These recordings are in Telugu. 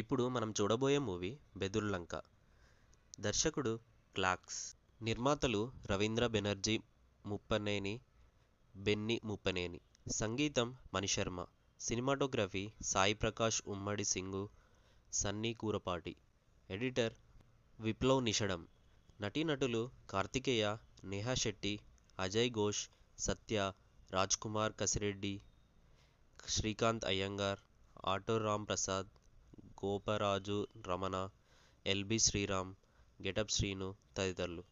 ఇప్పుడు మనం చూడబోయే మూవీ బెదుర్లంక దర్శకుడు క్లాక్స్ నిర్మాతలు రవీంద్ర బెనర్జీ ముప్పనేని బెన్ని ముప్పనేని సంగీతం మణిశర్మ సినిమాటోగ్రఫీ సాయి ప్రకాష్ ఉమ్మడి సింగు సన్నీ కూరపాటి ఎడిటర్ విప్లవ్ నిషడం నటీనటులు Karthikeya Neha Shetty Ajay Ghosh Satya Raj Kumar Kasireddy Srikanth Iyengar auto Ram Prasad Goparaju Ramana LB Sriram getup Srinu తదితరులు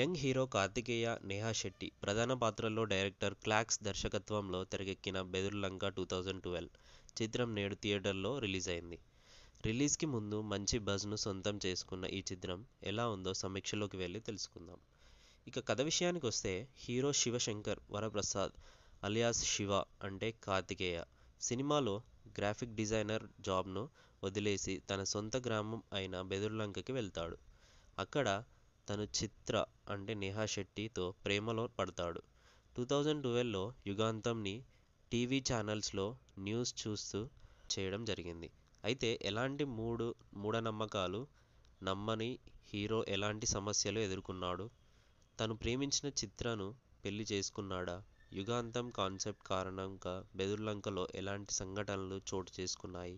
యంగ్ హీరో కార్తికేయ నేహా శెట్టి ప్రధాన పాత్రల్లో డైరెక్టర్ క్లాక్స్ దర్శకత్వంలో తెరకెక్కిన బెదుర్లంక టూ థౌజండ్ ట్వెల్వ్ చిత్రం నేడు థియేటర్లో రిలీజ్ అయింది రిలీజ్కి ముందు మంచి బజ్ను సొంతం చేసుకున్న ఈ చిత్రం ఎలా ఉందో సమీక్షలోకి వెళ్ళి తెలుసుకుందాం ఇక కథ విషయానికి వస్తే హీరో శివశంకర్ వరప్రసాద్ అలియాస్ శివ అంటే కార్తికేయ సినిమాలో గ్రాఫిక్ డిజైనర్ జాబ్ను వదిలేసి తన సొంత గ్రామం అయిన బెదుర్లంకకి వెళ్తాడు అక్కడ తను చిత్ర అంటే నేహా శెట్టితో ప్రేమలో పడతాడు టూ థౌజండ్ ట్వెల్వ్లో యుగాంతంని టీవీ ఛానల్స్లో న్యూస్ చూస్తూ చేయడం జరిగింది అయితే ఎలాంటి మూడు మూఢనమ్మకాలు నమ్మని హీరో ఎలాంటి సమస్యలు ఎదుర్కొన్నాడు తను ప్రేమించిన చిత్రను పెళ్లి చేసుకున్నాడా యుగాంతం కాన్సెప్ట్ కారణంగా బెదుర్లంకలో ఎలాంటి సంఘటనలు చోటు చేసుకున్నాయి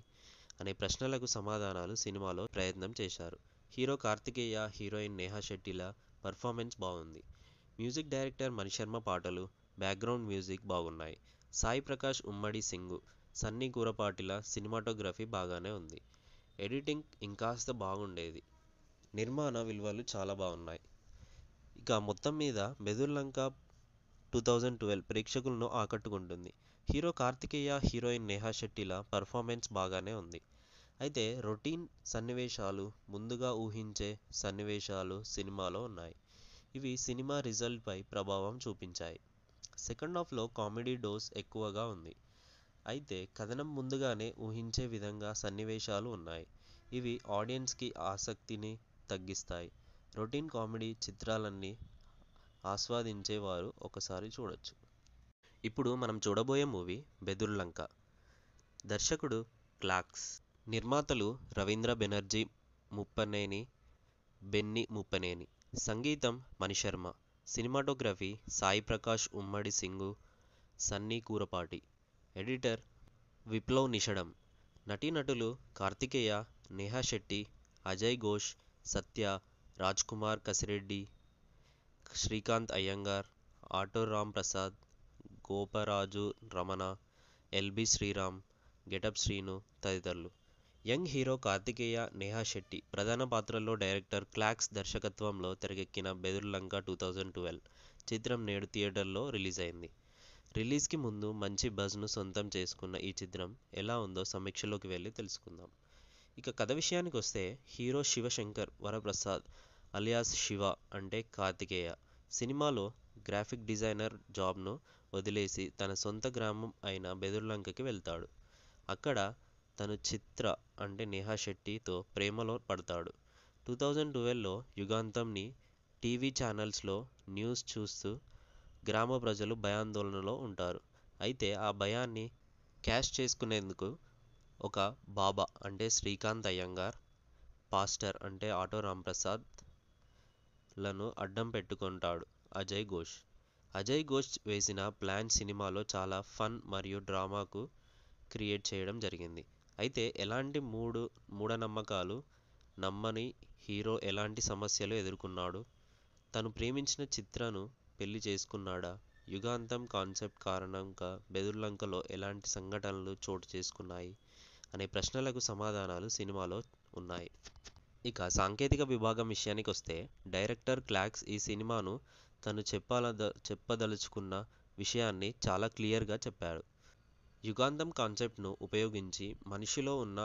అనే ప్రశ్నలకు సమాధానాలు సినిమాలో ప్రయత్నం చేశారు హీరో కార్తికేయ హీరోయిన్ నేహా శెట్టిల పర్ఫార్మెన్స్ బాగుంది మ్యూజిక్ డైరెక్టర్ మణిశర్మ పాటలు బ్యాక్గ్రౌండ్ మ్యూజిక్ బాగున్నాయి సాయి ప్రకాష్ ఉమ్మడి సింగు సన్నీ కూరపాటిల సినిమాటోగ్రఫీ బాగానే ఉంది ఎడిటింగ్ ఇంకాస్త బాగుండేది నిర్మాణ విలువలు చాలా బాగున్నాయి ఇక మొత్తం మీద బెదుర్లంక టూ థౌజండ్ ట్వెల్వ్ ప్రేక్షకులను ఆకట్టుకుంటుంది హీరో కార్తికేయ హీరోయిన్ నేహా శెట్టిల పర్ఫార్మెన్స్ బాగానే ఉంది అయితే రొటీన్ సన్నివేశాలు ముందుగా ఊహించే సన్నివేశాలు సినిమాలో ఉన్నాయి ఇవి సినిమా రిజల్ట్పై ప్రభావం చూపించాయి సెకండ్ హాఫ్లో కామెడీ డోస్ ఎక్కువగా ఉంది అయితే కథనం ముందుగానే ఊహించే విధంగా సన్నివేశాలు ఉన్నాయి ఇవి ఆడియన్స్కి ఆసక్తిని తగ్గిస్తాయి రొటీన్ కామెడీ చిత్రాలన్నీ ఆస్వాదించేవారు ఒకసారి చూడొచ్చు ఇప్పుడు మనం చూడబోయే మూవీ బెదుర్లంక దర్శకుడు క్లాక్స్ నిర్మాతలు రవీంద్ర బెనర్జీ ముప్పనేని బెన్ని ముప్పనేని సంగీతం మణిశర్మ సినిమాటోగ్రఫీ సాయి ప్రకాష్ ఉమ్మడి సింగు సన్నీ కూరపాటి ఎడిటర్ విప్లవ్ నిషడం నటీనటులు Karthikeya Neha Shetty Ajay Ghosh Satya Raj Kumar Kasireddy Srikanth Iyengar auto Ram Prasad Goparaju Ramana LB Sriram getup Srinu తదితరులు యంగ్ హీరో కార్తికేయ నేహా శెట్టి ప్రధాన పాత్రల్లో డైరెక్టర్ క్లాక్స్ దర్శకత్వంలో తెరకెక్కిన బెదుర్లంక టూ థౌజండ్ ట్వెల్వ్ చిత్రం నేడు థియేటర్లో రిలీజ్ అయింది రిలీజ్కి ముందు మంచి బజ్ను సొంతం చేసుకున్న ఈ చిత్రం ఎలా ఉందో సమీక్షలోకి వెళ్ళి తెలుసుకుందాం ఇక కథ విషయానికి వస్తే హీరో శివశంకర్ వరప్రసాద్ అలియాస్ శివ అంటే కార్తికేయ సినిమాలో గ్రాఫిక్ డిజైనర్ జాబ్ను వదిలేసి తన సొంత గ్రామం అయిన బెదుర్లంకకి వెళ్తాడు అక్కడ తను చిత్ర అంటే నేహా శెట్టితో ప్రేమలో పడతాడు టూ థౌజండ్ ట్వెల్వ్లో యుగాంతంని టీవీ ఛానల్స్లో న్యూస్ చూస్తూ గ్రామ ప్రజలు భయాందోళనలో ఉంటారు అయితే ఆ భయాన్ని క్యాష్ చేసుకునేందుకు ఒక బాబా అంటే శ్రీకాంత్ అయ్యంగార్ పాస్టర్ అంటే ఆటో రాంప్రసాద్ లను అడ్డం పెట్టుకుంటాడు అజయ్ ఘోష్ అజయ్ ఘోష్ వేసిన ప్లాన్ సినిమాలో చాలా ఫన్ మరియు డ్రామాకు క్రియేట్ చేయడం జరిగింది అయితే ఎలాంటి మూడు మూఢనమ్మకాలు నమ్మని హీరో ఎలాంటి సమస్యలు ఎదుర్కొన్నాడు తను ప్రేమించిన చిత్రను పెళ్లి చేసుకున్నాడా యుగాంతం కాన్సెప్ట్ కారణంగా బెదుర్లంకలో ఎలాంటి సంఘటనలు చోటు చేసుకున్నాయి అనే ప్రశ్నలకు సమాధానాలు సినిమాలో ఉన్నాయి ఇక సాంకేతిక విభాగం విషయానికి వస్తే డైరెక్టర్ క్లాక్స్ ఈ సినిమాను తను చెప్పాల చెప్పదలుచుకున్న విషయాన్ని చాలా క్లియర్గా చెప్పాడు యుగాంధం కాన్సెప్ట్ను ఉపయోగించి మనిషిలో ఉన్న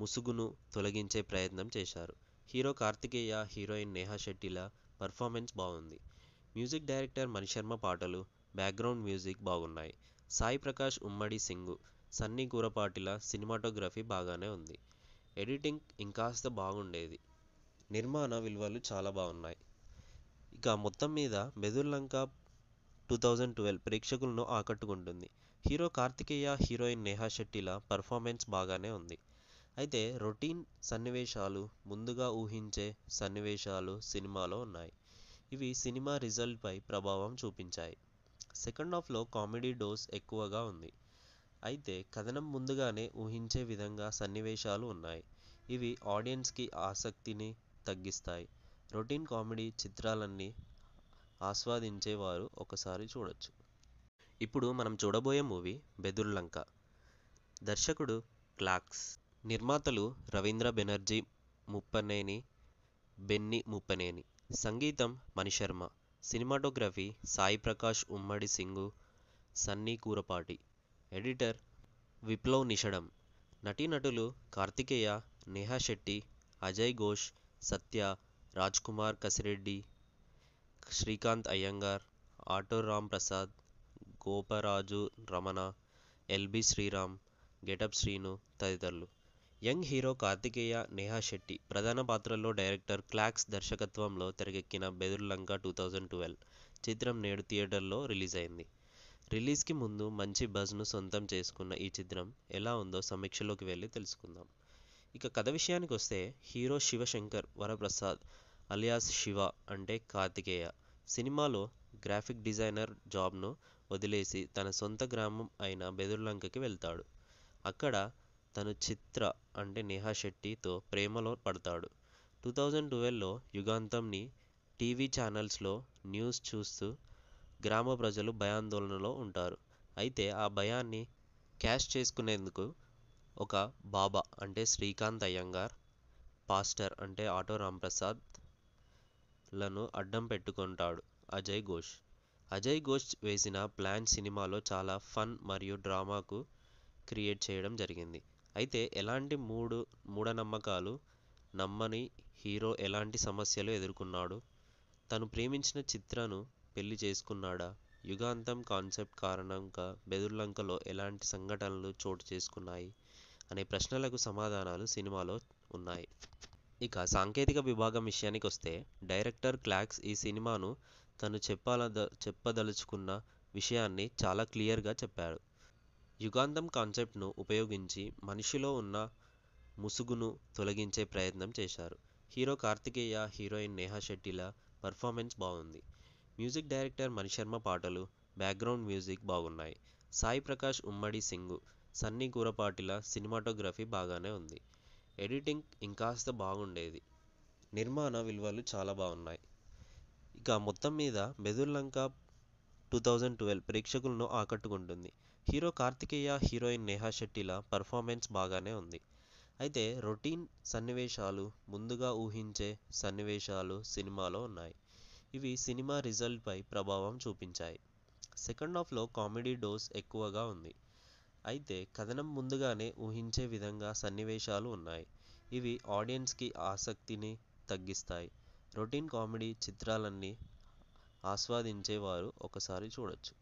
ముసుగును తొలగించే ప్రయత్నం చేశారు హీరో కార్తికేయ హీరోయిన్ నేహా శెట్టిల పర్ఫార్మెన్స్ బాగుంది మ్యూజిక్ డైరెక్టర్ మణిశర్మ పాటలు బ్యాక్గ్రౌండ్ మ్యూజిక్ బాగున్నాయి సాయి ప్రకాష్ ఉమ్మడి సింగు సన్నీ కూరపాటిల సినిమాటోగ్రఫీ బాగానే ఉంది ఎడిటింగ్ ఇంకాస్త బాగుండేది నిర్మాణ విలువలు చాలా బాగున్నాయి ఇక మొత్తం మీద మెదుర్లంక టూ థౌజండ్ ట్వెల్వ్ ప్రేక్షకులను ఆకట్టుకుంటుంది హీరో కార్తికేయ హీరోయిన్ నేహా శెట్టిల పర్ఫార్మెన్స్ బాగానే ఉంది అయితే రొటీన్ సన్నివేశాలు ముందుగా ఊహించే సన్నివేశాలు సినిమాలో ఉన్నాయి ఇవి సినిమా రిజల్ట్పై ప్రభావం చూపించాయి సెకండ్ హాఫ్లో కామెడీ డోస్ ఎక్కువగా ఉంది అయితే కథనం ముందుగానే ఊహించే విధంగా సన్నివేశాలు ఉన్నాయి ఇవి ఆడియన్స్కి ఆసక్తిని తగ్గిస్తాయి రొటీన్ కామెడీ చిత్రాలన్నీ ఆస్వాదించేవారు ఒకసారి చూడొచ్చు ఇప్పుడు మనం చూడబోయే మూవీ బెదుర్లంక దర్శకుడు క్లాక్స్ నిర్మాతలు రవీంద్ర బెనర్జీ ముప్పనేని బెన్ని ముప్పనేని సంగీతం మణిశర్మ సినిమాటోగ్రఫీ సాయి ప్రకాష్ ఉమ్మడి సింగు సన్నీ కూరపాటి ఎడిటర్ విప్లవ్ నిషడం నటీనటులు Karthikeya Neha Shetty Ajay Ghosh Satya Rajkumar Kasireddy Srikanth Iyengar auto Ramprasad Goparaju Ramana LB Sriram getup Srinu తదితరులు యంగ్ హీరో కార్తికేయ నేహా శెట్టి ప్రధాన పాత్రల్లో డైరెక్టర్ క్లాక్స్ దర్శకత్వంలో తెరకెక్కిన బెదుర్లంక టూ థౌజండ్ ట్వెల్వ్ చిత్రం నేడు థియేటర్లో రిలీజ్ అయింది రిలీజ్కి ముందు మంచి బజ్ను సొంతం చేసుకున్న ఈ చిత్రం ఎలా ఉందో సమీక్షలోకి వెళ్ళి తెలుసుకుందాం ఇక కథ విషయానికి వస్తే హీరో శివశంకర్ వరప్రసాద్ అలియాస్ శివ అంటే కార్తికేయ సినిమాలో గ్రాఫిక్ డిజైనర్ జాబ్ను వదిలేసి తన సొంత గ్రామం అయిన బెదుర్లంకకి వెళ్తాడు అక్కడ తను చిత్ర అంటే నేహా శెట్టితో ప్రేమలో పడతాడు టూ థౌజండ్ ట్వెల్వ్లో యుగాంతంని టీవీ ఛానల్స్లో న్యూస్ చూస్తూ గ్రామ ప్రజలు భయాందోళనలో ఉంటారు అయితే ఆ భయాన్ని క్యాష్ చేసుకునేందుకు ఒక బాబా అంటే శ్రీకాంత్ అయ్యంగార్ పాస్టర్ అంటే ఆటో రాంప్రసాద్ లను అడ్డం పెట్టుకుంటాడు అజయ్ ఘోష్ అజయ్ ఘోష్ వేసిన ప్లాన్ సినిమాలో చాలా ఫన్ మరియు డ్రామాకు క్రియేట్ చేయడం జరిగింది అయితే ఎలాంటి మూడు మూఢనమ్మకాలు నమ్మని హీరో ఎలాంటి సమస్యలు ఎదుర్కొన్నాడు తను ప్రేమించిన చిత్రను పెళ్లి చేసుకున్నాడా యుగాంతం కాన్సెప్ట్ కారణంగా బెదుర్లంకలో ఎలాంటి సంఘటనలు చోటు చేసుకున్నాయి అనే ప్రశ్నలకు సమాధానాలు సినిమాలో ఉన్నాయి ఇక సాంకేతిక విభాగం విషయానికి వస్తే డైరెక్టర్ క్లాక్స్ ఈ సినిమాను తను చెప్పాల చెప్పదలుచుకున్న విషయాన్ని చాలా క్లియర్గా చెప్పాడు యుగాంతం కాన్సెప్ట్ను ఉపయోగించి మనిషిలో ఉన్న ముసుగును తొలగించే ప్రయత్నం చేశారు హీరో కార్తికేయ హీరోయిన్ నేహా శెట్టిల పర్ఫార్మెన్స్ బాగుంది మ్యూజిక్ డైరెక్టర్ మణిశర్మ పాటలు బ్యాక్గ్రౌండ్ మ్యూజిక్ బాగున్నాయి సాయి ప్రకాష్ ఉమ్మడి సింగు సన్నీ కూరపాటిల సినిమాటోగ్రఫీ బాగానే ఉంది ఎడిటింగ్ ఇంకాస్త బాగుండేది నిర్మాణ విలువలు చాలా బాగున్నాయి ఇక మొత్తం మీద Bedurulanka two thousand twelve ప్రేక్షకులను ఆకట్టుకుంటుంది హీరో కార్తికేయ హీరోయిన్ నేహా శెట్టిల పర్ఫార్మెన్స్ బాగానే ఉంది అయితే రొటీన్ సన్నివేశాలు ముందుగా ఊహించే సన్నివేశాలు సినిమాలో ఉన్నాయి ఇవి సినిమా రిజల్ట్పై ప్రభావం చూపించాయి సెకండ్ హాఫ్లో కామెడీ డోస్ ఎక్కువగా ఉంది అయితే కథనం ముందుగానే ఊహించే విధంగా సన్నివేశాలు ఉన్నాయి ఇవి ఆడియన్స్కి ఆసక్తిని తగ్గిస్తాయి రొటీన్ కామెడీ చిత్రాలన్నీ ఆస్వాదించేవారు ఒకసారి చూడొచ్చు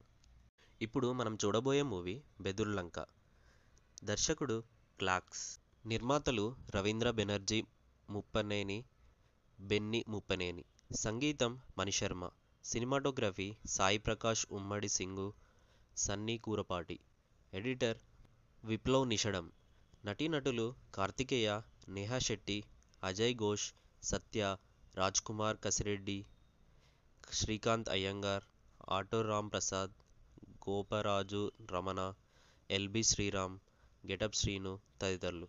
ఇప్పుడు మనం చూడబోయే మూవీ బెదుర్లంక దర్శకుడు క్లాక్స్ నిర్మాతలు రవీంద్ర బెనర్జీ ముప్పనేని బెన్ని ముప్పనేని సంగీతం మణిశర్మ సినిమాటోగ్రఫీ సాయి ప్రకాష్ ఉమ్మడి సింగు సన్నీ కూరపాటి ఎడిటర్ విప్లవ్ నిషడం నటీనటులు Karthikeya Neha Shetty Ajay Ghosh Satya Raj Kumar Kasireddy Srikanth Iyengar auto Ramprasad Goparaju Ramana LB Sriram getup Srinu తదితరులు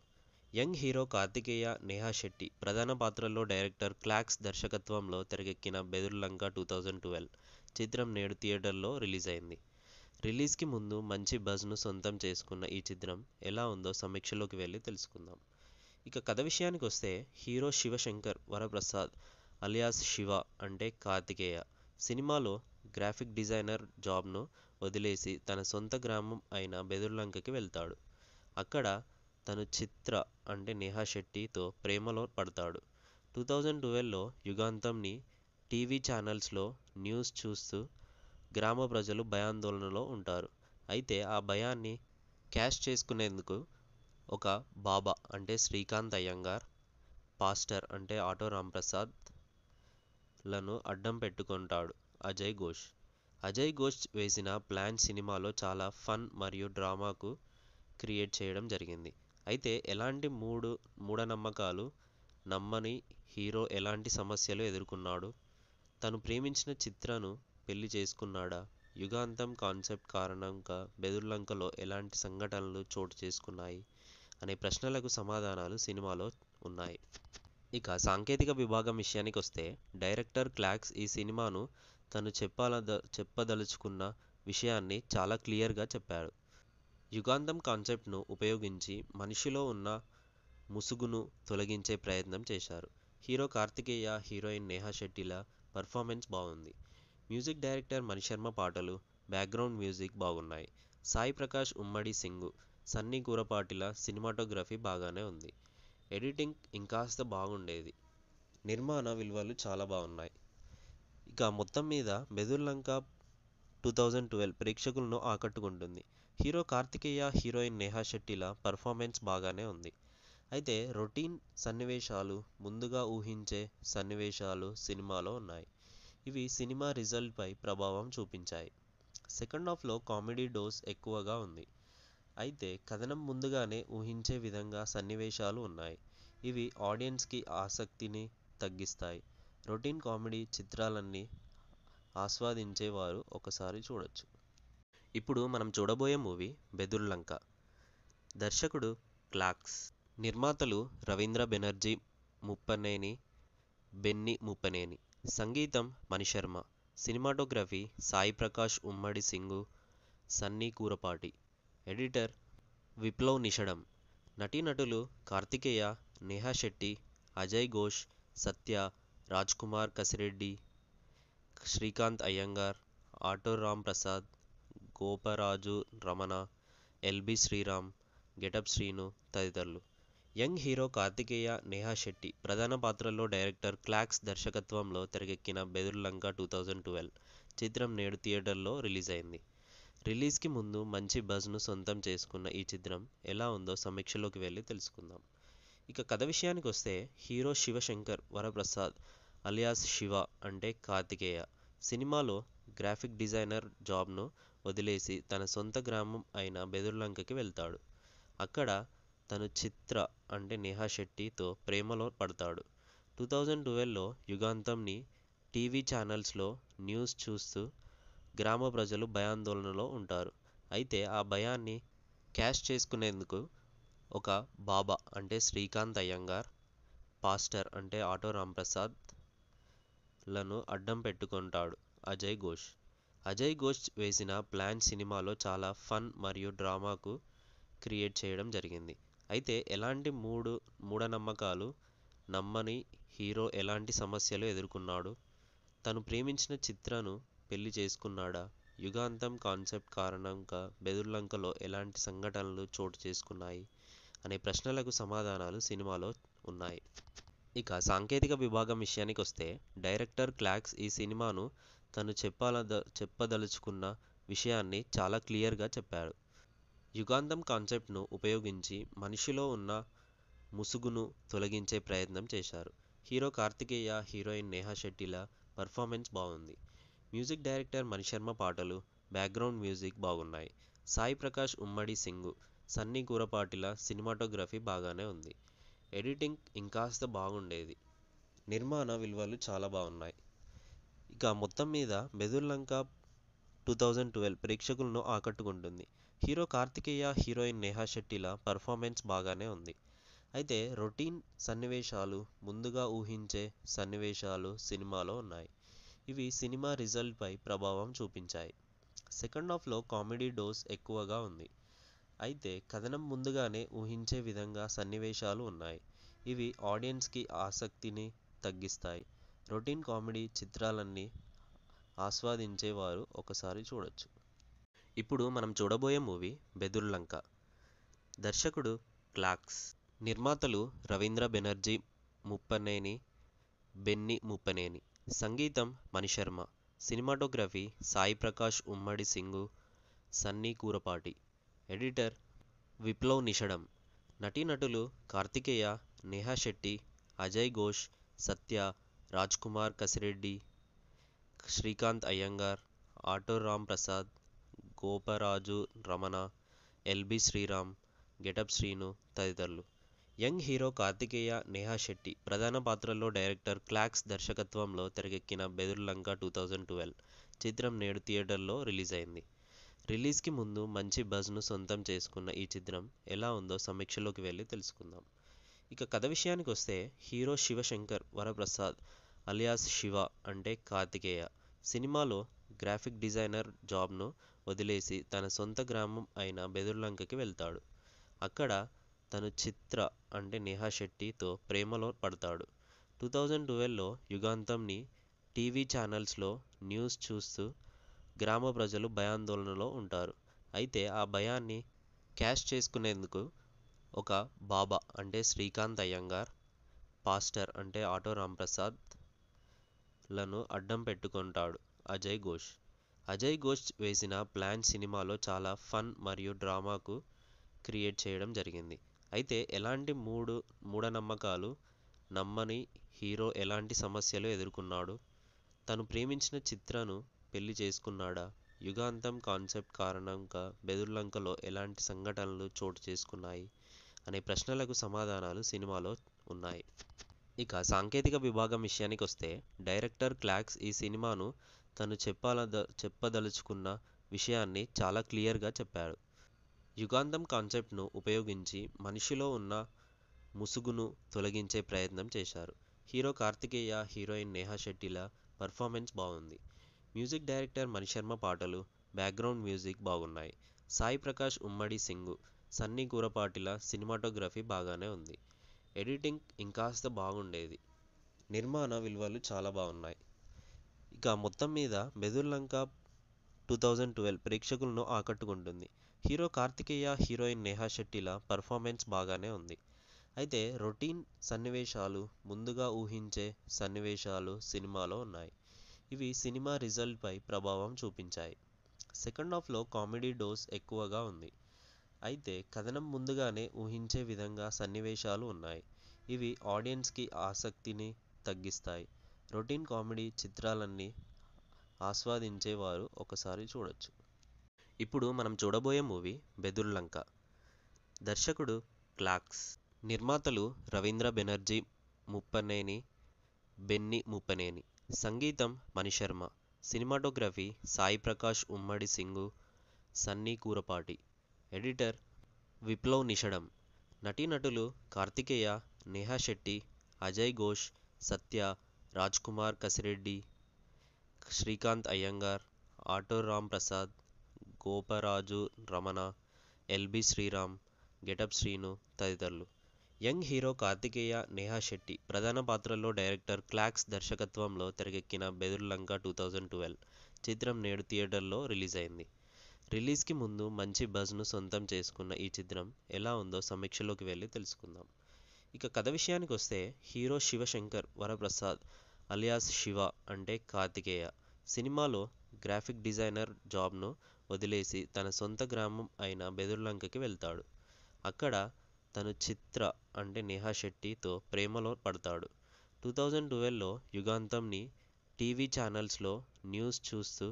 యంగ్ హీరో కార్తికేయ నేహా శెట్టి ప్రధాన పాత్రల్లో డైరెక్టర్ క్లాక్స్ దర్శకత్వంలో తెరకెక్కిన లంక టూ థౌజండ్ ట్వెల్వ్ చిత్రం నేడు థియేటర్లో రిలీజ్ అయింది రిలీజ్కి ముందు మంచి బజ్ను సొంతం చేసుకున్న ఈ చిత్రం ఎలా ఉందో సమీక్షలోకి వెళ్ళి తెలుసుకుందాం ఇక కథ విషయానికి వస్తే హీరో శివశంకర్ వరప్రసాద్ అలియాస్ శివ అంటే కార్తికేయ సినిమాలో గ్రాఫిక్ డిజైనర్ జాబ్ను వదిలేసి తన సొంత గ్రామం అయిన బెదుర్లంకకి వెళ్తాడు అక్కడ తను చిత్ర అంటే నేహా శెట్టితో ప్రేమలో పడతాడు టూ థౌజండ్ ట్వెల్వ్లో యుగాంతంని టీవీ ఛానల్స్లో న్యూస్ చూస్తూ గ్రామ ప్రజలు భయాందోళనలో ఉంటారు అయితే ఆ భయాన్ని క్యాష్ చేసుకునేందుకు ఒక బాబా అంటే శ్రీకాంత్ అయ్యంగార్ పాస్టర్ అంటే ఆటో రాంప్రసాద్ లను అడ్డం పెట్టుకుంటాడు అజయ్ ఘోష్ అజయ్ ఘోష్ వేసిన ప్లాన్ సినిమాలో చాలా ఫన్ మరియు డ్రామాకు క్రియేట్ చేయడం జరిగింది అయితే ఎలాంటి మూడు మూఢనమ్మకాలు నమ్మని హీరో ఎలాంటి సమస్యలు ఎదుర్కొన్నాడు తను ప్రేమించిన చిత్రను పెళ్లి చేసుకున్నాడా? యుగాంతం కాన్సెప్ట్ కారణంగా బెదుర్లంకలో ఎలాంటి సంఘటనలు చోటు చేసుకున్నాయి? అనే ప్రశ్నలకు సమాధానాలు సినిమాలో ఉన్నాయి. ఇక సాంకేతిక విభాగం విషయానికి వస్తే డైరెక్టర్ క్లాక్స్ ఈ సినిమాను తను చెప్పాల చెప్పదలుచుకున్న విషయాన్ని చాలా క్లియర్గా చెప్పాడు. యుగాంతం కాన్సెప్ట్ను ఉపయోగించి మనిషిలో ఉన్న ముసుగును తొలగించే ప్రయత్నం చేశారు. హీరో కార్తికేయ, హీరోయిన్ నేహా షెట్టిల పెర్ఫార్మెన్స్ బాగుంది మ్యూజిక్ డైరెక్టర్ మణిశర్మ పాటలు బ్యాక్గ్రౌండ్ మ్యూజిక్ బాగున్నాయి సాయి ప్రకాష్ ఉమ్మడి సింగు సన్నీ కూరపాటిల సినిమాటోగ్రఫీ బాగానే ఉంది ఎడిటింగ్ ఇంకాస్త బాగుండేది నిర్మాణ విలువలు చాలా బాగున్నాయి ఇక మొత్తం మీద బెదుర్లంక టూ థౌజండ్ ట్వెల్వ్ ప్రేక్షకులను ఆకట్టుకుంటుంది హీరో కార్తికేయ హీరోయిన్ నేహా శెట్టిల పర్ఫార్మెన్స్ బాగానే ఉంది అయితే రొటీన్ సన్నివేశాలు ముందుగా ఊహించే సన్నివేశాలు సినిమాలో ఉన్నాయి ఇవి సినిమా రిజల్ట్పై ప్రభావం చూపించాయి సెకండ్ హాఫ్లో కామెడీ డోస్ ఎక్కువగా ఉంది అయితే కథనం ముందుగానే ఊహించే విధంగా సన్నివేశాలు ఉన్నాయి ఇవి ఆడియన్స్కి ఆసక్తిని తగ్గిస్తాయి రొటీన్ కామెడీ చిత్రాలన్నీ ఆస్వాదించేవారు ఒకసారి చూడొచ్చు ఇప్పుడు మనం చూడబోయే మూవీ బెదుర్లంక దర్శకుడు క్లాక్స్ నిర్మాతలు రవీంద్ర బెనర్జీ ముప్పనేని బెన్ని ముప్పనేని సంగీతం మణిశర్మ సినిమాటోగ్రఫీ సాయి ప్రకాష్ ఉమ్మడి సింగు సన్నీ కూరపాటి ఎడిటర్ విప్లవ్ నిషడం నటీనటులు Karthikeya Neha Shetty Ajay Ghosh Satya Rajkumar Kasireddy Srikanth Iyengar auto Ram Prasad Goparaju Ramana LB Sriram getup Srinu తదితరులు యంగ్ హీరో కార్తికేయ నేహా శెట్టి ప్రధాన పాత్రల్లో డైరెక్టర్ క్లాక్స్ దర్శకత్వంలో తెరకెక్కిన బెదుర్లంక టూ థౌజండ్ ట్వెల్వ్ చిత్రం నేడు థియేటర్లో రిలీజ్ అయింది రిలీజ్కి ముందు మంచి బజ్ను సొంతం చేసుకున్న ఈ చిత్రం ఎలా ఉందో సమీక్షలోకి వెళ్ళి తెలుసుకుందాం ఇక కథ విషయానికి వస్తే హీరో శివశంకర్ వరప్రసాద్ అలియాస్ శివ అంటే కార్తికేయ సినిమాలో గ్రాఫిక్ డిజైనర్ జాబ్ను వదిలేసి తన సొంత గ్రామం అయిన బెదుర్లంకకి వెళ్తాడు అక్కడ తను చిత్ర అంటే నేహా శెట్టితో ప్రేమలో పడతాడు టూ థౌజండ్ ట్వెల్వ్లో యుగాంతంని టీవీ ఛానల్స్లో న్యూస్ చూస్తూ గ్రామ ప్రజలు భయాందోళనలో ఉంటారు అయితే ఆ భయాన్ని క్యాష్ చేసుకునేందుకు ఒక బాబా అంటే శ్రీకాంత్ అయ్యంగార్ పాస్టర్ అంటే ఆటో రాంప్రసాద్ లను అడ్డం పెట్టుకుంటాడు అజయ్ ఘోష్ అజయ్ ఘోష్ వేసిన ప్లాన్ సినిమాలో చాలా ఫన్ మరియు డ్రామాకు క్రియేట్ చేయడం జరిగింది అయితే ఎలాంటి మూడు మూఢనమ్మకాలు నమ్మని హీరో ఎలాంటి సమస్యలు ఎదుర్కొన్నాడు తను ప్రేమించిన చిత్రను పెళ్లి చేసుకున్నాడా యుగాంతం కాన్సెప్ట్ కారణంగా బెదుర్లంకలో ఎలాంటి సంఘటనలు చోటు చేసుకున్నాయి అనే ప్రశ్నలకు సమాధానాలు సినిమాలో ఉన్నాయి ఇక సాంకేతిక విభాగం విషయానికి వస్తే డైరెక్టర్ క్లాక్స్ ఈ సినిమాను తను చెప్పాల చెప్పదలుచుకున్న విషయాన్ని చాలా క్లియర్గా చెప్పాడు యుగాంధం కాన్సెప్ట్ను ఉపయోగించి మనిషిలో ఉన్న ముసుగును తొలగించే ప్రయత్నం చేశారు హీరో కార్తికేయ హీరోయిన్ నేహా శెట్టిల పర్ఫార్మెన్స్ బాగుంది మ్యూజిక్ డైరెక్టర్ మణిశర్మ పాటలు బ్యాక్గ్రౌండ్ మ్యూజిక్ బాగున్నాయి సాయి ప్రకాష్ ఉమ్మడి సింగు సన్నీ కూరపాటిల సినిమాటోగ్రఫీ బాగానే ఉంది ఎడిటింగ్ ఇంకాస్త బాగుండేది నిర్మాణ విలువలు చాలా బాగున్నాయి ఇక మొత్తం మీద బెదుర్లంక టూ థౌజండ్ ట్వెల్వ్ ప్రేక్షకులను ఆకట్టుకుంటుంది హీరో కార్తికేయ హీరోయిన్ నేహా శెట్టిల పర్ఫార్మెన్స్ బాగానే ఉంది అయితే రొటీన్ సన్నివేశాలు ముందుగా ఊహించే సన్నివేశాలు సినిమాలో ఉన్నాయి ఇవి సినిమా రిజల్ట్పై ప్రభావం చూపించాయి సెకండ్ హాఫ్లో కామెడీ డోస్ ఎక్కువగా ఉంది అయితే కథనం ముందుగానే ఊహించే విధంగా సన్నివేశాలు ఉన్నాయి ఇవి ఆడియన్స్కి ఆసక్తిని తగ్గిస్తాయి రొటీన్ కామెడీ చిత్రాలన్నీ ఆస్వాదించేవారు ఒకసారి చూడొచ్చు ఇప్పుడు మనం చూడబోయే మూవీ బెదుర్లంక దర్శకుడు క్లాక్స్ నిర్మాతలు రవీంద్ర బెనర్జీ ముప్పనేని బెన్ని ముప్పనేని సంగీతం మణిశర్మ సినిమాటోగ్రఫీ సాయి ప్రకాష్ ఉమ్మడి సింగు సన్నీ కూరపాటి ఎడిటర్ విప్లవ్ నిషడం నటీనటులు Karthikeya Neha Shetty Ajay Ghosh Satya Raj Kumar Kasireddy Srikanth Iyengar auto Ram Prasad Goparaju Ramana LB Sriram getup Srinu తదితరులు యంగ్ హీరో కార్తికేయ నేహా శెట్టి ప్రధాన పాత్రల్లో డైరెక్టర్ క్లాక్స్ దర్శకత్వంలో తెరకెక్కిన బెదుర్లంక టూ థౌజండ్ ట్వెల్వ్ చిత్రం నేడు థియేటర్లో రిలీజ్ అయింది రిలీజ్కి ముందు మంచి బజ్ను సొంతం చేసుకున్న ఈ చిత్రం ఎలా ఉందో సమీక్షలోకి వెళ్ళి తెలుసుకుందాం ఇక కథ విషయానికి వస్తే హీరో శివశంకర్ వరప్రసాద్ అలియాస్ శివ అంటే కార్తికేయ సినిమాలో గ్రాఫిక్ డిజైనర్ జాబ్ను వదిలేసి తన సొంత గ్రామం అయిన బెదుర్లంకకి వెళ్తాడు అక్కడ తను చిత్ర అంటే నేహా శెట్టితో ప్రేమలో పడతాడు టూ థౌజండ్ ట్వెల్వ్లో యుగాంతంని టీవీ ఛానల్స్లో న్యూస్ చూస్తూ గ్రామ ప్రజలు భయాందోళనలో ఉంటారు అయితే ఆ భయాన్ని క్యాష్ చేసుకునేందుకు ఒక బాబా అంటే శ్రీకాంత్ అయ్యంగార్ పాస్టర్ అంటే ఆటో రాంప్రసాద్ లను అడ్డం పెట్టుకుంటాడు అజయ్ ఘోష్ అజయ్ ఘోష్ వేసిన ప్లాన్ సినిమాలో చాలా ఫన్ మరియు డ్రామాకు క్రియేట్ చేయడం జరిగింది అయితే ఎలాంటి మూడు మూఢనమ్మకాలు నమ్మని హీరో ఎలాంటి సమస్యలు ఎదుర్కొన్నాడు తను ప్రేమించిన చిత్రను పెళ్లి చేసుకున్నాడా యుగాంతం కాన్సెప్ట్ కారణంగా బెదుర్లంకలో ఎలాంటి సంఘటనలు చోటు చేసుకున్నాయి అనే ప్రశ్నలకు సమాధానాలు సినిమాలో ఉన్నాయి ఇక సాంకేతిక విభాగం విషయానికి వస్తే డైరెక్టర్ క్లాక్స్ ఈ సినిమాను తను చెప్పాల చెప్పదలుచుకున్న విషయాన్ని చాలా క్లియర్గా చెప్పాడు యుగాంతం కాన్సెప్ట్ను ఉపయోగించి మనిషిలో ఉన్న ముసుగును తొలగించే ప్రయత్నం చేశారు హీరో కార్తికేయ హీరోయిన్ నేహా శెట్టిల పర్ఫార్మెన్స్ బాగుంది మ్యూజిక్ డైరెక్టర్ మణిశర్మ పాటలు బ్యాక్గ్రౌండ్ మ్యూజిక్ బాగున్నాయి సాయి ప్రకాష్ ఉమ్మడి సింగు సన్నీ కూరపాటిల సినిమాటోగ్రఫీ బాగానే ఉంది ఎడిటింగ్ ఇంకాస్త బాగుండేది నిర్మాణ విలువలు చాలా బాగున్నాయి ఇక మొత్తం మీద Bedurulanka two thousand twelve ప్రేక్షకులను ఆకట్టుకుంటుంది హీరో కార్తికేయ హీరోయిన్ నేహా శెట్టిల పర్ఫార్మెన్స్ బాగానే ఉంది అయితే రొటీన్ సన్నివేశాలు ముందుగా ఊహించే సన్నివేశాలు సినిమాలో ఉన్నాయి ఇవి సినిమా రిజల్ట్పై ప్రభావం చూపించాయి సెకండ్ హాఫ్లో కామెడీ డోస్ ఎక్కువగా ఉంది అయితే కథనం ముందుగానే ఊహించే విధంగా సన్నివేశాలు ఉన్నాయి ఇవి ఆడియన్స్కి ఆసక్తిని తగ్గిస్తాయి రొటీన్ కామెడీ చిత్రాలన్నీ ఆస్వాదించేవారు ఒకసారి చూడొచ్చు ఇప్పుడు మనం చూడబోయే మూవీ బెదుర్లంక దర్శకుడు క్లాక్స్ నిర్మాతలు రవీంద్ర బెనర్జీ ముప్పనేని బెన్ని ముప్పనేని సంగీతం మణిశర్మ సినిమాటోగ్రఫీ సాయి ప్రకాష్ ఉమ్మడి సింగు సన్నీ కూరపాటి ఎడిటర్ విప్లవ్ నిషడం నటీనటులు Karthikeya Neha Shetty Ajay Ghosh Satya Rajkumar Kasireddy Srikanth Iyengar auto Ram Prasad Goparaju Ramana LB Sriram getup Srinu తదితరులు యంగ్ హీరో కార్తికేయ నేహా శెట్టి ప్రధాన పాత్రల్లో డైరెక్టర్ క్లాక్స్ దర్శకత్వంలో తెరకెక్కిన బెదుర్లంక టూ థౌజండ్ ట్వెల్వ్ చిత్రం నేడు థియేటర్లో రిలీజ్ అయింది రిలీజ్కి ముందు మంచి బజ్ను సొంతం చేసుకున్న ఈ చిత్రం ఎలా ఉందో సమీక్షలోకి వెళ్ళి తెలుసుకుందాం ఇక కథ విషయానికి వస్తే హీరో శివశంకర్ వరప్రసాద్ అలియాస్ శివ అంటే కార్తికేయ సినిమాలో గ్రాఫిక్ డిజైనర్ జాబ్ను వదిలేసి తన సొంత గ్రామం అయిన బెదుర్లంకకి వెళ్తాడు అక్కడ తను చిత్ర అంటే నేహా శెట్టితో ప్రేమలో పడతాడు టూ థౌజండ్ ట్వెల్వ్లో యుగాంతంని టీవీ ఛానల్స్లో న్యూస్ చూస్తూ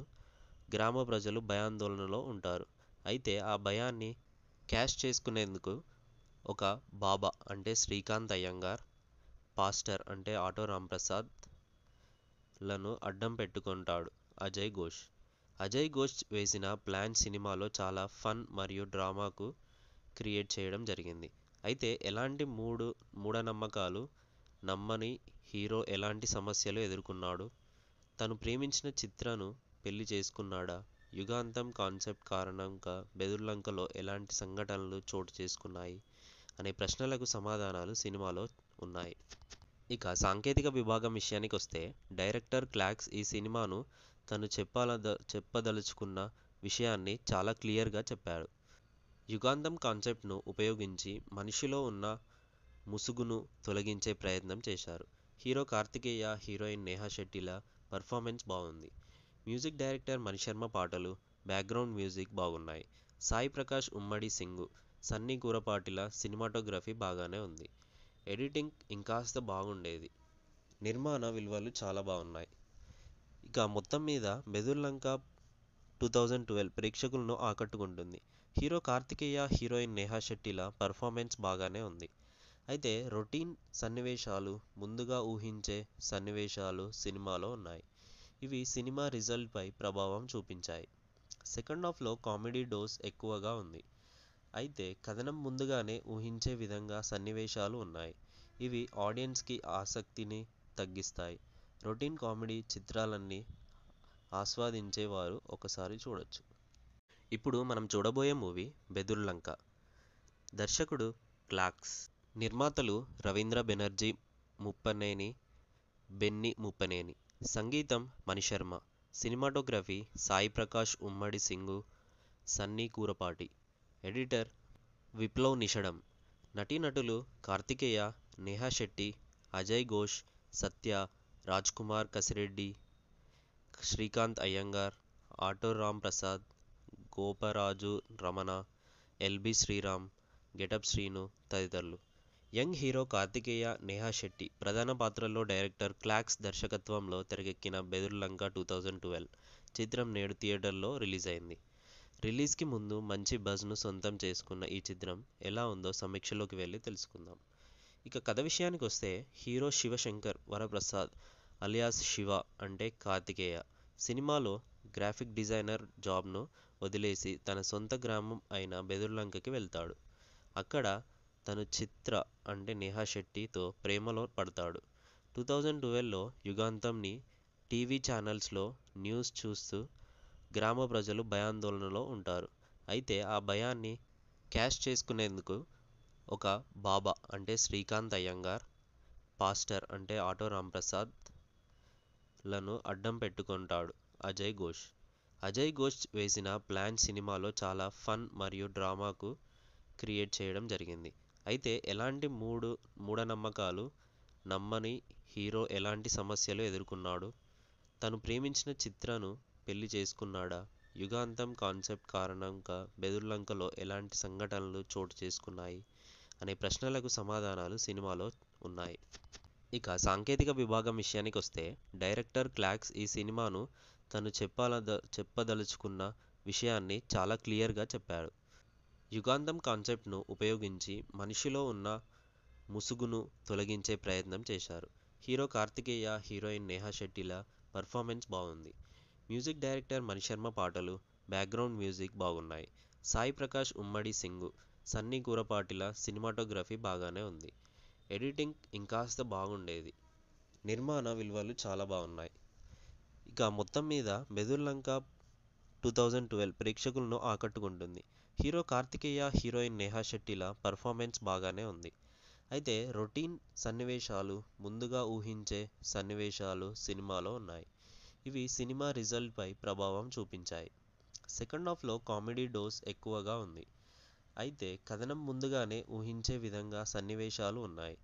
గ్రామ ప్రజలు భయాందోళనలో ఉంటారు అయితే ఆ భయాన్ని క్యాష్ చేసుకునేందుకు ఒక బాబా అంటే శ్రీకాంత్ అయ్యంగార్ పాస్టర్ అంటే ఆటో రాంప్రసాద్ లను అడ్డం పెట్టుకుంటాడు అజయ్ ఘోష్ అజయ్ ఘోష్ వేసిన ప్లాన్ సినిమాలో చాలా ఫన్ మరియు డ్రామాకు క్రియేట్ చేయడం జరిగింది అయితే ఎలాంటి మూడు మూఢనమ్మకాలు నమ్మని హీరో ఎలాంటి సమస్యలు ఎదుర్కొన్నాడు తను ప్రేమించిన చిత్రను పెళ్లి చేసుకున్నాడా యుగాంతం కాన్సెప్ట్ కారణంగా బెదుర్లంకలో ఎలాంటి సంఘటనలు చోటు చేసుకున్నాయి అనే ప్రశ్నలకు సమాధానాలు సినిమాలో ఉన్నాయి ఇక సాంకేతిక విభాగం విషయానికి వస్తే డైరెక్టర్ క్లాక్స్ ఈ సినిమాను తను చెప్పాల చెప్పదలుచుకున్న విషయాన్ని చాలా క్లియర్గా చెప్పాడు యుగాంతం కాన్సెప్ట్ను ఉపయోగించి మనిషిలో ఉన్న ముసుగును తొలగించే ప్రయత్నం చేశారు హీరో కార్తికేయ హీరోయిన్ నేహా శెట్టిల పర్ఫార్మెన్స్ బాగుంది మ్యూజిక్ డైరెక్టర్ మణిశర్మ పాటలు బ్యాక్గ్రౌండ్ మ్యూజిక్ బాగున్నాయి సాయి ప్రకాష్ ఉమ్మడి సింగు సన్నీ కూరపాటిల సినిమాటోగ్రఫీ బాగానే ఉంది ఎడిటింగ్ ఇంకాస్త బాగుండేది నిర్మాణ విలువలు చాలా బాగున్నాయి ఇక మొత్తం మీద బెదుర్లంక టూ థౌజండ్ ట్వెల్వ్ ప్రేక్షకులను ఆకట్టుకుంటుంది హీరో కార్తికేయ హీరోయిన్ నేహా శెట్టిల పర్ఫార్మెన్స్ బాగానే ఉంది అయితే రొటీన్ సన్నివేశాలు ముందుగా ఊహించే సన్నివేశాలు సినిమాలో ఉన్నాయి ఇవి సినిమా రిజల్ట్పై ప్రభావం చూపించాయి సెకండ్ హాఫ్లో కామెడీ డోస్ ఎక్కువగా ఉంది అయితే కథనం ముందుగానే ఊహించే విధంగా సన్నివేశాలు ఉన్నాయి ఇవి ఆడియన్స్కి ఆసక్తిని తగ్గిస్తాయి రొటీన్ కామెడీ చిత్రాలన్నీ ఆస్వాదించేవారు ఒకసారి చూడొచ్చు ఇప్పుడు మనం చూడబోయే మూవీ బెదుర్లంక దర్శకుడు క్లాక్స్ నిర్మాతలు రవీంద్ర బెనర్జీ ముప్పనేని బెన్ని ముప్పనేని సంగీతం మణిశర్మ సినిమాటోగ్రఫీ సాయి ప్రకాష్ ఉమ్మడి సింగు సన్నీ కూరపాటి ఎడిటర్ విప్లవ్ నిషడం నటీనటులు Karthikeya Neha Shetty Ajay Ghosh Satya Rajkumar Kasireddy Srikanth Iyengar auto Ram Prasad Goparaju Ramana LB Sriram getup Srinu తదితరులు యంగ్ హీరో కార్తికేయ నేహా శెట్టి ప్రధాన పాత్రల్లో డైరెక్టర్ క్లాక్స్ దర్శకత్వంలో తెరకెక్కిన బెదుర్లంక టూ థౌజండ్ ట్వెల్వ్ చిత్రం నేడు థియేటర్లో రిలీజ్ అయింది రిలీజ్కి ముందు మంచి బజ్ను సొంతం చేసుకున్న ఈ చిత్రం ఎలా ఉందో సమీక్షలోకి వెళ్ళి తెలుసుకుందాం ఇక కథ విషయానికి వస్తే హీరో శివశంకర్ వరప్రసాద్ అలియాస్ శివ అంటే కార్తికేయ సినిమాలో గ్రాఫిక్ డిజైనర్ జాబ్ను వదిలేసి తన సొంత గ్రామం అయిన బెదుర్లంకకి వెళ్తాడు అక్కడ తను చిత్ర అంటే నేహా శెట్టితో ప్రేమలో పడతాడు టూ థౌజండ్ ట్వెల్వ్లో యుగాంతంని టీవీ ఛానల్స్లో న్యూస్ చూస్తూ గ్రామ ప్రజలు భయాందోళనలో ఉంటారు అయితే ఆ భయాన్ని క్యాష్ చేసుకునేందుకు ఒక బాబా అంటే శ్రీకాంత్ అయ్యంగార్ పాస్టర్ అంటే ఆటో రాంప్రసాద్ లను అడ్డం పెట్టుకుంటాడు అజయ్ ఘోష్ అజయ్ ఘోష్ వేసిన ప్లాన్ సినిమాలో చాలా ఫన్ మరియు డ్రామాకు క్రియేట్ చేయడం జరిగింది అయితే ఎలాంటి మూడు మూఢనమ్మకాలు నమ్మని హీరో ఎలాంటి సమస్యలు ఎదుర్కొన్నాడు తను ప్రేమించిన చిత్రను పెళ్లి చేసుకున్నాడా యుగాంతం కాన్సెప్ట్ కారణంగా బెదుర్లంకలో ఎలాంటి సంఘటనలు చోటు చేసుకున్నాయి అనే ప్రశ్నలకు సమాధానాలు సినిమాలో ఉన్నాయి ఇక సాంకేతిక విభాగం విషయానికి వస్తే డైరెక్టర్ క్లాక్స్ ఈ సినిమాను తను చెప్పాల చెప్పదలుచుకున్న విషయాన్ని చాలా క్లియర్గా చెప్పాడు యుగాంధం కాన్సెప్ట్ను ఉపయోగించి మనిషిలో ఉన్న ముసుగును తొలగించే ప్రయత్నం చేశారు హీరో కార్తికేయ హీరోయిన్ నేహా శెట్టిల పర్ఫార్మెన్స్ బాగుంది మ్యూజిక్ డైరెక్టర్ మణిశర్మ పాటలు బ్యాక్గ్రౌండ్ మ్యూజిక్ బాగున్నాయి సాయి ప్రకాష్ ఉమ్మడి సింగు సన్నీ కూరపాటిల సినిమాటోగ్రఫీ బాగానే ఉంది ఎడిటింగ్ ఇంకాస్త బాగుండేది నిర్మాణ విలువలు చాలా బాగున్నాయి ఇక మొత్తం మీద మెదుర్లంక టూ థౌజండ్ ట్వెల్వ్ ప్రేక్షకులను ఆకట్టుకుంటుంది హీరో కార్తికేయ హీరోయిన్ నేహా శెట్టిల పర్ఫార్మెన్స్ బాగానే ఉంది అయితే రొటీన్ సన్నివేశాలు ముందుగా ఊహించే సన్నివేశాలు సినిమాలో ఉన్నాయి ఇవి సినిమా రిజల్ట్పై ప్రభావం చూపించాయి సెకండ్ హాఫ్లో కామెడీ డోస్ ఎక్కువగా ఉంది అయితే కథనం ముందుగానే ఊహించే విధంగా సన్నివేశాలు ఉన్నాయి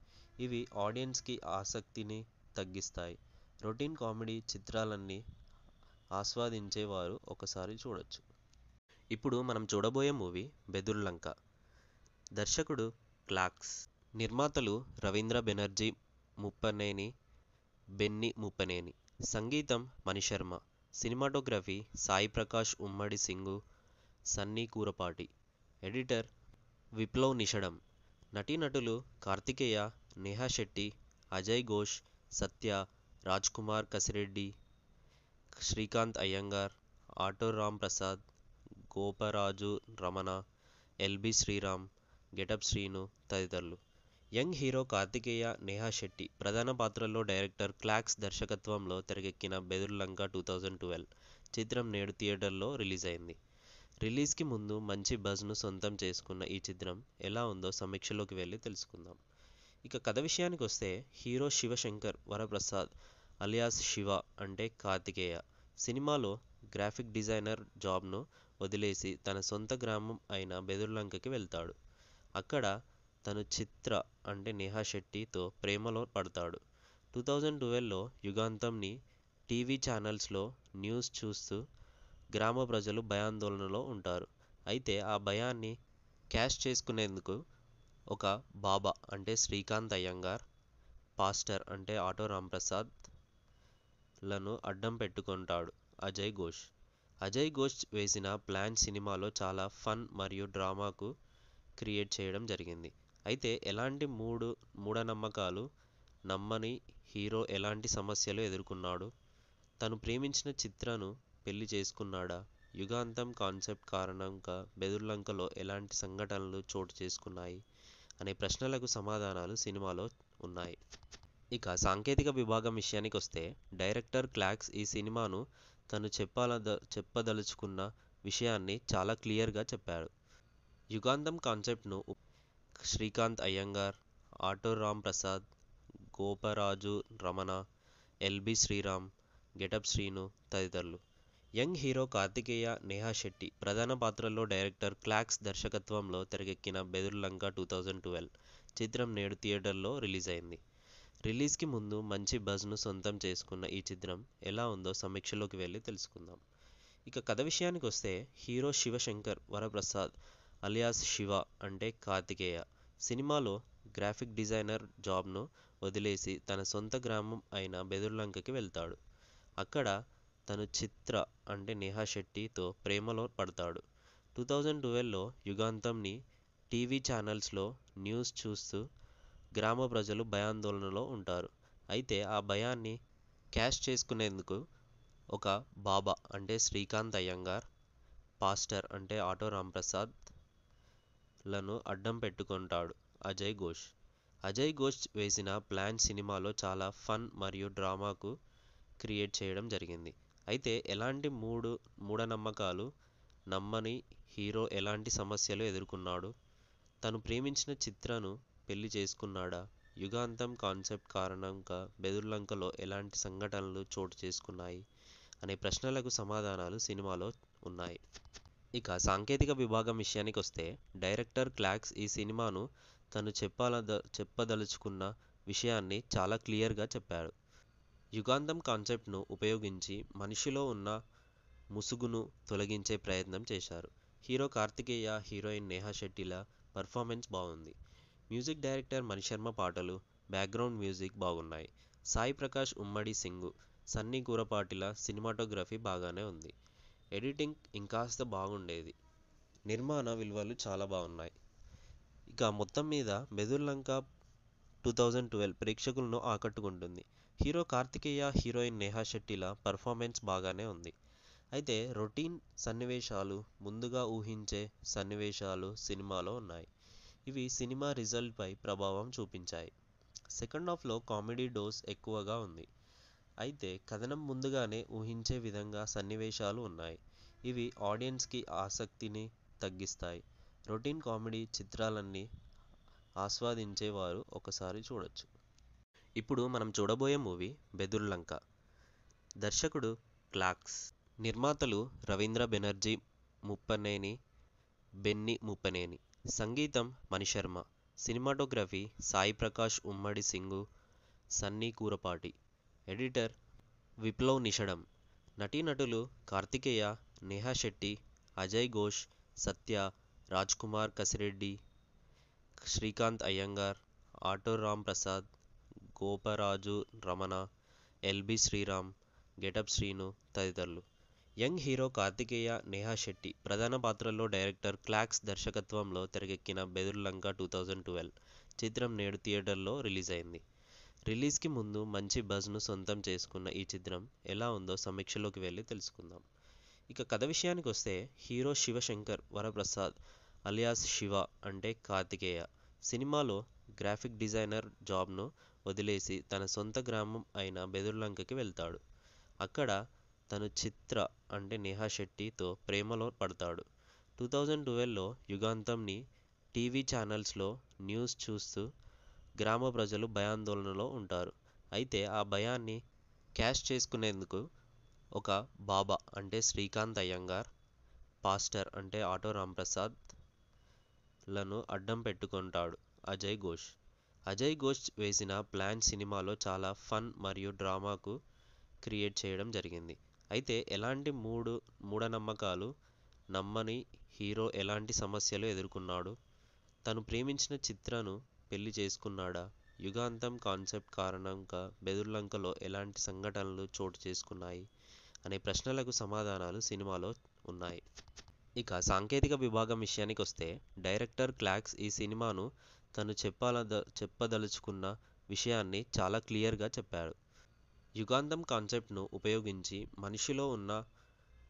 ఇవి ఆడియన్స్కి ఆసక్తిని తగ్గిస్తాయి రొటీన్ కామెడీ చిత్రాలన్నీ ఆస్వాదించేవారు ఒకసారి చూడొచ్చు ఇప్పుడు మనం చూడబోయే మూవీ బెదుర్లంక దర్శకుడు క్లాక్స్ నిర్మాతలు రవీంద్ర బెనర్జీ ముప్పనేని బెన్ని ముప్పనేని సంగీతం మణిశర్మ సినిమాటోగ్రఫీ సాయి ప్రకాష్ ఉమ్మడి సింగు సన్నీ కూరపాటి ఎడిటర్ విప్లవ్ నిషడం నటీనటులు Karthikeya Neha Shetty Ajay Ghosh Satya Raj Kumar Kasireddy Srikanth Iyengar auto Ramprasad Goparaju Ramana LB Sriram getup Srinu తదితరులు యంగ్ హీరో కార్తికేయ నేహా శెట్టి ప్రధాన పాత్రల్లో డైరెక్టర్ క్లాక్స్ దర్శకత్వంలో తెరకెక్కిన బెదుర్లంక టూ థౌజండ్ ట్వెల్వ్ చిత్రం నేడు థియేటర్లో రిలీజ్ అయింది రిలీజ్కి ముందు మంచి బజ్ను సొంతం చేసుకున్న ఈ చిత్రం ఎలా ఉందో సమీక్షలోకి వెళ్ళి తెలుసుకుందాం ఇక కథ విషయానికి వస్తే హీరో శివశంకర్ వరప్రసాద్ అలియాస్ శివ అంటే కార్తికేయ సినిమాలో గ్రాఫిక్ డిజైనర్ జాబ్ను వదిలేసి తన సొంత గ్రామం అయిన బెదుర్లంకకి వెళ్తాడు అక్కడ తను చిత్ర అంటే నేహా శెట్టితో ప్రేమలో పడతాడు టూ థౌజండ్ ట్వెల్వ్లో యుగాంతంని టీవీ ఛానల్స్లో న్యూస్ చూస్తూ గ్రామ ప్రజలు భయాందోళనలో ఉంటారు అయితే ఆ భయాన్ని క్యాష్ చేసుకునేందుకు ఒక బాబా అంటే శ్రీకాంత్ అయ్యంగార్ పాస్టర్ అంటే ఆటో రాంప్రసాద్ లను అడ్డం పెట్టుకుంటాడు అజయ్ ఘోష్ అజయ్ ఘోష్ వేసిన ప్లాన్ సినిమాలో చాలా ఫన్ మరియు డ్రామాకు క్రియేట్ చేయడం జరిగింది అయితే ఎలాంటి మూడు మూఢనమ్మకాలు నమ్మని హీరో ఎలాంటి సమస్యలు ఎదుర్కొన్నాడు తను ప్రేమించిన చిత్రను పెళ్లి చేసుకున్నాడా యుగాంతం కాన్సెప్ట్ కారణంగా బెదుర్లంకలో ఎలాంటి సంఘటనలు చోటు చేసుకున్నాయి అనే ప్రశ్నలకు సమాధానాలు సినిమాలో ఉన్నాయి ఇక సాంకేతిక విభాగం విషయానికొస్తే డైరెక్టర్ క్లాక్స్ ఈ సినిమాను తను చెప్పాల చెప్పదలుచుకున్న విషయాన్ని చాలా క్లియర్గా చెప్పాడు యుగాంధం కాన్సెప్ట్ను Srikanth Iyengar auto Ram Prasad Goparaju Ramana LB Sriram getup Srinu తదితరులు యంగ్ హీరో కార్తికేయ నేహా శెట్టి ప్రధాన పాత్రల్లో డైరెక్టర్ క్లాక్స్ దర్శకత్వంలో తెరకెక్కిన బెదుర్లంక టూ థౌజండ్ ట్వెల్వ్ చిత్రం నేడు థియేటర్లో రిలీజ్ అయింది రిలీజ్కి ముందు మంచి బజ్ను సొంతం చేసుకున్న ఈ చిత్రం ఎలా ఉందో సమీక్షలోకి వెళ్ళి తెలుసుకుందాం ఇక కథ విషయానికి వస్తే హీరో శివశంకర్ వరప్రసాద్ అలియాస్ శివ అంటే కార్తికేయ సినిమాలో గ్రాఫిక్ డిజైనర్ జాబ్ను వదిలేసి తన సొంత గ్రామం అయిన బెదుర్లంకకి వెళ్తాడు అక్కడ తను చిత్ర అంటే నేహా శెట్టితో ప్రేమలో పడతాడు టూ థౌజండ్ ట్వెల్వ్లో యుగాంతంని టీవీ ఛానల్స్లో న్యూస్ చూస్తూ గ్రామ ప్రజలు భయాందోళనలో ఉంటారు అయితే ఆ భయాన్ని క్యాష్ చేసుకునేందుకు ఒక బాబా అంటే శ్రీకాంత్ అయ్యంగార్ పాస్టర్ అంటే ఆటో రాంప్రసాద్ లను అడ్డం పెట్టుకుంటాడు అజయ్ ఘోష్ అజయ్ ఘోష్ వేసిన ప్లాన్ సినిమాలో చాలా ఫన్ మరియు డ్రామాకు క్రియేట్ చేయడం జరిగింది అయితే ఎలాంటి మూడు మూఢనమ్మకాలు నమ్మని హీరో ఎలాంటి సమస్యలు ఎదుర్కొన్నాడు తను ప్రేమించిన చిత్రను పెళ్లి చేసుకున్నాడా యుగాంతం కాన్సెప్ట్ కారణంగా బెదుర్లంకలో ఎలాంటి సంఘటనలు చోటు చేసుకున్నాయి అనే ప్రశ్నలకు సమాధానాలు సినిమాలో ఉన్నాయి ఇక సాంకేతిక విభాగం విషయానికి వస్తే డైరెక్టర్ క్లాక్స్ ఈ సినిమాను తను చెప్పాల చెప్పదలుచుకున్న విషయాన్ని చాలా క్లియర్గా చెప్పాడు యుగాంతం కాన్సెప్ట్ను ఉపయోగించి మనిషిలో ఉన్న ముసుగును తొలగించే ప్రయత్నం చేశారు హీరో కార్తికేయ హీరోయిన్ నేహా శెట్టిల పర్ఫార్మెన్స్ బాగుంది మ్యూజిక్ డైరెక్టర్ మణిశర్మ పాటలు బ్యాక్గ్రౌండ్ మ్యూజిక్ బాగున్నాయి సాయి ప్రకాష్ ఉమ్మడి సింగు సన్నీ కూరపాటిల సినిమాటోగ్రఫీ బాగానే ఉంది ఎడిటింగ్ ఇంకాస్త బాగుండేది నిర్మాణ విలువలు చాలా బాగున్నాయి ఇక మొత్తం మీద బెదుర్లంక టూ థౌజండ్ ట్వెల్వ్ ప్రేక్షకులను ఆకట్టుకుంటుంది హీరో కార్తికేయ హీరోయిన్ నేహా శెట్టిల పర్ఫార్మెన్స్ బాగానే ఉంది అయితే రొటీన్ సన్నివేశాలు ముందుగా ఊహించే సన్నివేశాలు సినిమాలో ఉన్నాయి ఇవి సినిమా రిజల్ట్పై ప్రభావం చూపించాయి సెకండ్ హాఫ్లో కామెడీ డోస్ ఎక్కువగా ఉంది అయితే కథనం ముందుగానే ఊహించే విధంగా సన్నివేశాలు ఉన్నాయి ఇవి ఆడియన్స్కి ఆసక్తిని తగ్గిస్తాయి రొటీన్ కామెడీ చిత్రాలన్నీ ఆస్వాదించేవారు ఒకసారి చూడొచ్చు ఇప్పుడు మనం చూడబోయే మూవీ బెదుర్లంక దర్శకుడు క్లాక్స్ నిర్మాతలు రవీంద్ర బెనర్జీ ముప్పనేని బెన్ని ముప్పనేని సంగీతం మణిశర్మ సినిమాటోగ్రఫీ సాయి ప్రకాష్ ఉమ్మడి సింగు సన్నీ కూరపాటి ఎడిటర్ విప్లవ్ నిషడం నటీనటులు Karthikeya Neha Shetty Ajay Ghosh Satya Raj Kumar Kasireddy Srikanth Iyengar auto Ram Prasad Goparaju Ramana LB Sriram getup Srinu తదితరులు యంగ్ హీరో కార్తికేయ నేహా శెట్టి ప్రధాన పాత్రల్లో డైరెక్టర్ క్లాక్స్ దర్శకత్వంలో తెరకెక్కిన బెదుర్లంక టూ థౌజండ్ ట్వెల్వ్ చిత్రం నేడు థియేటర్లో రిలీజ్ అయింది రిలీజ్కి ముందు మంచి బజ్ను సొంతం చేసుకున్న ఈ చిత్రం ఎలా ఉందో సమీక్షలోకి వెళ్ళి తెలుసుకుందాం ఇక కథ విషయానికి వస్తే హీరో శివశంకర్ వరప్రసాద్ అలియాస్ శివ అంటే కార్తికేయ సినిమాలో గ్రాఫిక్ డిజైనర్ జాబ్ను వదిలేసి తన సొంత గ్రామం అయిన బెదుర్లంకకి వెళ్తాడు అక్కడ తను చిత్ర అంటే నేహా శెట్టితో ప్రేమలో పడతాడు టూ థౌజండ్ ట్వెల్వ్లో యుగాంతంని టీవీ ఛానల్స్లో న్యూస్ చూస్తూ గ్రామ ప్రజలు భయాందోళనలో ఉంటారు అయితే ఆ భయాన్ని క్యాష్ చేసుకునేందుకు ఒక బాబా అంటే శ్రీకాంత్ అయ్యంగార్ పాస్టర్ అంటే ఆటో రాంప్రసాద్ లను అడ్డం పెట్టుకుంటాడు అజయ్ ఘోష్ అజయ్ ఘోష్ వేసిన ప్లాన్ సినిమాలో చాలా ఫన్ మరియు డ్రామాకు క్రియేట్ చేయడం జరిగింది అయితే ఎలాంటి మూడు మూఢనమ్మకాలు నమ్మని హీరో ఎలాంటి సమస్యలు ఎదుర్కొన్నాడు తను ప్రేమించిన చిత్రను పెళ్లి చేసుకున్నాడా యుగాంతం కాన్సెప్ట్ కారణంగా బెదుర్లంకలో ఎలాంటి సంఘటనలు చోటు చేసుకున్నాయి అనే ప్రశ్నలకు సమాధానాలు సినిమాలో ఉన్నాయి ఇక సాంకేతిక విభాగం విషయానికి వస్తే డైరెక్టర్ క్లాక్స్ ఈ సినిమాను తను చెప్పాల చెప్పదలుచుకున్న విషయాన్ని చాలా క్లియర్గా చెప్పాడు యుగాంధం కాన్సెప్ట్ను ఉపయోగించి మనిషిలో ఉన్న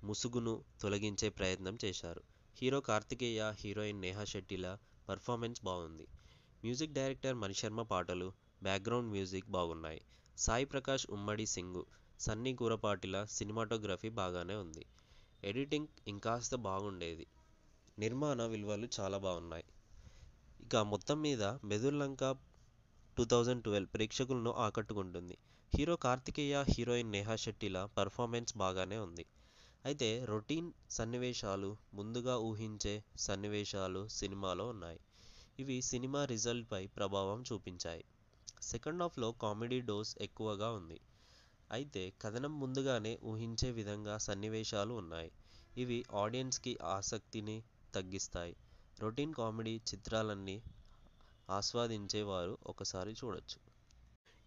ముసుగును తొలగించే ప్రయత్నం చేశారు హీరో కార్తికేయ హీరోయిన్ నేహా శెట్టిల పర్ఫార్మెన్స్ బాగుంది మ్యూజిక్ డైరెక్టర్ మణిశర్మ పాటలు బ్యాక్గ్రౌండ్ మ్యూజిక్ బాగున్నాయి సాయి ప్రకాష్ ఉమ్మడి సింగు సన్నీ కూరపాటిల సినిమాటోగ్రఫీ బాగానే ఉంది ఎడిటింగ్ ఇంకాస్త బాగుండేది నిర్మాణ విలువలు చాలా బాగున్నాయి ఇక మొత్తం మీద బెదుర్లంక టూ థౌజండ్ ట్వెల్వ్ ప్రేక్షకులను ఆకట్టుకుంటుంది హీరో కార్తికేయ హీరోయిన్ నేహా శెట్టిల పర్ఫార్మెన్స్ బాగానే ఉంది అయితే రొటీన్ సన్నివేశాలు ముందుగా ఊహించే సన్నివేశాలు సినిమాలో ఉన్నాయి ఇవి సినిమా రిజల్ట్పై ప్రభావం చూపించాయి సెకండ్ హాఫ్లో కామెడీ డోస్ ఎక్కువగా ఉంది అయితే కథనం ముందుగానే ఊహించే విధంగా సన్నివేశాలు ఉన్నాయి ఇవి ఆడియన్స్కి ఆసక్తిని తగ్గిస్తాయి రొటీన్ కామెడీ చిత్రాలన్నీ ఆస్వాదించేవారు ఒకసారి చూడొచ్చు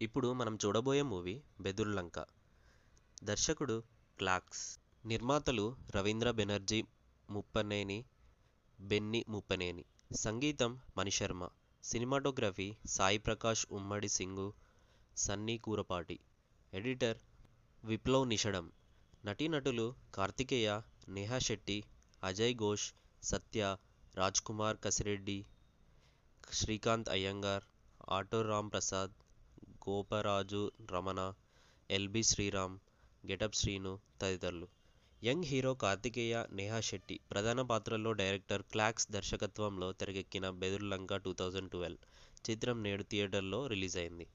ఇప్పుడు మనం చూడబోయే మూవీ బెదుర్లంక దర్శకుడు క్లాక్స్ నిర్మాతలు రవీంద్ర బెనర్జీ ముప్పనేని బెన్ని ముప్పనేని సంగీతం మణిశర్మ సినిమాటోగ్రఫీ సాయి ప్రకాష్ ఉమ్మడి సింగు సన్నీ కూరపాటి ఎడిటర్ విప్లవ్ నిషడం నటీనటులు Karthikeya Neha Shetty Ajay Ghosh Satya Raj Kumar Kasireddy Srikanth Iyengar auto Ram Prasad Goparaju Ramana LB Sriram getup Srinu తదితరులు యంగ్ హీరో కార్తికేయ నేహా శెట్టి ప్రధాన పాత్రల్లో డైరెక్టర్ క్లాక్స్ దర్శకత్వంలో తెరకెక్కిన బెదుర్లంక టూ థౌజండ్ ట్వెల్వ్ చిత్రం నేడు థియేటర్లో రిలీజ్ అయింది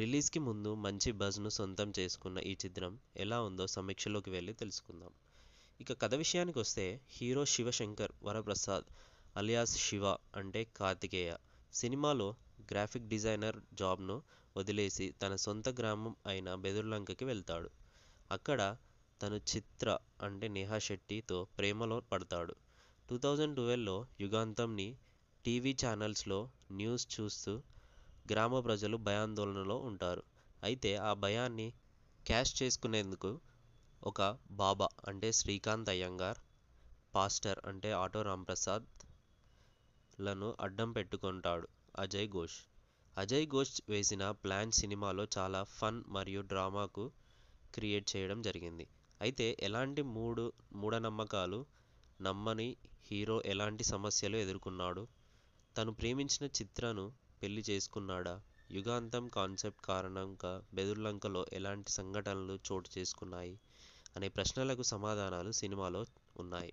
రిలీజ్కి ముందు మంచి బజ్ను సొంతం చేసుకున్న ఈ చిత్రం ఎలా ఉందో సమీక్షలోకి వెళ్ళి తెలుసుకుందాం ఇక కథ విషయానికి వస్తే హీరో శివశంకర్ వరప్రసాద్ అలియాస్ శివ అంటే కార్తికేయ సినిమాలో గ్రాఫిక్ డిజైనర్ జాబ్ను వదిలేసి తన సొంత గ్రామం అయిన బెదుర్లంకకి వెళ్తాడు అక్కడ తను చిత్ర అంటే నేహా శెట్టితో ప్రేమలో పడతాడు టూ థౌజండ్ ట్వెల్వ్లో యుగాంతంని టీవీ ఛానల్స్లో న్యూస్ చూస్తూ గ్రామ ప్రజలు భయాందోళనలో ఉంటారు అయితే ఆ భయాన్ని క్యాష్ చేసుకునేందుకు ఒక బాబా అంటే శ్రీకాంత్ అయ్యంగార్ పాస్టర్ అంటే ఆటో రాంప్రసాద్ లను అడ్డం పెట్టుకుంటాడు అజయ్ ఘోష్ అజయ్ ఘోష్ వేసిన ప్లాన్ సినిమాలో చాలా ఫన్ మరియు డ్రామాకు క్రియేట్ చేయడం జరిగింది అయితే ఎలాంటి మూడు మూఢనమ్మకాలు నమ్మని హీరో ఎలాంటి సమస్యలు ఎదుర్కొన్నాడు తను ప్రేమించిన చిత్రను పెళ్లి చేసుకున్నాడా యుగాంతం కాన్సెప్ట్ కారణంగా బెదుర్లంకలో ఎలాంటి సంఘటనలు చోటు చేసుకున్నాయి అనే ప్రశ్నలకు సమాధానాలు సినిమాలో ఉన్నాయి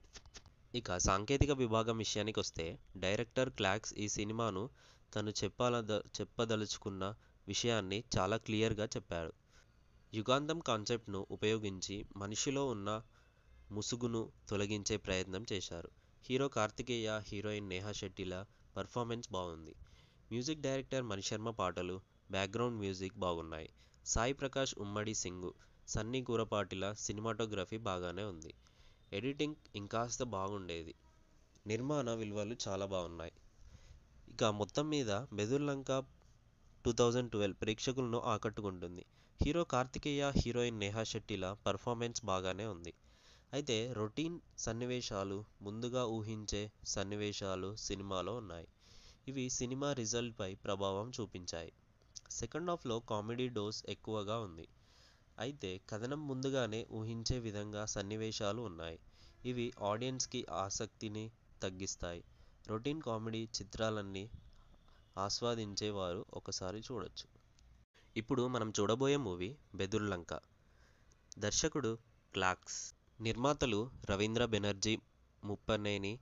ఇక సాంకేతిక విభాగం విషయానికి వస్తే డైరెక్టర్ క్లాక్స్ ఈ సినిమాను తను చెప్పాల చెప్పదలుచుకున్న విషయాన్ని చాలా క్లియర్గా చెప్పాడు యుగాంతం కాన్సెప్ట్ను ఉపయోగించి మనిషిలో ఉన్న ముసుగును తొలగించే ప్రయత్నం చేశారు హీరో కార్తికేయ హీరోయిన్ నేహా శెట్టిల పర్ఫార్మెన్స్ బాగుంది మ్యూజిక్ డైరెక్టర్ మణిశర్మ పాటలు బ్యాక్గ్రౌండ్ మ్యూజిక్ బాగున్నాయి సాయి ప్రకాష్ ఉమ్మడి సింగు సన్నీ కూరపాటిల సినిమాటోగ్రఫీ బాగానే ఉంది ఎడిటింగ్ ఇంకాస్త బాగుండేది నిర్మాణ విలువలు చాలా బాగున్నాయి ఇక మొత్తం మీద మెదుర్లంక టూ థౌజండ్ ట్వెల్వ్ ప్రేక్షకులను ఆకట్టుకుంటుంది హీరో కార్తికేయ హీరోయిన్ నేహా శెట్టిల పర్ఫార్మెన్స్ బాగానే ఉంది అయితే రొటీన్ సన్నివేశాలు ముందుగా ఊహించే సన్నివేశాలు సినిమాలో ఉన్నాయి ఇవి సినిమా రిజల్ట్పై ప్రభావం చూపించాయి సెకండ్ హాఫ్లో కామెడీ డోస్ ఎక్కువగా ఉంది అయితే కథనం ముందుగానే ఊహించే విధంగా సన్నివేశాలు ఉన్నాయి ఇవి ఆడియన్స్కి ఆసక్తిని తగ్గిస్తాయి రొటీన్ కామెడీ చిత్రాలన్నీ ఆస్వాదించేవారు ఒకసారి చూడొచ్చు ఇప్పుడు మనం చూడబోయే మూవీ బెదుర్లంక దర్శకుడు క్లాక్స్ నిర్మాతలు రవీంద్ర బెనర్జీ ముప్పనేని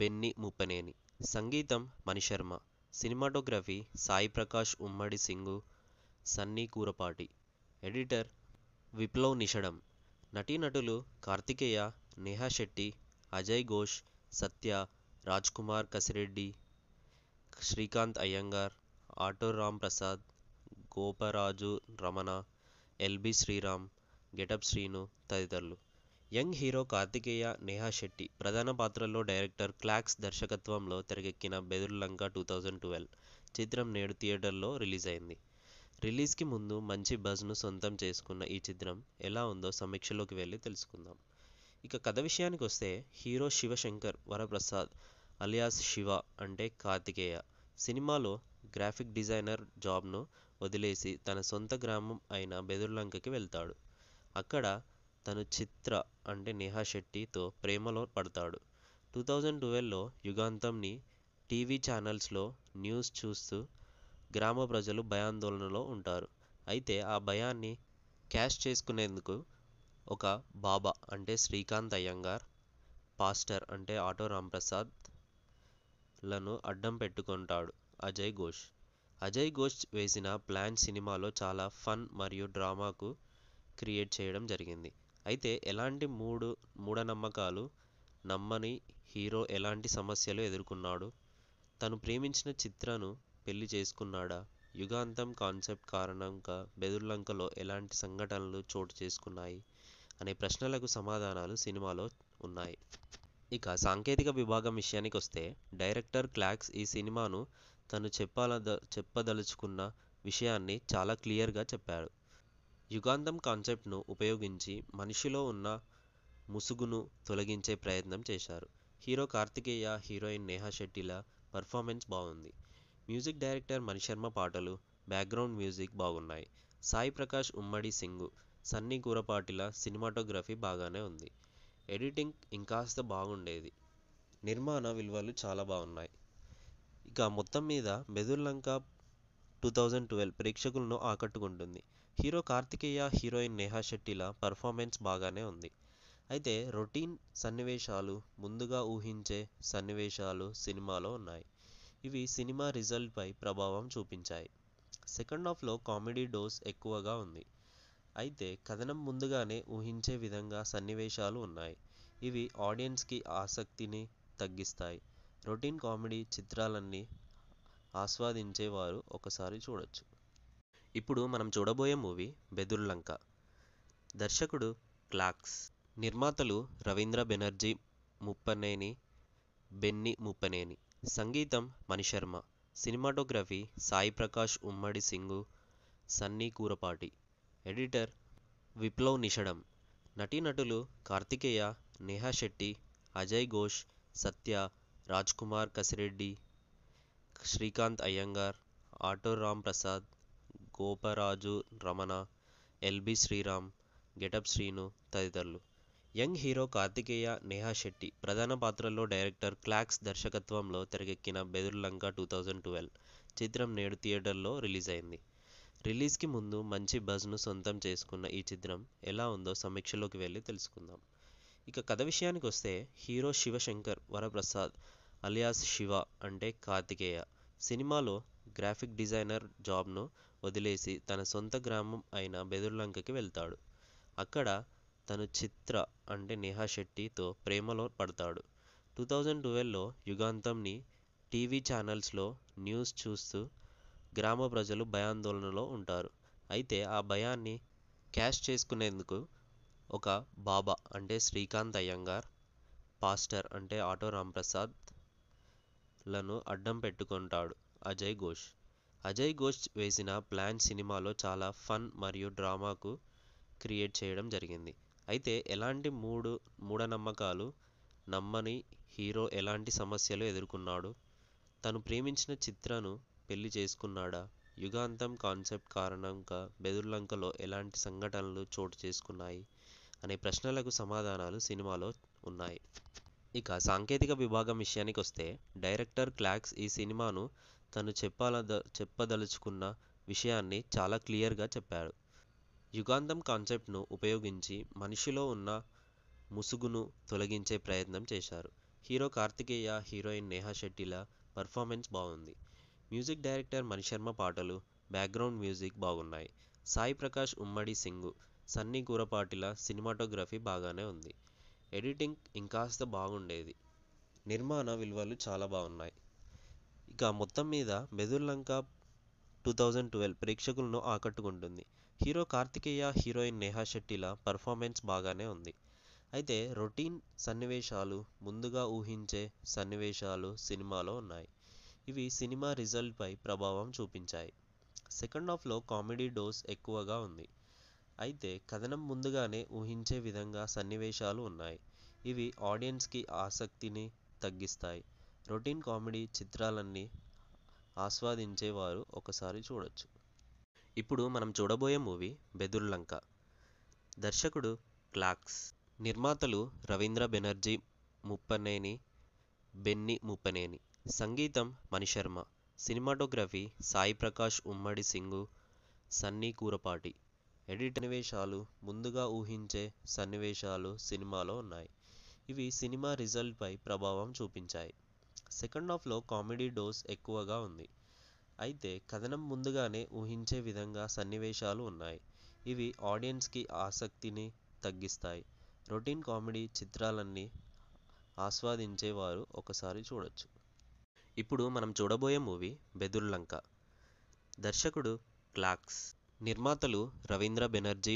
బెన్ని ముప్పనేని సంగీతం మణిశర్మ సినిమాటోగ్రఫీ సాయి ప్రకాష్ ఉమ్మడి సింగు సన్నీ కూరపాటి ఎడిటర్ విప్లవ్ నిషడం నటీనటులు Karthikeya Neha Shetty Ajay Ghosh Satya Rajkumar Kasireddy Srikanth Iyengar auto Ramprasad Goparaju Ramana LB Sriram getup Srinu తదితరులు యంగ్ హీరో కార్తికేయ నేహా శెట్టి ప్రధాన పాత్రల్లో డైరెక్టర్ క్లాక్స్ దర్శకత్వంలో తెరకెక్కిన బెదుర్లంక టూ థౌజండ్ ట్వెల్వ్ చిత్రం నేడు థియేటర్లో రిలీజ్ అయింది రిలీజ్కి ముందు మంచి బజ్ను సొంతం చేసుకున్న ఈ చిత్రం ఎలా ఉందో సమీక్షలోకి వెళ్ళి తెలుసుకుందాం ఇక కథ విషయానికి వస్తే హీరో శివశంకర్ వరప్రసాద్ అలియాస్ శివ అంటే కార్తికేయ సినిమాలో గ్రాఫిక్ డిజైనర్ జాబ్ను వదిలేసి తన సొంత గ్రామం అయిన బెదుర్లంకకి వెళ్తాడు అక్కడ తను చిత్ర అంటే నేహా శెట్టితో ప్రేమలో పడతాడు టూ థౌజండ్ ట్వెల్వ్లో యుగాంతంని టీవీ ఛానల్స్లో న్యూస్ చూస్తూ గ్రామ ప్రజలు భయాందోళనలో ఉంటారు అయితే ఆ భయాన్ని క్యాష్ చేసుకునేందుకు ఒక బాబా అంటే శ్రీకాంత్ అయ్యంగార్ పాస్టర్ అంటే ఆటో రాంప్రసాద్ లను అడ్డం పెట్టుకుంటాడు అజయ్ ఘోష్ అజయ్ ఘోష్ వేసిన ప్లాన్ సినిమాలో చాలా ఫన్ మరియు డ్రామాకు క్రియేట్ చేయడం జరిగింది అయితే ఎలాంటి మూడు మూఢనమ్మకాలు నమ్మని హీరో ఎలాంటి సమస్యలు ఎదుర్కొన్నాడు తను ప్రేమించిన చిత్రను పెళ్లి చేసుకున్నాడా యుగాంతం కాన్సెప్ట్ కారణంగా బెదుర్లంకలో ఎలాంటి సంఘటనలు చోటు చేసుకున్నాయి అనే ప్రశ్నలకు సమాధానాలు సినిమాలో ఉన్నాయి ఇక సాంకేతిక విభాగం విషయానికొస్తే డైరెక్టర్ క్లాక్స్ ఈ సినిమాను తను చెప్పాల చెప్పదలుచుకున్న విషయాన్ని చాలా క్లియర్గా చెప్పాడు యుగాంతం కాన్సెప్ట్ను ఉపయోగించి మనిషిలో ఉన్న ముసుగును తొలగించే ప్రయత్నం చేశారు హీరో కార్తికేయ హీరోయిన్ నేహా శెట్టిల పర్ఫార్మెన్స్ బాగుంది మ్యూజిక్ డైరెక్టర్ మణిశర్మ పాటలు బ్యాక్గ్రౌండ్ మ్యూజిక్ బాగున్నాయి సాయి ప్రకాష్ ఉమ్మడి సింగు సన్నీ కూరపాటిల సినిమాటోగ్రఫీ బాగానే ఉంది ఎడిటింగ్ ఇంకాస్త బాగుండేది నిర్మాణ విలువలు చాలా బాగున్నాయి ఇక మొత్తం మీద Bedurulanka two thousand twelve ప్రేక్షకులను ఆకట్టుకుంటుంది హీరో కార్తికేయ హీరోయిన్ నేహా శెట్టిల పర్ఫార్మెన్స్ బాగానే ఉంది అయితే రొటీన్ సన్నివేశాలు ముందుగా ఊహించే సన్నివేశాలు సినిమాలో ఉన్నాయి ఇవి సినిమా రిజల్ట్పై ప్రభావం చూపించాయి సెకండ్ హాఫ్లో కామెడీ డోస్ ఎక్కువగా ఉంది అయితే కథనం ముందుగానే ఊహించే విధంగా సన్నివేశాలు ఉన్నాయి ఇవి ఆడియన్స్కి ఆసక్తిని తగ్గిస్తాయి రొటీన్ కామెడీ చిత్రాలన్నీ ఆస్వాదించేవారు ఒకసారి చూడొచ్చు ఇప్పుడు మనం చూడబోయే మూవీ బెదుర్లంక దర్శకుడు క్లాక్స్ నిర్మాతలు రవీంద్ర బెనర్జీ ముప్పనేని బెన్ని ముప్పనేని సంగీతం మణిశర్మ సినిమాటోగ్రఫీ సాయి ప్రకాష్ ఉమ్మడి సింగు సన్నీ కూరపాటి ఎడిటర్ విప్లవ్ నిషడం నటీనటులు Karthikeya Neha Shetty Ajay Ghosh Satya Raj Kumar Kasireddy Srikanth Iyengar auto Ram Prasad Goparaju Ramana LB Sriram getup Srinu తదితరులు యంగ్ హీరో కార్తికేయ నేహా శెట్టి ప్రధాన పాత్రల్లో డైరెక్టర్ క్లాక్స్ దర్శకత్వంలో తెరకెక్కిన బెదుర్లంక టూ థౌజండ్ ట్వెల్వ్ చిత్రం నేడు థియేటర్లో రిలీజ్ అయింది రిలీజ్కి ముందు మంచి బజ్ను సొంతం చేసుకున్న ఈ చిత్రం ఎలా ఉందో సమీక్షలోకి వెళ్ళి తెలుసుకుందాం ఇక కథ విషయానికి వస్తే హీరో శివశంకర్ వరప్రసాద్ అలియాస్ శివ అంటే కార్తికేయ సినిమాలో గ్రాఫిక్ డిజైనర్ జాబ్ను వదిలేసి తన సొంత గ్రామం అయిన బెదుర్లంకకి వెళ్తాడు అక్కడ తను చిత్ర అంటే నేహా శెట్టితో ప్రేమలో పడతాడు టూ థౌజండ్ ట్వెల్వ్లో యుగాంతంని టీవీ ఛానల్స్లో న్యూస్ చూస్తూ గ్రామ ప్రజలు భయాందోళనలో ఉంటారు అయితే ఆ భయాన్ని క్యాష్ చేసుకునేందుకు ఒక బాబా అంటే శ్రీకాంత్ అయ్యంగార్ పాస్టర్ అంటే ఆటో రాంప్రసాద్ లను అడ్డం పెట్టుకుంటాడు అజయ్ ఘోష్ అజయ్ ఘోష్ వేసిన ప్లాన్ సినిమాలో చాలా ఫన్ మరియు డ్రామాకు క్రియేట్ చేయడం జరిగింది అయితే ఎలాంటి మూడు మూఢనమ్మకాలు నమ్మని హీరో ఎలాంటి సమస్యలు ఎదుర్కొన్నాడు తను ప్రేమించిన చిత్రను పెళ్లి చేసుకున్నాడా యుగాంతం కాన్సెప్ట్ కారణంగా బెదుర్లంకలో ఎలాంటి సంఘటనలు చోటు చేసుకున్నాయి అనే ప్రశ్నలకు సమాధానాలు సినిమాలో ఉన్నాయి ఇక సాంకేతిక విభాగం విషయానికి వస్తే డైరెక్టర్ క్లాక్స్ ఈ సినిమాను తను చెప్పాల చెప్పదలుచుకున్న విషయాన్ని చాలా క్లియర్గా చెప్పాడు యుగాంతం కాన్సెప్ట్ను ఉపయోగించి మనిషిలో ఉన్న ముసుగును తొలగించే ప్రయత్నం చేశారు హీరో కార్తికేయ హీరోయిన్ నేహా శెట్టిల పర్ఫార్మెన్స్ బాగుంది మ్యూజిక్ డైరెక్టర్ మణిశర్మ పాటలు బ్యాక్గ్రౌండ్ మ్యూజిక్ బాగున్నాయి సాయి ప్రకాష్ ఉమ్మడి సింగు సన్నీ కూరపాటిల సినిమాటోగ్రఫీ బాగానే ఉంది ఎడిటింగ్ ఇంకాస్త బాగుండేది నిర్మాణ విలువలు చాలా బాగున్నాయి ఇక మొత్తం మీద బెదుర్లంక టూ థౌజండ్ ట్వెల్వ్ ప్రేక్షకులను ఆకట్టుకుంటుంది హీరో కార్తికేయ హీరోయిన్ నేహా శెట్టిల పర్ఫార్మెన్స్ బాగానే ఉంది అయితే రొటీన్ సన్నివేశాలు ముందుగా ఊహించే సన్నివేశాలు సినిమాలో ఉన్నాయి ఇవి సినిమా రిజల్ట్పై ప్రభావం చూపించాయి సెకండ్ హాఫ్లో కామెడీ డోస్ ఎక్కువగా ఉంది అయితే కథనం ముందుగానే ఊహించే విధంగా సన్నివేశాలు ఉన్నాయి ఇవి ఆడియన్స్కి ఆసక్తిని తగ్గిస్తాయి రొటీన్ కామెడీ చిత్రాలన్నీ ఆస్వాదించేవారు ఒకసారి చూడొచ్చు ఇప్పుడు మనం చూడబోయే మూవీ బెదుర్లంక దర్శకుడు క్లాక్స్ నిర్మాతలు రవీంద్ర బెనర్జీ ముప్పనేని బెన్ని ముప్పనేని సంగీతం మణిశర్మ సినిమాటోగ్రఫీ సాయి ప్రకాష్ ఉమ్మడి సింగు సన్నీ కూరపాటి ఎడిట్ సన్నివేశాలు ముందుగా ఊహించే సన్నివేశాలు సినిమాలో ఉన్నాయి ఇవి సినిమా రిజల్ట్పై ప్రభావం చూపించాయి సెకండ్ హాఫ్లో కామెడీ డోస్ ఎక్కువగా ఉంది అయితే కథనం ముందుగానే ఊహించే విధంగా సన్నివేశాలు ఉన్నాయి ఇవి ఆడియన్స్కి ఆసక్తిని తగ్గిస్తాయి రొటీన్ కామెడీ చిత్రాలన్నీ ఆస్వాదించేవారు ఒకసారి చూడొచ్చు ఇప్పుడు మనం చూడబోయే మూవీ బెదుర్లంక దర్శకుడు క్లాక్స్ నిర్మాతలు రవీంద్ర బెనర్జీ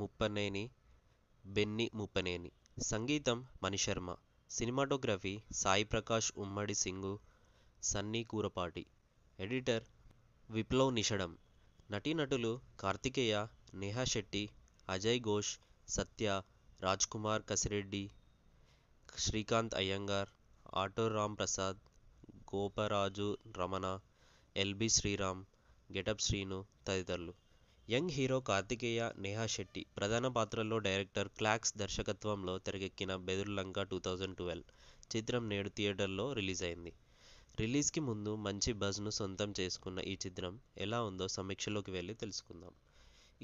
ముప్పనేని బెన్ని ముప్పనేని సంగీతం మణిశర్మ సినిమాటోగ్రఫీ సాయి ప్రకాష్ ఉమ్మడి సింగు సన్నీ కూరపాటి ఎడిటర్ విప్లవ్ నిషడం నటీనటులు Karthikeya Neha Shetty Ajay Ghosh Satya Raj Kumar Kasireddy Srikanth Iyengar auto Ram Prasad Goparaju Ramana LB Sriram getup Srinu తదితరులు యంగ్ హీరో కార్తికేయ నేహా శెట్టి ప్రధాన పాత్రల్లో డైరెక్టర్ క్లాక్స్ దర్శకత్వంలో తెరకెక్కిన బెదుర్లంక టూ థౌజండ్ ట్వెల్వ్ చిత్రం నేడు థియేటర్లో రిలీజ్ అయింది రిలీజ్కి ముందు మంచి బజ్ను సొంతం చేసుకున్న ఈ చిత్రం ఎలా ఉందో సమీక్షలోకి వెళ్ళి తెలుసుకుందాం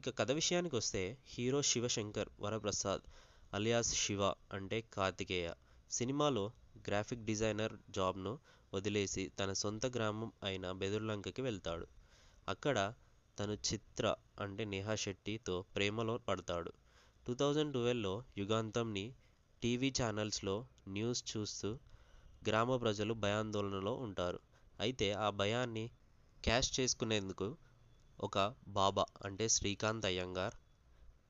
ఇక కథ విషయానికి వస్తే హీరో శివశంకర్ వరప్రసాద్ అలియాస్ శివ అంటే కార్తికేయ సినిమాలో గ్రాఫిక్ డిజైనర్ జాబ్ను వదిలేసి తన సొంత గ్రామం అయిన బెదుర్లంకకి వెళ్తాడు అక్కడ తను చిత్ర అంటే నేహా శెట్టితో ప్రేమలో పడతాడు టూ థౌజండ్ ట్వెల్వ్లో యుగాంతంని టీవీ ఛానల్స్లో న్యూస్ చూస్తూ గ్రామ ప్రజలు భయాందోళనలో ఉంటారు అయితే ఆ భయాన్ని క్యాష్ చేసుకునేందుకు ఒక బాబా అంటే శ్రీకాంత్ అయ్యంగార్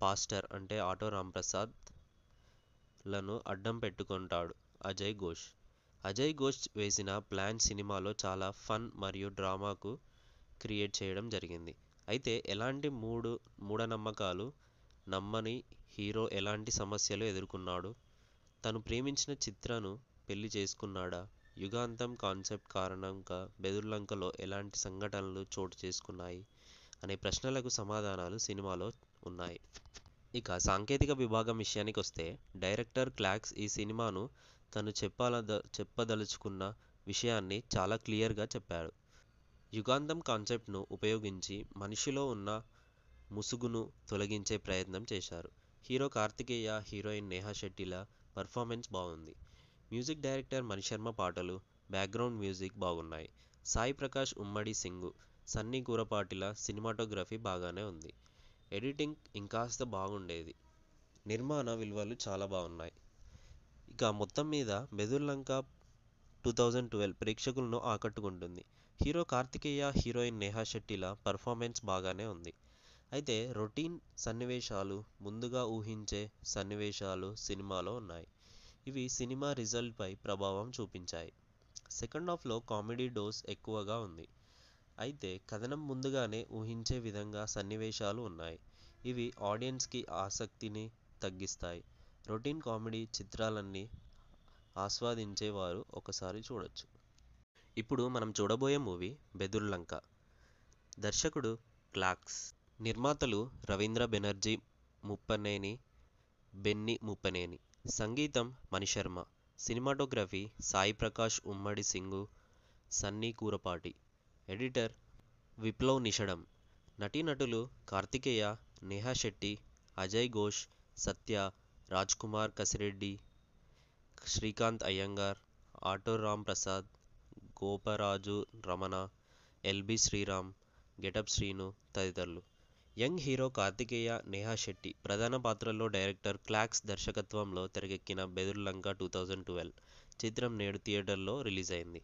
పాస్టర్ అంటే ఆటో రాంప్రసాద్ లను అడ్డం పెట్టుకుంటాడు అజయ్ ఘోష్ అజయ్ ఘోష్ వేసిన ప్లాన్ సినిమాలో చాలా ఫన్ మరియు డ్రామాకు క్రియేట్ చేయడం జరిగింది అయితే ఎలాంటి మూడు మూఢనమ్మకాలు నమ్మని హీరో ఎలాంటి సమస్యలు ఎదుర్కొన్నాడు తను ప్రేమించిన చిత్రను పెళ్లి చేసుకున్నాడా యుగాంతం కాన్సెప్ట్ కారణంగా బెదుర్లంకలో ఎలాంటి సంఘటనలు చోటు చేసుకున్నాయి అనే ప్రశ్నలకు సమాధానాలు సినిమాలో ఉన్నాయి ఇక సాంకేతిక విభాగం విషయానికి వస్తే డైరెక్టర్ క్లాక్స్ ఈ సినిమాను తను చెప్పాల చెప్పదలుచుకున్న విషయాన్ని చాలా క్లియర్గా చెప్పాడు యుగాంతం కాన్సెప్ట్ను ఉపయోగించి మనిషిలో ఉన్న ముసుగును తొలగించే ప్రయత్నం చేశారు హీరో కార్తికేయ హీరోయిన్ నేహా శెట్టిల పర్ఫార్మెన్స్ బాగుంది మ్యూజిక్ డైరెక్టర్ మణిశర్మ పాటలు బ్యాక్గ్రౌండ్ మ్యూజిక్ బాగున్నాయి సాయి ప్రకాష్ ఉమ్మడి సింగు సన్నీ కూరపాటిల సినిమాటోగ్రఫీ బాగానే ఉంది ఎడిటింగ్ ఇంకాస్త బాగుండేది నిర్మాణ విలువలు చాలా బాగున్నాయి ఇక మొత్తం మీద మెదుర్లంక టూ థౌజండ్ ట్వెల్వ్ ప్రేక్షకులను ఆకట్టుకుంటుంది హీరో కార్తికేయ హీరోయిన్ నేహా శెట్టిల పర్ఫార్మెన్స్ బాగానే ఉంది అయితే రొటీన్ సన్నివేశాలు ముందుగా ఊహించే సన్నివేశాలు సినిమాలో ఉన్నాయి ఇవి సినిమా రిజల్ట్పై ప్రభావం చూపించాయి సెకండ్ హాఫ్లో కామెడీ డోస్ ఎక్కువగా ఉంది అయితే కథనం ముందుగానే ఊహించే విధంగా సన్నివేశాలు ఉన్నాయి ఇవి ఆడియన్స్కి ఆసక్తిని తగ్గిస్తాయి రొటీన్ కామెడీ చిత్రాలన్నీ ఆస్వాదించేవారు ఒకసారి చూడొచ్చు ఇప్పుడు మనం చూడబోయే మూవీ బెదుర్లంక దర్శకుడు క్లాక్స్ నిర్మాతలు రవీంద్ర బెనర్జీ ముప్పనేని బెన్ని ముప్పనేని సంగీతం మణిశర్మ సినిమాటోగ్రఫీ సాయి ప్రకాష్ ఉమ్మడి సింగు సన్నీ కూరపాటి ఎడిటర్ విప్లవ్ నిషడం నటీనటులు Karthikeya Neha Shetty Ajay Ghosh Satya Rajkumar Kasireddy Srikanth Iyengar auto Ramprasad Goparaju Ramana LB Sriram getup Srinu తదితరులు యంగ్ హీరో కార్తికేయ నేహా శెట్టి ప్రధాన పాత్రల్లో డైరెక్టర్ క్లాక్స్ దర్శకత్వంలో తెరకెక్కిన బెదుర్లంక టూ థౌజండ్ ట్వెల్వ్ చిత్రం నేడు థియేటర్లో రిలీజ్ అయింది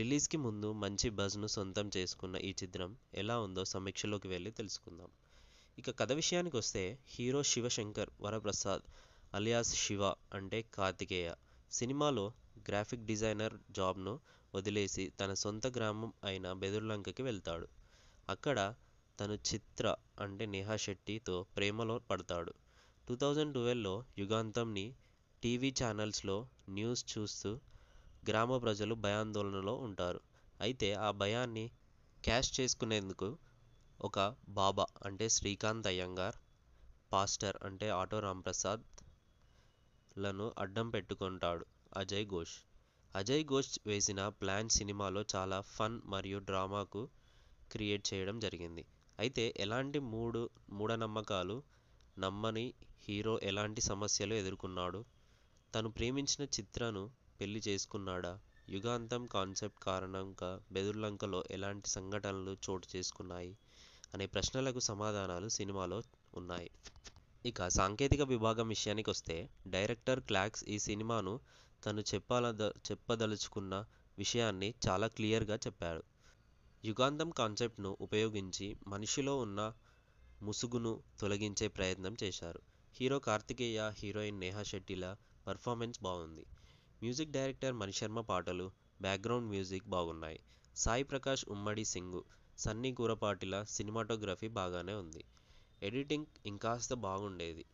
రిలీజ్కి ముందు మంచి బజ్ను సొంతం చేసుకున్న ఈ చిత్రం ఎలా ఉందో సమీక్షలోకి వెళ్ళి తెలుసుకుందాం ఇక కథ విషయానికి వస్తే హీరో శివశంకర్ వరప్రసాద్ అలియాస్ శివ అంటే కార్తికేయ సినిమాలో గ్రాఫిక్ డిజైనర్ జాబ్ను వదిలేసి తన సొంత గ్రామం అయిన బెదుర్లంకకి వెళ్తాడు అక్కడ తను చిత్ర అంటే నేహా శెట్టితో ప్రేమలో పడతాడు టూ థౌజండ్ ట్వెల్వ్లో యుగాంతంని టీవీ ఛానల్స్లో న్యూస్ చూస్తూ గ్రామ ప్రజలు భయాందోళనలో ఉంటారు అయితే ఆ భయాన్ని క్యాష్ చేసుకునేందుకు ఒక బాబా అంటే శ్రీకాంత్ అయ్యంగార్ పాస్టర్ అంటే ఆటో రాంప్రసాద్ లను అడ్డం పెట్టుకుంటాడు అజయ్ ఘోష్ అజయ్ ఘోష్ వేసిన ప్లాన్ సినిమాలో చాలా ఫన్ మరియు డ్రామాకు క్రియేట్ చేయడం జరిగింది అయితే ఎలాంటి మూడు మూఢనమ్మకాలు నమ్మని హీరో ఎలాంటి సమస్యలు ఎదుర్కొన్నాడు తను ప్రేమించిన చిత్రను పెళ్లి చేసుకున్నాడా యుగాంతం కాన్సెప్ట్ కారణంగా బెదుర్లంకలో ఎలాంటి సంఘటనలు చోటు చేసుకున్నాయి అనే ప్రశ్నలకు సమాధానాలు సినిమాలో ఉన్నాయి ఇక సాంకేతిక విభాగం విషయానికొస్తే డైరెక్టర్ క్లాక్స్ ఈ సినిమాను తను చెప్పాల చెప్పదలుచుకున్న విషయాన్ని చాలా క్లియర్గా చెప్పాడు యుగాంధం కాన్సెప్ట్ను ఉపయోగించి మనిషిలో ఉన్న ముసుగును తొలగించే ప్రయత్నం చేశారు హీరో కార్తికేయ హీరోయిన్ నేహా శెట్టిల పర్ఫార్మెన్స్ బాగుంది మ్యూజిక్ డైరెక్టర్ మణిశర్మ పాటలు బ్యాక్గ్రౌండ్ మ్యూజిక్ బాగున్నాయి సాయి ప్రకాష్ ఉమ్మడి సింగు సన్నీ కూరపాటిల సినిమాటోగ్రఫీ బాగానే ఉంది ఎడిటింగ్ ఇంకాస్త బాగుండేది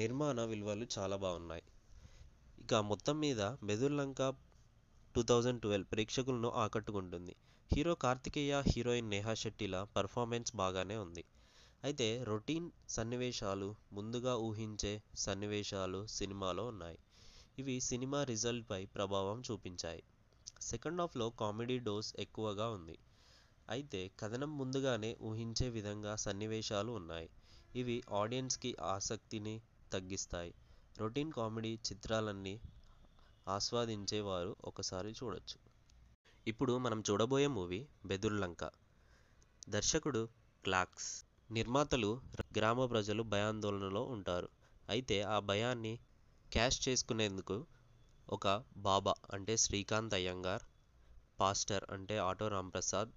నిర్మాణ విలువలు చాలా బాగున్నాయి ఇక మొత్తం మీద Bedurulanka two thousand twelve ప్రేక్షకులను ఆకట్టుకుంటుంది హీరో కార్తికేయ హీరోయిన్ నేహా శెట్టిల పర్ఫార్మెన్స్ బాగానే ఉంది అయితే రొటీన్ సన్నివేశాలు ముందుగా ఊహించే సన్నివేశాలు సినిమాలో ఉన్నాయి ఇవి సినిమా రిజల్ట్పై ప్రభావం చూపించాయి సెకండ్ హాఫ్లో కామెడీ డోస్ ఎక్కువగా ఉంది అయితే కథనం ముందుగానే ఊహించే విధంగా సన్నివేశాలు ఉన్నాయి ఇవి ఆడియన్స్కి ఆసక్తిని తగ్గిస్తాయి రొటీన్ కామెడీ చిత్రాలన్నీ ఆస్వాదించేవారు ఒకసారి చూడొచ్చు ఇప్పుడు మనం చూడబోయే మూవీ బెదుర్లంక దర్శకుడు క్లాక్స్ నిర్మాతలు గ్రామ ప్రజలు భయాందోళనలో ఉంటారు అయితే ఆ భయాన్ని క్యాష్ చేసుకునేందుకు ఒక బాబా అంటే శ్రీకాంత్ అయ్యంగార్ పాస్టర్ అంటే ఆటో రాంప్రసాద్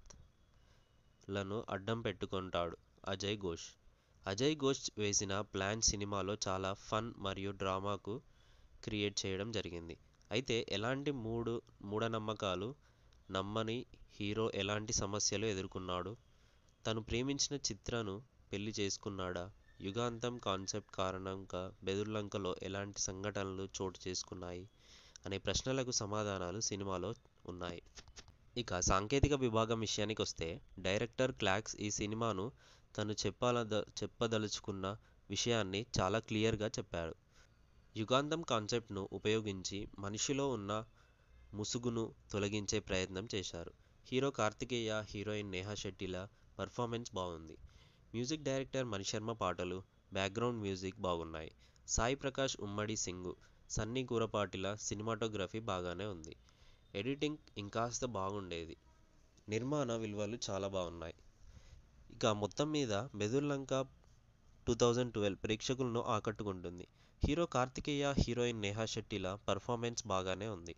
లను అడ్డం పెట్టుకుంటాడు అజయ్ ఘోష్ అజయ్ ఘోష్ వేసిన ప్లాన్ సినిమాలో చాలా ఫన్ మరియు డ్రామాకు క్రియేట్ చేయడం జరిగింది అయితే ఎలాంటి మూడు మూఢనమ్మకాలు నమ్మని హీరో ఎలాంటి సమస్యలు ఎదుర్కొన్నాడు తను ప్రేమించిన చిత్రను పెళ్లి చేసుకున్నాడా యుగాంతం కాన్సెప్ట్ కారణంగా బెదుర్లంకలో ఎలాంటి సంఘటనలు చోటు చేసుకున్నాయి అనే ప్రశ్నలకు సమాధానాలు సినిమాలో ఉన్నాయి ఇక సాంకేతిక విభాగం విషయానికి వస్తే డైరెక్టర్ క్లాక్స్ ఈ సినిమాను తను చెప్పాల చెప్పదలుచుకున్న విషయాన్ని చాలా క్లియర్గా చెప్పాడు యుగాంతం కాన్సెప్ట్ను ఉపయోగించి మనిషిలో ఉన్న ముసుగును తొలగించే ప్రయత్నం చేశారు హీరో కార్తికేయ హీరోయిన్ నేహా శెట్టిల పర్ఫార్మెన్స్ బాగుంది మ్యూజిక్ డైరెక్టర్ మణిశర్మ పాటలు బ్యాక్గ్రౌండ్ మ్యూజిక్ బాగున్నాయి సాయి ప్రకాష్ ఉమ్మడి సింగు సన్నీ కూరపాటిల సినిమాటోగ్రఫీ బాగానే ఉంది ఎడిటింగ్ ఇంకాస్త బాగుండేది నిర్మాణ విలువలు చాలా బాగున్నాయి ఇక మొత్తం మీద Bedurulanka two thousand twelve ప్రేక్షకులను ఆకట్టుకుంటుంది హీరో కార్తికేయ హీరోయిన్ నేహా శెట్టిల పర్ఫార్మెన్స్ బాగానే ఉంది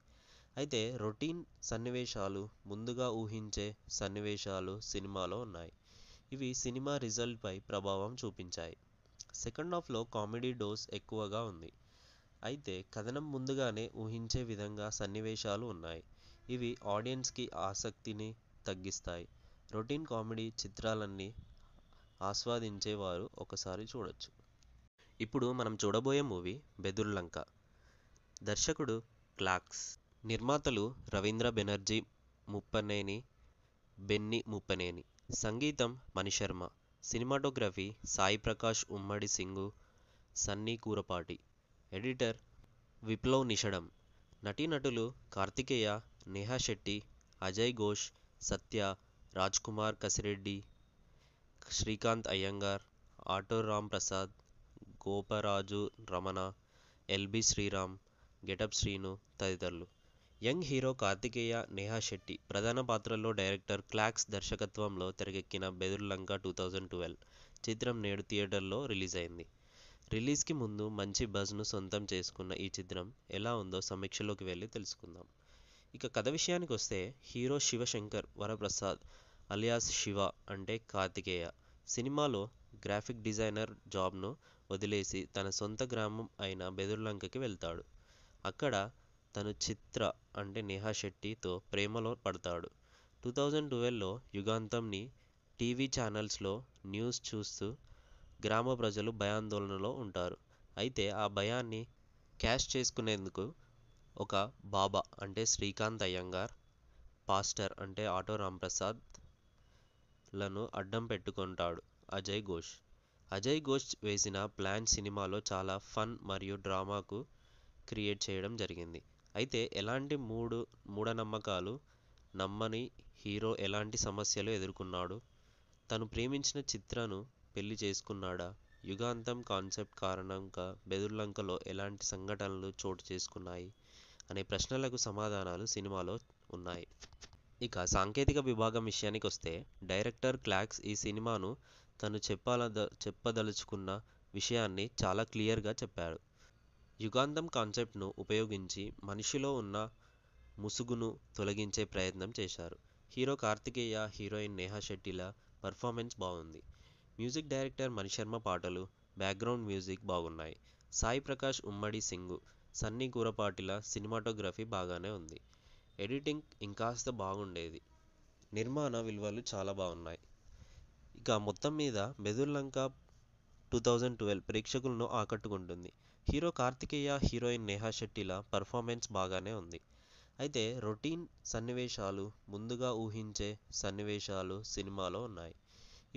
అయితే రొటీన్ సన్నివేశాలు ముందుగా ఊహించే సన్నివేశాలు సినిమాలో ఉన్నాయి ఇవి సినిమా రిజల్ట్పై ప్రభావం చూపించాయి సెకండ్ హాఫ్లో కామెడీ డోస్ ఎక్కువగా ఉంది అయితే కథనం ముందుగానే ఊహించే విధంగా సన్నివేశాలు ఉన్నాయి ఇవి ఆడియన్స్కి ఆసక్తిని తగ్గిస్తాయి రొటీన్ కామెడీ చిత్రాలన్నీ ఆస్వాదించేవారు ఒకసారి చూడొచ్చు ఇప్పుడు మనం చూడబోయే మూవీ బెదుర్లంక దర్శకుడు క్లాక్స్ నిర్మాతలు రవీంద్ర బెనర్జీ ముప్పనేని బెన్ని ముప్పనేని సంగీతం మణిశర్మ సినిమాటోగ్రఫీ సాయి ప్రకాష్ ఉమ్మడి సింగు సన్నీ కూరపాటి ఎడిటర్ విప్లవ్ నిషడం నటీనటులు Karthikeya Neha Shetty Ajay Ghosh Satya Kumar Kasireddy Srikanth Iyengar auto Ram Prasad Goparaju Ramana LB Sriram getup Srinu తదితరులు యంగ్ హీరో కార్తికేయ నేహా శెట్టి ప్రధాన పాత్రల్లో డైరెక్టర్ క్లాక్స్ దర్శకత్వంలో తెరకెక్కిన బెదుర్లంక టూ థౌజండ్ ట్వెల్వ్ చిత్రం నేడు థియేటర్లో రిలీజ్ అయింది రిలీజ్కి ముందు మంచి బజ్ను సొంతం చేసుకున్న ఈ చిత్రం ఎలా ఉందో సమీక్షలోకి వెళ్ళి తెలుసుకుందాం ఇక కథ విషయానికి వస్తే హీరో శివశంకర్ వరప్రసాద్ అలియాస్ శివ అంటే కార్తికేయ సినిమాలో గ్రాఫిక్ డిజైనర్ జాబ్ను వదిలేసి తన సొంత గ్రామం అయిన బెదుర్లంకకి వెళ్తాడు అక్కడ తను చిత్ర అంటే నేహా శెట్టితో ప్రేమలో పడతాడు టూ థౌజండ్ ట్వెల్వ్లో యుగాంతంని టీవీ ఛానల్స్లో న్యూస్ చూస్తూ గ్రామ ప్రజలు భయాందోళనలో ఉంటారు అయితే ఆ భయాన్ని క్యాష్ చేసుకునేందుకు ఒక బాబా అంటే శ్రీకాంత్ అయ్యంగార్ పాస్టర్ అంటే ఆటో రాంప్రసాద్ లను అడ్డం పెట్టుకుంటాడు అజయ్ ఘోష్ అజయ్ ఘోష్ వేసిన ప్లాన్ సినిమాలో చాలా ఫన్ మరియు డ్రామాకు క్రియేట్ చేయడం జరిగింది అయితే ఎలాంటి మూడు మూఢనమ్మకాలు నమ్మని హీరో ఎలాంటి సమస్యలు ఎదుర్కొన్నాడు తను ప్రేమించిన చిత్రను పెళ్లి చేసుకున్నాడా యుగాంతం కాన్సెప్ట్ కారణంగా బెదుర్లంకలో ఎలాంటి సంఘటనలు చోటు చేసుకున్నాయి అనే ప్రశ్నలకు సమాధానాలు సినిమాలో ఉన్నాయి ఇక సాంకేతిక విభాగం విషయానికి వస్తే డైరెక్టర్ క్లాక్స్ ఈ సినిమాను తను చెప్పాల చెప్పదలుచుకున్న విషయాన్ని చాలా క్లియర్గా చెప్పాడు యుగాంతం కాన్సెప్ట్ను ఉపయోగించి మనిషిలో ఉన్న ముసుగును తొలగించే ప్రయత్నం చేశారు హీరో కార్తికేయ హీరోయిన్ నేహా శెట్టిల పర్ఫార్మెన్స్ బాగుంది మ్యూజిక్ డైరెక్టర్ మణిశర్మ పాటలు బ్యాక్గ్రౌండ్ మ్యూజిక్ బాగున్నాయి సాయి ప్రకాష్ ఉమ్మడి సింగు సన్నీ కూరపాటిల సినిమాటోగ్రఫీ బాగానే ఉంది ఎడిటింగ్ ఇంకాస్త బాగుండేది నిర్మాణ విలువలు చాలా బాగున్నాయి ఇక మొత్తం మీద బెదుర్లంక టూ థౌజండ్ ట్వెల్వ్ ప్రేక్షకులను ఆకట్టుకుంటుంది హీరో కార్తికేయ హీరోయిన్ నేహా శెట్టిల పర్ఫార్మెన్స్ బాగానే ఉంది అయితే రొటీన్ సన్నివేశాలు ముందుగా ఊహించే సన్నివేశాలు సినిమాలో ఉన్నాయి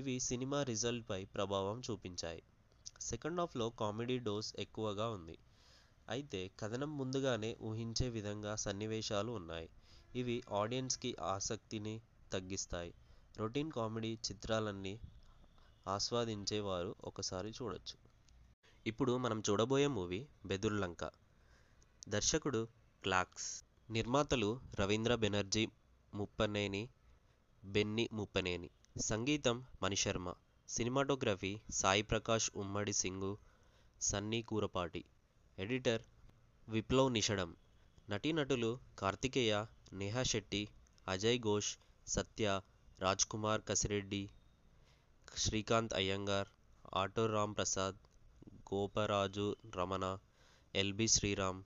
ఇవి సినిమా రిజల్ట్పై ప్రభావం చూపించాయి సెకండ్ హాఫ్లో కామెడీ డోస్ ఎక్కువగా ఉంది అయితే కథనం ముందుగానే ఊహించే విధంగా సన్నివేశాలు ఉన్నాయి ఇవి ఆడియన్స్కి ఆసక్తిని తగ్గిస్తాయి రొటీన్ కామెడీ చిత్రాలన్నీ ఆస్వాదించేవారు ఒకసారి చూడొచ్చు ఇప్పుడు మనం చూడబోయే మూవీ బెదుర్లంక దర్శకుడు క్లాక్స్ నిర్మాతలు రవీంద్ర బెనర్జీ ముప్పనేని బెన్ని ముప్పనేని సంగీతం మణిశర్మ సినిమాటోగ్రఫీ సాయి ప్రకాష్ ఉమ్మడి సింగు సన్నీ కూరపాటి ఎడిటర్ విప్లవ్ నిషడం నటీనటులు Karthikeya Neha Shetty Ajay Ghosh Satya Raj Kumar Kasireddy Srikanth Iyengar auto Ram Prasad Goparaju Ramana LB Sriram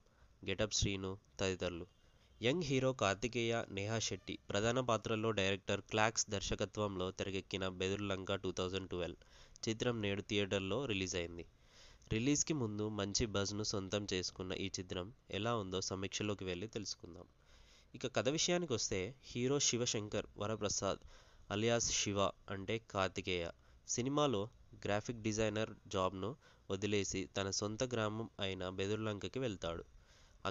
getup Srinu తదితరులు యంగ్ హీరో కార్తికేయ నేహా శెట్టి ప్రధాన పాత్రల్లో డైరెక్టర్ క్లాక్స్ దర్శకత్వంలో తెరకెక్కిన బెదుర్లంక టూ థౌజండ్ ట్వెల్వ్ చిత్రం నేడు థియేటర్లో రిలీజ్ అయింది రిలీజ్కి ముందు మంచి బజ్ను సొంతం చేసుకున్న ఈ చిత్రం ఎలా ఉందో సమీక్షలోకి వెళ్ళి తెలుసుకుందాం ఇక కథ విషయానికి వస్తే హీరో శివశంకర్ వరప్రసాద్ అలియాస్ శివ అంటే కార్తికేయ సినిమాలో గ్రాఫిక్ డిజైనర్ జాబ్ను వదిలేసి తన సొంత గ్రామం అయిన బెదుర్లంకకి వెళ్తాడు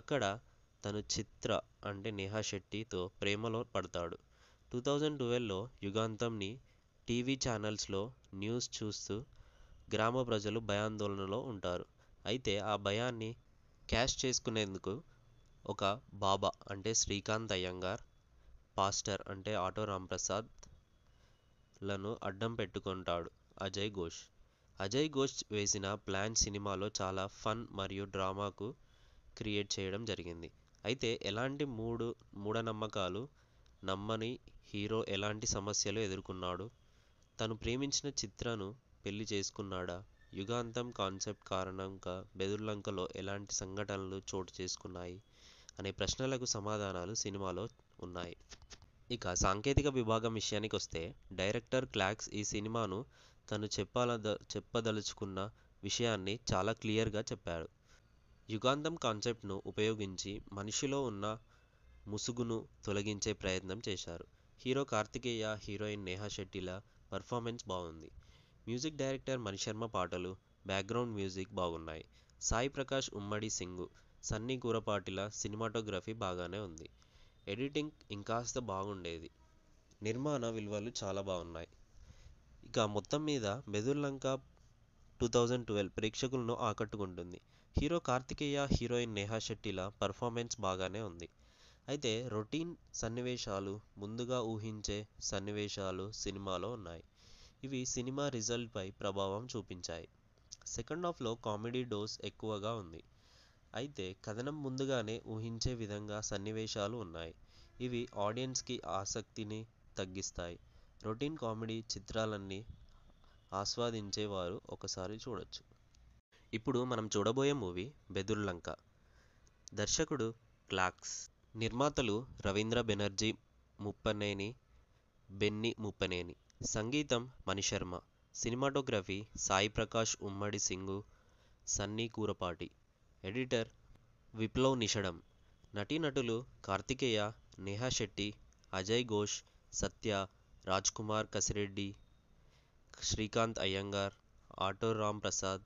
అక్కడ తను చిత్ర అంటే నేహా శెట్టితో ప్రేమలో పడతాడు టూ థౌజండ్ ట్వెల్వ్లో యుగాంతంని టీవీ ఛానల్స్లో న్యూస్ చూస్తూ గ్రామ ప్రజలు భయాందోళనలో ఉంటారు అయితే ఆ భయాన్ని క్యాష్ చేసుకునేందుకు ఒక బాబా అంటే శ్రీకాంత్ అయ్యంగార్ పాస్టర్ అంటే ఆటో రాంప్రసాద్ లను అడ్డం పెట్టుకుంటాడు అజయ్ ఘోష్ అజయ్ ఘోష్ వేసిన ప్లాన్ సినిమాలో చాలా ఫన్ మరియు డ్రామాకు క్రియేట్ చేయడం జరిగింది అయితే ఎలాంటి మూడు మూఢనమ్మకాలు నమ్మని హీరో ఎలాంటి సమస్యలు ఎదుర్కొన్నాడు తను ప్రేమించిన చిత్రను పెళ్లి చేసుకున్నాడా యుగాంతం కాన్సెప్ట్ కారణంగా బెదుర్లంకలో ఎలాంటి సంఘటనలు చోటు చేసుకున్నాయి అనే ప్రశ్నలకు సమాధానాలు సినిమాలో ఉన్నాయి ఇక సాంకేతిక విభాగం విషయానికి వస్తే డైరెక్టర్ క్లాక్స్ ఈ సినిమాను తను చెప్పాల చెప్పదలుచుకున్న విషయాన్ని చాలా క్లియర్గా చెప్పాడు యుగాంతం కాన్సెప్ట్ను ఉపయోగించి మనిషిలో ఉన్న ముసుగును తొలగించే ప్రయత్నం చేశారు హీరో కార్తికేయ హీరోయిన్ నేహా శెట్టిల పర్ఫార్మెన్స్ బాగుంది మ్యూజిక్ డైరెక్టర్ మణిశర్మ పాటలు బ్యాక్గ్రౌండ్ మ్యూజిక్ బాగున్నాయి సాయి ప్రకాష్ ఉమ్మడి సింగు సన్నీ కూరపాటిల సినిమాటోగ్రఫీ బాగానే ఉంది ఎడిటింగ్ ఇంకాస్త బాగుండేది నిర్మాణ విలువలు చాలా బాగున్నాయి ఇక మొత్తం మీద బెదుర్లంక టూ థౌజండ్ ట్వెల్వ్ ప్రేక్షకులను ఆకట్టుకుంటుంది హీరో కార్తికేయ హీరోయిన్ నేహా శెట్టిల పర్ఫార్మెన్స్ బాగానే ఉంది అయితే రొటీన్ సన్నివేశాలు ముందుగా ఊహించే సన్నివేశాలు సినిమాలో ఉన్నాయి ఇవి సినిమా రిజల్ట్పై ప్రభావం చూపించాయి సెకండ్ హాఫ్లో కామెడీ డోస్ ఎక్కువగా ఉంది అయితే కథనం ముందుగానే ఊహించే విధంగా సన్నివేశాలు ఉన్నాయి ఇవి ఆడియన్స్కి ఆసక్తిని తగ్గిస్తాయి రొటీన్ కామెడీ చిత్రాలన్నీ ఆస్వాదించేవారు ఒకసారి చూడొచ్చు ఇప్పుడు మనం చూడబోయే మూవీ బెదుర్లంక దర్శకుడు క్లాక్స్ నిర్మాతలు రవీంద్ర బెనర్జీ ముప్పనేని బెన్ని ముప్పనేని సంగీతం మణిశర్మ సినిమాటోగ్రఫీ సాయి ప్రకాష్ ఉమ్మడి సింగు సన్నీ కూరపాటి ఎడిటర్ విప్లవ్ నిషడం నటీనటులు Karthikeya Neha Shetty Ajay Ghosh Satya Raj Kumar Kasireddy Srikanth Iyengar auto Ram Prasad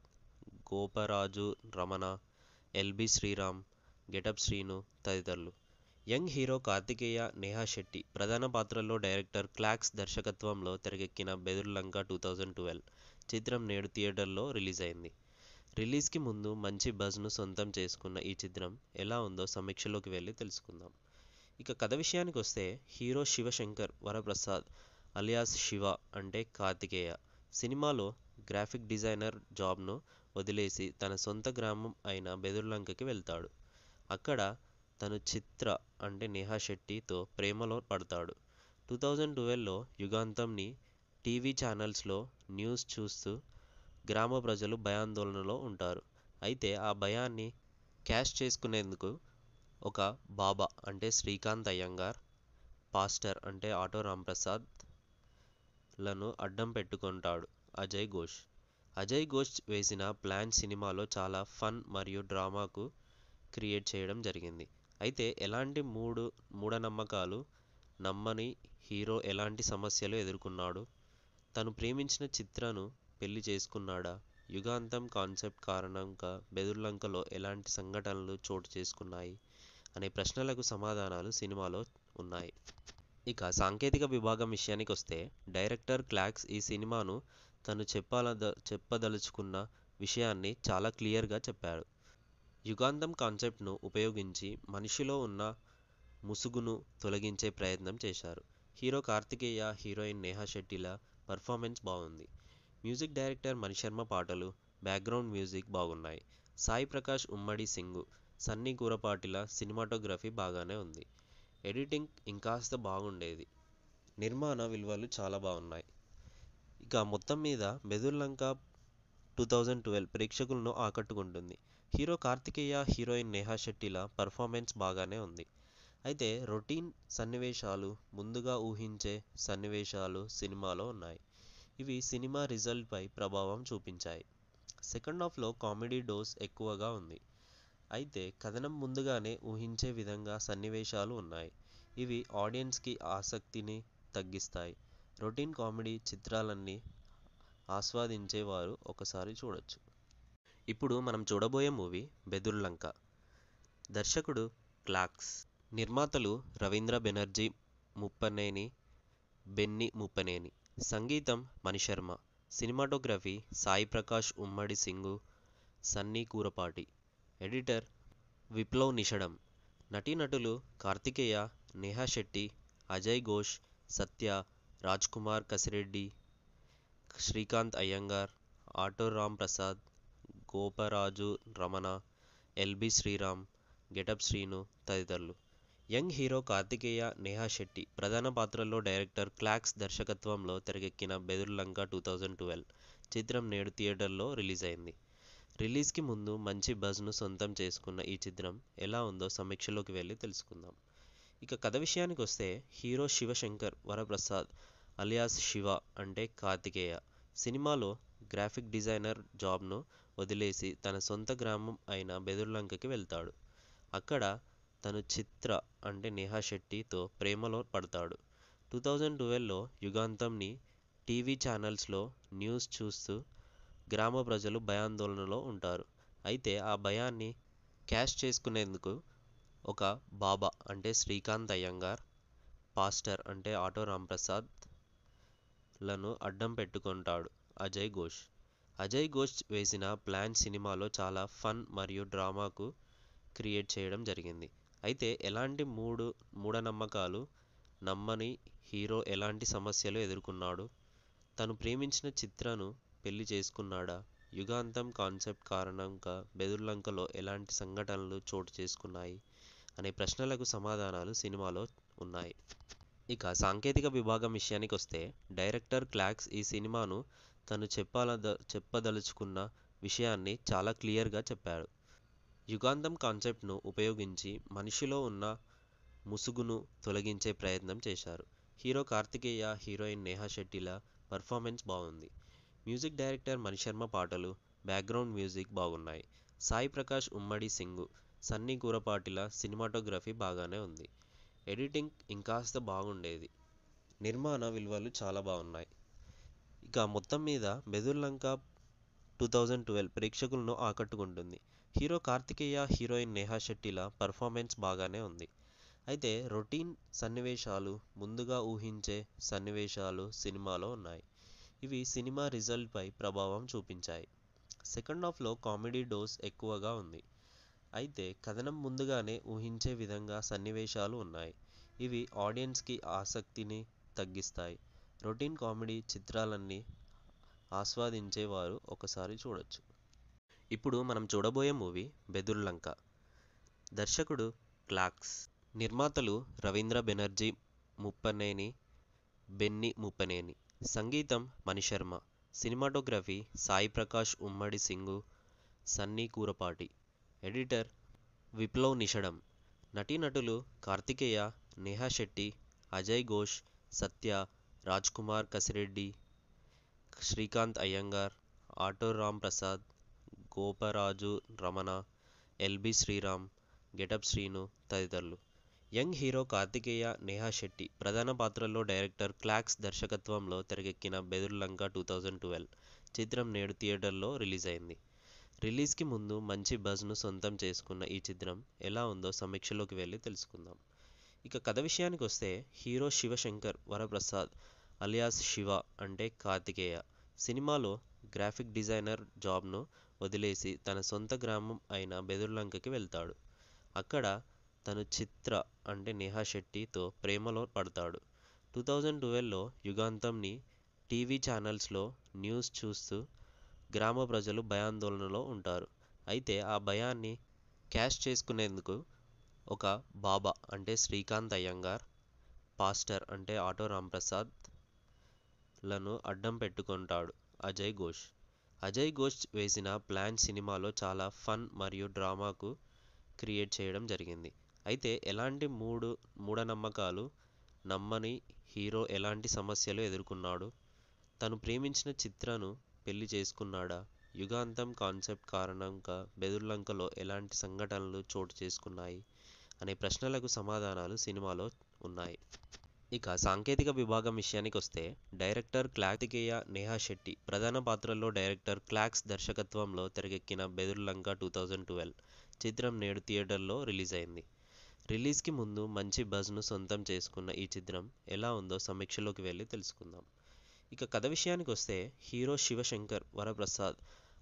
Goparaju Ramana LB Sriram getup Srinu తదితరులు యంగ్ హీరో కార్తికేయ నేహా శెట్టి ప్రధాన పాత్రల్లో డైరెక్టర్ క్లాక్స్ దర్శకత్వంలో తెరకెక్కిన బెదుర్లంక టూ థౌజండ్ ట్వెల్వ్ చిత్రం నేడు థియేటర్లో రిలీజ్ అయింది రిలీజ్కి ముందు మంచి బజ్ను సొంతం చేసుకున్న ఈ చిత్రం ఎలా ఉందో సమీక్షలోకి వెళ్ళి తెలుసుకుందాం ఇక కథ విషయానికి వస్తే హీరో శివశంకర్ వరప్రసాద్ అలియాస్ శివ అంటే కార్తికేయ సినిమాలో గ్రాఫిక్ డిజైనర్ జాబ్ను వదిలేసి తన సొంత గ్రామం అయిన బెదుర్లంకకి వెళ్తాడు అక్కడ తను చిత్ర అంటే నేహా శెట్టితో ప్రేమలో పడతాడు టూ థౌజండ్ ట్వెల్వ్లో యుగాంతంని టీవీ ఛానల్స్లో న్యూస్ చూస్తూ గ్రామ ప్రజలు భయాందోళనలో ఉంటారు అయితే ఆ భయాన్ని క్యాష్ చేసుకునేందుకు ఒక బాబా అంటే శ్రీకాంత్ అయ్యంగార్ పాస్టర్ అంటే ఆటో రాంప్రసాద్ లను అడ్డం పెట్టుకుంటాడు అజయ్ ఘోష్ అజయ్ ఘోష్ వేసిన ప్లాన్ సినిమాలో చాలా ఫన్ మరియు డ్రామాకు క్రియేట్ చేయడం జరిగింది అయితే ఎలాంటి మూడు మూఢనమ్మకాలు నమ్మని హీరో ఎలాంటి సమస్యలు ఎదుర్కొన్నాడు తను ప్రేమించిన చిత్రను పెళ్లి చేసుకున్నాడా యుగాంతం కాన్సెప్ట్ కారణంగా బెదుర్లంకలో ఎలాంటి సంఘటనలు చోటు చేసుకున్నాయి అనే ప్రశ్నలకు సమాధానాలు సినిమాలో ఉన్నాయి ఇక సాంకేతిక విభాగం విషయానికి వస్తే డైరెక్టర్ క్లాక్స్ ఈ సినిమాను తను చెప్పాల చెప్పదలుచుకున్న విషయాన్ని చాలా క్లియర్గా చెప్పాడు యుగాంతం కాన్సెప్ట్ను ఉపయోగించి మనిషిలో ఉన్న ముసుగును తొలగించే ప్రయత్నం చేశారు హీరో కార్తికేయ హీరోయిన్ నేహా శెట్టిల పర్ఫార్మెన్స్ బాగుంది మ్యూజిక్ డైరెక్టర్ మణిశర్మ పాటలు బ్యాక్గ్రౌండ్ మ్యూజిక్ బాగున్నాయి సాయి ప్రకాష్ ఉమ్మడి సింగు సన్నీ కూరపాటిల సినిమాటోగ్రఫీ బాగానే ఉంది ఎడిటింగ్ ఇంకాస్త బాగుండేది నిర్మాణ విలువలు చాలా బాగున్నాయి ఇక మొత్తం మీద లంక టూ థౌజండ్ ట్వెల్వ్ ప్రేక్షకులను ఆకట్టుకుంటుంది హీరో కార్తికేయ హీరోయిన్ నేహా శెట్టిల పర్ఫార్మెన్స్ బాగానే ఉంది అయితే రొటీన్ సన్నివేశాలు ముందుగా ఊహించే సన్నివేశాలు సినిమాలో ఉన్నాయి ఇవి సినిమా రిజల్ట్పై ప్రభావం చూపించాయి సెకండ్ హాఫ్లో కామెడీ డోస్ ఎక్కువగా ఉంది అయితే కథనం ముందుగానే ఊహించే విధంగా సన్నివేశాలు ఉన్నాయి ఇవి ఆడియన్స్కి ఆసక్తిని తగ్గిస్తాయి రొటీన్ కామెడీ చిత్రాలన్నీ ఆస్వాదించేవారు ఒకసారి చూడొచ్చు ఇప్పుడు మనం చూడబోయే మూవీ బెదుర్లంక దర్శకుడు క్లాక్స్ నిర్మాతలు రవీంద్ర బెనర్జీ ముప్పనేని బెన్ని ముప్పనేని సంగీతం మణిశర్మ సినిమాటోగ్రఫీ సాయి ప్రకాష్ ఉమ్మడి సింగు సన్నీ కూరపాటి ఎడిటర్ విప్లవ్ నిషడం నటీనటులు Karthikeya Neha Shetty Ajay Ghosh Satya Rajkumar Kasireddy Srikanth Iyengar auto Ramprasad Goparaju Ramana LB Sriram getup Srinu తదితరులు యంగ్ హీరో కార్తికేయ నేహా శెట్టి ప్రధాన పాత్రల్లో డైరెక్టర్ క్లాక్స్ దర్శకత్వంలో తెరకెక్కిన బెదుర్లంక టూ థౌజండ్ ట్వెల్వ్ చిత్రం నేడు థియేటర్లో రిలీజ్ అయింది రిలీజ్కి ముందు మంచి బజ్ను సొంతం చేసుకున్న ఈ చిత్రం ఎలా ఉందో సమీక్షలోకి వెళ్ళి తెలుసుకుందాం ఇక కథ విషయానికి వస్తే హీరో శివశంకర్ వరప్రసాద్ అలియాస్ శివ అంటే కార్తికేయ సినిమాలో గ్రాఫిక్ డిజైనర్ జాబ్ను వదిలేసి తన సొంత గ్రామం అయిన బెదుర్లంకకి వెళ్తాడు అక్కడ తను చిత్ర అంటే నేహా శెట్టితో ప్రేమలో పడతాడు టూ థౌజండ్ ట్వెల్వ్లో యుగాంతంని టీవీ ఛానల్స్లో న్యూస్ చూస్తూ గ్రామ ప్రజలు భయాందోళనలో ఉంటారు అయితే ఆ భయాన్ని క్యాష్ చేసుకునేందుకు ఒక బాబా అంటే శ్రీకాంత్ అయ్యంగార్ పాస్టర్ అంటే ఆటో రాంప్రసాద్ లను అడ్డం పెట్టుకుంటాడు అజయ్ ఘోష్ అజయ్ ఘోష్ వేసిన ప్లాన్ సినిమాలో చాలా ఫన్ మరియు డ్రామాకు క్రియేట్ చేయడం జరిగింది అయితే ఎలాంటి మూడు మూఢనమ్మకాలు నమ్మని హీరో ఎలాంటి సమస్యలు ఎదుర్కొన్నాడు తను ప్రేమించిన చిత్రను పెళ్లి చేసుకున్నాడా యుగాంతం కాన్సెప్ట్ కారణంగా బెదుర్లంకలో ఎలాంటి సంఘటనలు చోటు చేసుకున్నాయి అనే ప్రశ్నలకు సమాధానాలు సినిమాలో ఉన్నాయి ఇక సాంకేతిక విభాగం విషయానికి వస్తే డైరెక్టర్ క్లాక్స్ ఈ సినిమాను తను చెప్పాల చెప్పదలుచుకున్న విషయాన్ని చాలా క్లియర్గా చెప్పాడు యుగాంతం కాన్సెప్ట్ను ఉపయోగించి మనిషిలో ఉన్న ముసుగును తొలగించే ప్రయత్నం చేశారు హీరో కార్తికేయ హీరోయిన్ నేహా శెట్టిల పర్ఫార్మెన్స్ బాగుంది మ్యూజిక్ డైరెక్టర్ మణిశర్మ పాటలు బ్యాక్గ్రౌండ్ మ్యూజిక్ బాగున్నాయి సాయి ప్రకాష్ ఉమ్మడి సింగు సన్నీ కూరపాటిల సినిమాటోగ్రఫీ బాగానే ఉంది ఎడిటింగ్ ఇంకాస్త బాగుండేది నిర్మాణ విలువలు చాలా బాగున్నాయి ఇక మొత్తం మీద Bedurulanka two thousand twelve ప్రేక్షకులను ఆకట్టుకుంటుంది హీరో కార్తికేయ హీరోయిన్ నేహా శెట్టిల పర్ఫార్మెన్స్ బాగానే ఉంది అయితే రొటీన్ సన్నివేశాలు ముందుగా ఊహించే సన్నివేశాలు సినిమాలో ఉన్నాయి ఇవి సినిమా రిజల్ట్పై ప్రభావం చూపించాయి సెకండ్ హాఫ్లో కామెడీ డోస్ ఎక్కువగా ఉంది అయితే కథనం ముందుగానే ఊహించే విధంగా సన్నివేశాలు ఉన్నాయి ఇవి ఆడియన్స్కి ఆసక్తిని తగ్గిస్తాయి రొటీన్ కామెడీ చిత్రాలన్నీ ఆస్వాదించేవారు ఒకసారి చూడొచ్చు ఇప్పుడు మనం చూడబోయే మూవీ బెదుర్లంక దర్శకుడు క్లాక్స్ నిర్మాతలు రవీంద్ర బెనర్జీ ముప్పనేని బెన్ని ముప్పనేని సంగీతం మణిశర్మ సినిమాటోగ్రఫీ సాయి ప్రకాష్ ఉమ్మడి సింగు సన్నీ కూరపాటి ఎడిటర్ విప్లవ్ నిషడం నటీనటులు Karthikeya Neha Shetty Ajay Ghosh Satya Kumar Kasireddy Srikanth Iyengar auto Ram Prasad Goparaju Ramana LB Sriram getup Srinu తదితరులు యంగ్ హీరో కార్తికేయ నేహా శెట్టి ప్రధాన పాత్రల్లో డైరెక్టర్ క్లాక్స్ దర్శకత్వంలో తెరకెక్కిన బెదుర్లంక టూ థౌజండ్ ట్వెల్వ్ చిత్రం నేడు థియేటర్లో రిలీజ్ అయింది రిలీజ్కి ముందు మంచి బజ్ను సొంతం చేసుకున్న ఈ చిత్రం ఎలా ఉందో సమీక్షలోకి వెళ్ళి తెలుసుకుందాం ఇక కథ విషయానికి వస్తే హీరో శివశంకర్ వరప్రసాద్ అలియాస్ శివ అంటే కార్తికేయ సినిమాలో గ్రాఫిక్ డిజైనర్ జాబ్ను వదిలేసి తన సొంత గ్రామం అయిన బెదుర్లంకకి వెళ్తాడు అక్కడ తను చిత్ర అంటే నేహా శెట్టితో ప్రేమలో పడతాడు టూ థౌజండ్ ట్వెల్వ్లో యుగాంతంని టీవీ ఛానల్స్లో న్యూస్ చూస్తూ గ్రామ ప్రజలు భయాందోళనలో ఉంటారు అయితే ఆ భయాన్ని క్యాష్ చేసుకునేందుకు ఒక బాబా అంటే శ్రీకాంత్ అయ్యంగార్ పాస్టర్ అంటే ఆటో రాంప్రసాద్ లను అడ్డం పెట్టుకుంటాడు అజయ్ ఘోష్ అజయ్ ఘోష్ వేసిన ప్లాన్ సినిమాలో చాలా ఫన్ మరియు డ్రామాకు క్రియేట్ చేయడం జరిగింది అయితే ఎలాంటి మూడు మూఢనమ్మకాలు నమ్మని హీరో ఎలాంటి సమస్యలు ఎదుర్కొన్నాడు తను ప్రేమించిన చిత్రను పెళ్లి చేసుకున్నాడా యుగాంతం కాన్సెప్ట్ కారణంగా బెదుర్లంకలో ఎలాంటి సంఘటనలు చోటు చేసుకున్నాయి అనే ప్రశ్నలకు సమాధానాలు సినిమాలో ఉన్నాయి ఇక సాంకేతిక విభాగం విషయానికి వస్తే డైరెక్టర్ క్లాతికేయ నేహా శెట్టి ప్రధాన పాత్రలో డైరెక్టర్ క్లాక్స్ దర్శకత్వంలో తెరకెక్కిన బెదుర్లంక టూ థౌజండ్ ట్వెల్వ్ చిత్రం నేడు థియేటర్లో రిలీజ్ అయింది రిలీజ్కి ముందు మంచి బజ్ను సొంతం చేసుకున్న ఈ చిత్రం ఎలా ఉందో సమీక్షలోకి వెళ్ళి తెలుసుకుందాం ఇక కథ విషయానికి వస్తే హీరో శివశంకర్ వరప్రసాద్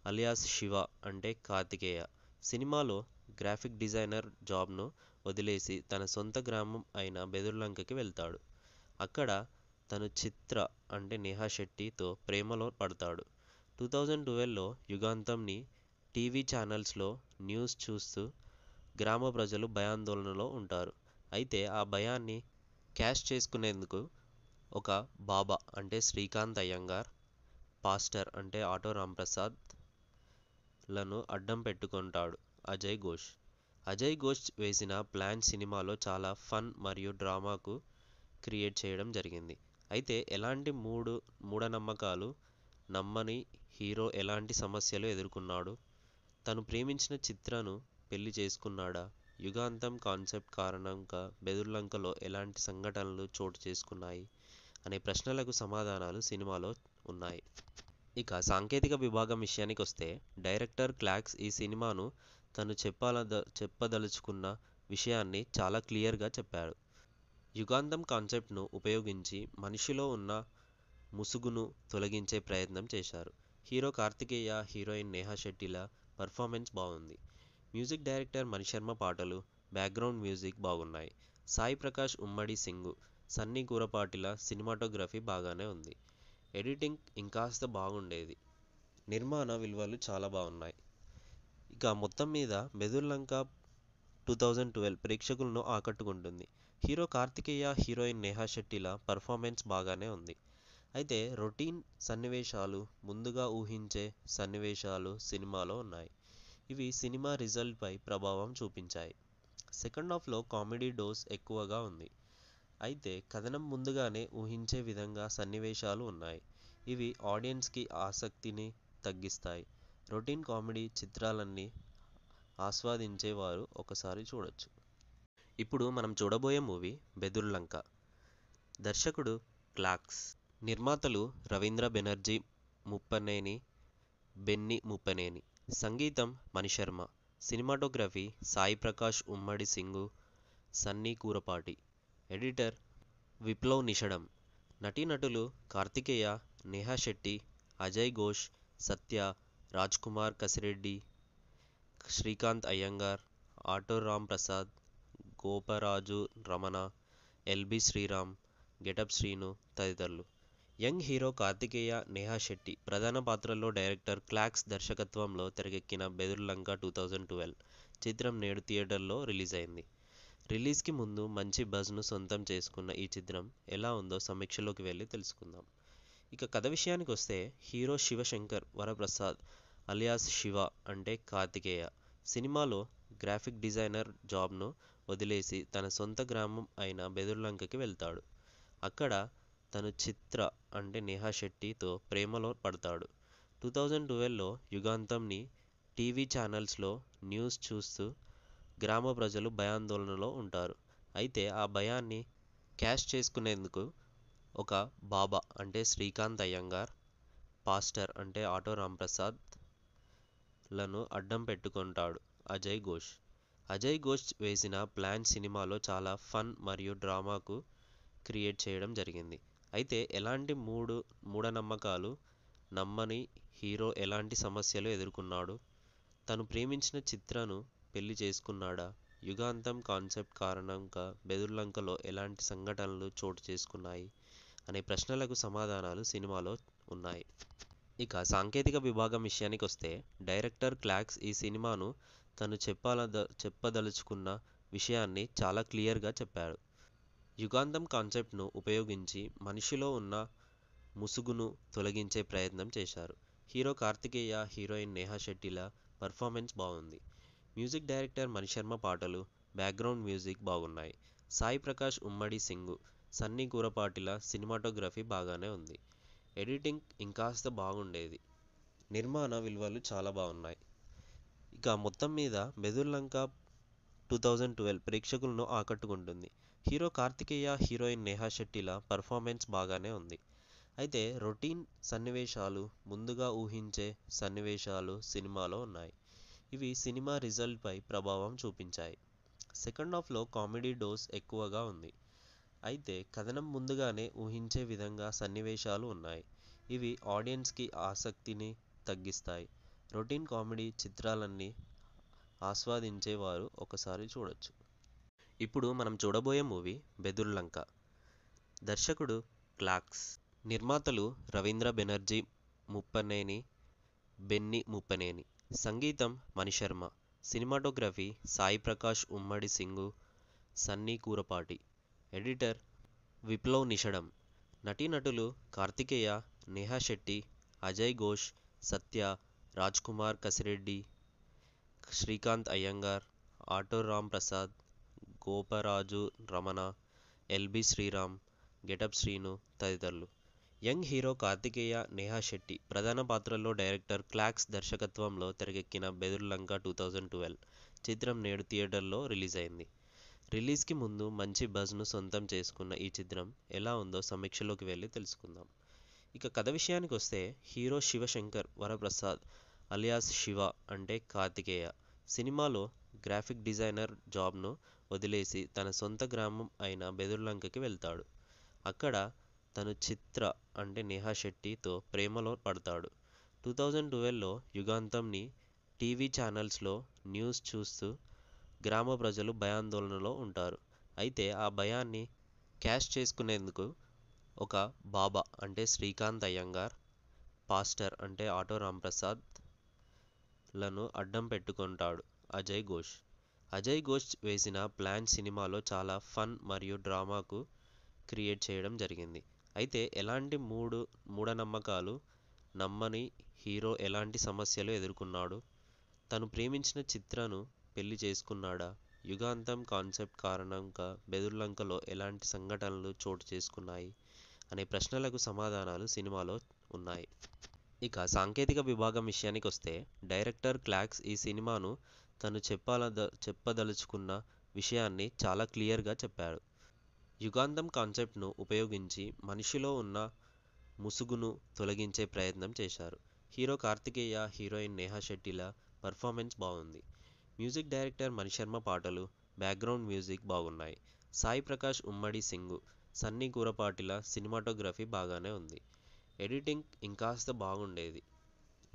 అలియాస్ శివ అంటే కార్తికేయ సినిమాలో గ్రాఫిక్ డిజైనర్ జాబ్ను వదిలేసి తన సొంత గ్రామం అయిన బెదుర్లంకకి వెళ్తాడు అక్కడ తను చిత్ర అంటే నేహా శెట్టితో ప్రేమలో పడతాడు టూ థౌజండ్ ట్వెల్వ్లో యుగాంతంని టీవీ ఛానల్స్లో న్యూస్ చూస్తూ గ్రామ ప్రజలు భయాందోళనలో ఉంటారు అయితే ఆ భయాన్ని క్యాష్ చేసుకునేందుకు ఒక బాబా అంటే శ్రీకాంత్ అయ్యంగార్ పాస్టర్ అంటే ఆటో రాంప్రసాద్ లను అడ్డం పెట్టుకుంటాడు అజయ్ ఘోష్ అజయ్ ఘోష్ వేసిన ప్లాన్ సినిమాలో చాలా ఫన్ మరియు డ్రామాకు క్రియేట్ చేయడం జరిగింది అయితే ఎలాంటి మూడు మూఢనమ్మకాలు నమ్మని హీరో ఎలాంటి సమస్యలు ఎదుర్కొన్నాడు తను ప్రేమించిన చిత్రను పెళ్లి చేసుకున్నాడా యుగాంతం కాన్సెప్ట్ కారణంగా బెదుర్లంకలో ఎలాంటి సంఘటనలు చోటు చేసుకున్నాయి అనే ప్రశ్నలకు సమాధానాలు సినిమాలో ఉన్నాయి ఇక సాంకేతిక విభాగం విషయానికి వస్తే డైరెక్టర్ క్లాక్స్ ఈ సినిమాను తను చెప్పాల చెప్పదలుచుకున్న విషయాన్ని చాలా క్లియర్గా చెప్పాడు యుగాంతం కాన్సెప్ట్ను ఉపయోగించి మనిషిలో ఉన్న ముసుగును తొలగించే ప్రయత్నం చేశారు హీరో కార్తికేయ హీరోయిన్ నేహా శెట్టిల పర్ఫార్మెన్స్ బాగుంది మ్యూజిక్ డైరెక్టర్ మణిశర్మ పాటలు బ్యాక్గ్రౌండ్ మ్యూజిక్ బాగున్నాయి సాయి ప్రకాష్ ఉమ్మడి సింగు సన్నీ కూరపాటిల సినిమాటోగ్రఫీ బాగానే ఉంది ఎడిటింగ్ ఇంకాస్త బాగుండేది నిర్మాణ విలువలు చాలా బాగున్నాయి ఇక మొత్తం మీద మెదుర్లంక టూ థౌజండ్ ట్వెల్వ్ ప్రేక్షకులను ఆకట్టుకుంటుంది హీరో కార్తికేయ హీరోయిన్ నేహా శెట్టిల పర్ఫార్మెన్స్ బాగానే ఉంది అయితే రొటీన్ సన్నివేశాలు ముందుగా ఊహించే సన్నివేశాలు సినిమాలో ఉన్నాయి ఇవి సినిమా రిజల్ట్పై ప్రభావం చూపించాయి సెకండ్ హాఫ్లో కామెడీ డోస్ ఎక్కువగా ఉంది అయితే కథనం ముందుగానే ఊహించే విధంగా సన్నివేశాలు ఉన్నాయి ఇవి ఆడియన్స్కి ఆసక్తిని తగ్గిస్తాయి రొటీన్ కామెడీ చిత్రాలన్నీ ఆస్వాదించేవారు ఒకసారి చూడొచ్చు ఇప్పుడు మనం చూడబోయే మూవీ బెదుర్లంక దర్శకుడు క్లాక్స్ నిర్మాతలు రవీంద్ర బెనర్జీ ముప్పనేని బెన్ని ముప్పనేని సంగీతం మణిశర్మ సినిమాటోగ్రఫీ సాయి ప్రకాష్ ఉమ్మడి సింగు సన్నీ కూరపాటి ఎడిటర్ విప్లవ్ నిషడం నటీనటులు Karthikeya Neha Shetty Ajay Ghosh Satya Rajkumar Kasireddy Srikanth Iyengar auto Ramprasad Goparaju Ramana LB Sriram getup Srinu తదితరులు యంగ్ హీరో కార్తికేయ నేహా శెట్టి ప్రధాన పాత్రల్లో డైరెక్టర్ క్లాక్స్ దర్శకత్వంలో తెరకెక్కిన బెదుర్లంక టూ థౌజండ్ ట్వెల్వ్ చిత్రం నేడు థియేటర్లో రిలీజ్ అయింది రిలీజ్కి ముందు మంచి బజ్ను సొంతం చేసుకున్న ఈ చిత్రం ఎలా ఉందో సమీక్షలోకి వెళ్ళి తెలుసుకుందాం ఇక కథ విషయానికి వస్తే హీరో శివశంకర్ వరప్రసాద్ అలియాస్ శివ అంటే కార్తికేయ సినిమాలో గ్రాఫిక్ డిజైనర్ జాబ్ను వదిలేసి తన సొంత గ్రామం అయిన బెదుర్లంకకి వెళ్తాడు అక్కడ తను చిత్ర అంటే నేహా శెట్టితో ప్రేమలో పడతాడు టూ థౌజండ్ ట్వెల్వ్లో యుగాంతంని టీవీ ఛానల్స్లో న్యూస్ చూస్తూ గ్రామ ప్రజలు భయాందోళనలో ఉంటారు అయితే ఆ భయాన్ని క్యాష్ చేసుకునేందుకు ఒక బాబా అంటే శ్రీకాంత్ అయ్యంగార్ పాస్టర్ అంటే ఆటో రాంప్రసాద్ లను అడ్డం పెట్టుకుంటాడు అజయ్ ఘోష్ అజయ్ ఘోష్ వేసిన ప్లాన్ సినిమాలో చాలా ఫన్ మరియు డ్రామాకు క్రియేట్ చేయడం జరిగింది అయితే ఎలాంటి మూడు మూఢనమ్మకాలు నమ్మని హీరో ఎలాంటి సమస్యలు ఎదుర్కొన్నాడు తను ప్రేమించిన చిత్రను పెళ్లి చేసుకున్నాడా యుగాంతం కాన్సెప్ట్ కారణంగా బెదుర్లంకలో ఎలాంటి సంఘటనలు చోటు చేసుకున్నాయి అనే ప్రశ్నలకు సమాధానాలు సినిమాలో ఉన్నాయి ఇక సాంకేతిక విభాగం విషయానికి వస్తే డైరెక్టర్ క్లాక్స్ ఈ సినిమాను తను చెప్పాల చెప్పదలుచుకున్న విషయాన్ని చాలా క్లియర్గా చెప్పాడు యుగాంతం కాన్సెప్ట్ను ఉపయోగించి మనిషిలో ఉన్న ముసుగును తొలగించే ప్రయత్నం చేశారు హీరో కార్తికేయ హీరోయిన్ నేహా శెట్టిల పర్ఫార్మెన్స్ బాగుంది మ్యూజిక్ డైరెక్టర్ మణిశర్మ పాటలు బ్యాక్గ్రౌండ్ మ్యూజిక్ బాగున్నాయి సాయి ప్రకాష్ ఉమ్మడి సింగు సన్నీ కూరపాటిల సినిమాటోగ్రఫీ బాగానే ఉంది ఎడిటింగ్ ఇంకాస్త బాగుండేది నిర్మాణ విలువలు చాలా బాగున్నాయి ఇక మొత్తం మీద బెదుర్లంక టూ థౌజండ్ ట్వెల్వ్ ప్రేక్షకులను ఆకట్టుకుంటుంది హీరో కార్తికేయ హీరోయిన్ నేహా శెట్టిల పర్ఫార్మెన్స్ బాగానే ఉంది అయితే రొటీన్ సన్నివేశాలు ముందుగా ఊహించే సన్నివేశాలు సినిమాలో ఉన్నాయి ఇవి సినిమా రిజల్ట్పై ప్రభావం చూపించాయి సెకండ్ హాఫ్లో కామెడీ డోస్ ఎక్కువగా ఉంది అయితే కథనం ముందుగానే ఊహించే విధంగా సన్నివేశాలు ఉన్నాయి ఇవి ఆడియన్స్కి ఆసక్తిని తగ్గిస్తాయి రొటీన్ కామెడీ చిత్రాలన్నీ ఆస్వాదించేవారు ఒకసారి చూడొచ్చు ఇప్పుడు మనం చూడబోయే మూవీ బెదుర్లంక దర్శకుడు క్లాక్స్ నిర్మాతలు రవీంద్ర బెనర్జీ ముప్పనేని బెన్ని ముప్పనేని సంగీతం మణిశర్మ సినిమాటోగ్రఫీ సాయి ప్రకాష్ ఉమ్మడి సింగు సన్నీ కూరపాటి ఎడిటర్ విప్లవ్ నిషడం నటీనటులు Karthikeya Neha Shetty Ajay Ghosh Satya Raj Kumar Kasireddy Srikanth Iyengar auto Ram Prasad Goparaju Ramana LB Sriram getup Srinu తదితరులు యంగ్ హీరో కార్తికేయ నేహా శెట్టి ప్రధాన పాత్రల్లో డైరెక్టర్ క్లాక్స్ దర్శకత్వంలో తెరకెక్కిన బెదుర్లంక టూ థౌజండ్ ట్వెల్వ్ చిత్రం నేడు థియేటర్లో రిలీజ్ అయింది రిలీజ్కి ముందు మంచి బజ్ను సొంతం చేసుకున్న ఈ చిత్రం ఎలా ఉందో సమీక్షలోకి వెళ్ళి తెలుసుకుందాం ఇక కథ విషయానికి వస్తే హీరో శివశంకర్ వరప్రసాద్ అలియాస్ శివ అంటే కార్తికేయ సినిమాలో గ్రాఫిక్ డిజైనర్ జాబ్ను వదిలేసి తన సొంత గ్రామం అయిన బెదుర్లంకకి వెళ్తాడు అక్కడ తను చిత్ర అంటే నేహా శెట్టితో ప్రేమలో పడతాడు టూ థౌజండ్ ట్వెల్వ్లో యుగాంతంని టీవీ ఛానల్స్లో న్యూస్ చూస్తూ గ్రామ ప్రజలు భయాందోళనలో ఉంటారు అయితే ఆ భయాన్ని క్యాష్ చేసుకునేందుకు ఒక బాబా అంటే శ్రీకాంత్ అయ్యంగార్ పాస్టర్ అంటే ఆటో రాంప్రసాద్ లను అడ్డం పెట్టుకుంటాడు అజయ్ ఘోష్ అజయ్ ఘోష్ వేసిన ప్లాన్ సినిమాలో చాలా ఫన్ మరియు డ్రామాకు క్రియేట్ చేయడం జరిగింది అయితే ఎలాంటి మూడు మూఢనమ్మకాలు నమ్మని హీరో ఎలాంటి సమస్యలు ఎదుర్కొన్నాడు తను ప్రేమించిన చిత్రను పెళ్లి చేసుకున్నాడా యుగాంతం కాన్సెప్ట్ కారణంగా బెదుర్లంకలో ఎలాంటి సంఘటనలు చోటు చేసుకున్నాయి అనే ప్రశ్నలకు సమాధానాలు సినిమాలో ఉన్నాయి ఇక సాంకేతిక విభాగం విషయానికి వస్తే డైరెక్టర్ క్లాక్స్ ఈ సినిమాను తను చెప్పాల చెప్పదలుచుకున్న విషయాన్ని చాలా క్లియర్గా చెప్పాడు యుగాంధం కాన్సెప్ట్ను ఉపయోగించి మనిషిలో ఉన్న ముసుగును తొలగించే ప్రయత్నం చేశారు హీరో కార్తికేయ హీరోయిన్ నేహా శెట్టిల పర్ఫార్మెన్స్ బాగుంది మ్యూజిక్ డైరెక్టర్ మణిశర్మ పాటలు బ్యాక్గ్రౌండ్ మ్యూజిక్ బాగున్నాయి సాయి ప్రకాష్ ఉమ్మడి సింగు సన్నీ కూరపాటిల సినిమాటోగ్రఫీ బాగానే ఉంది ఎడిటింగ్ ఇంకాస్త బాగుండేది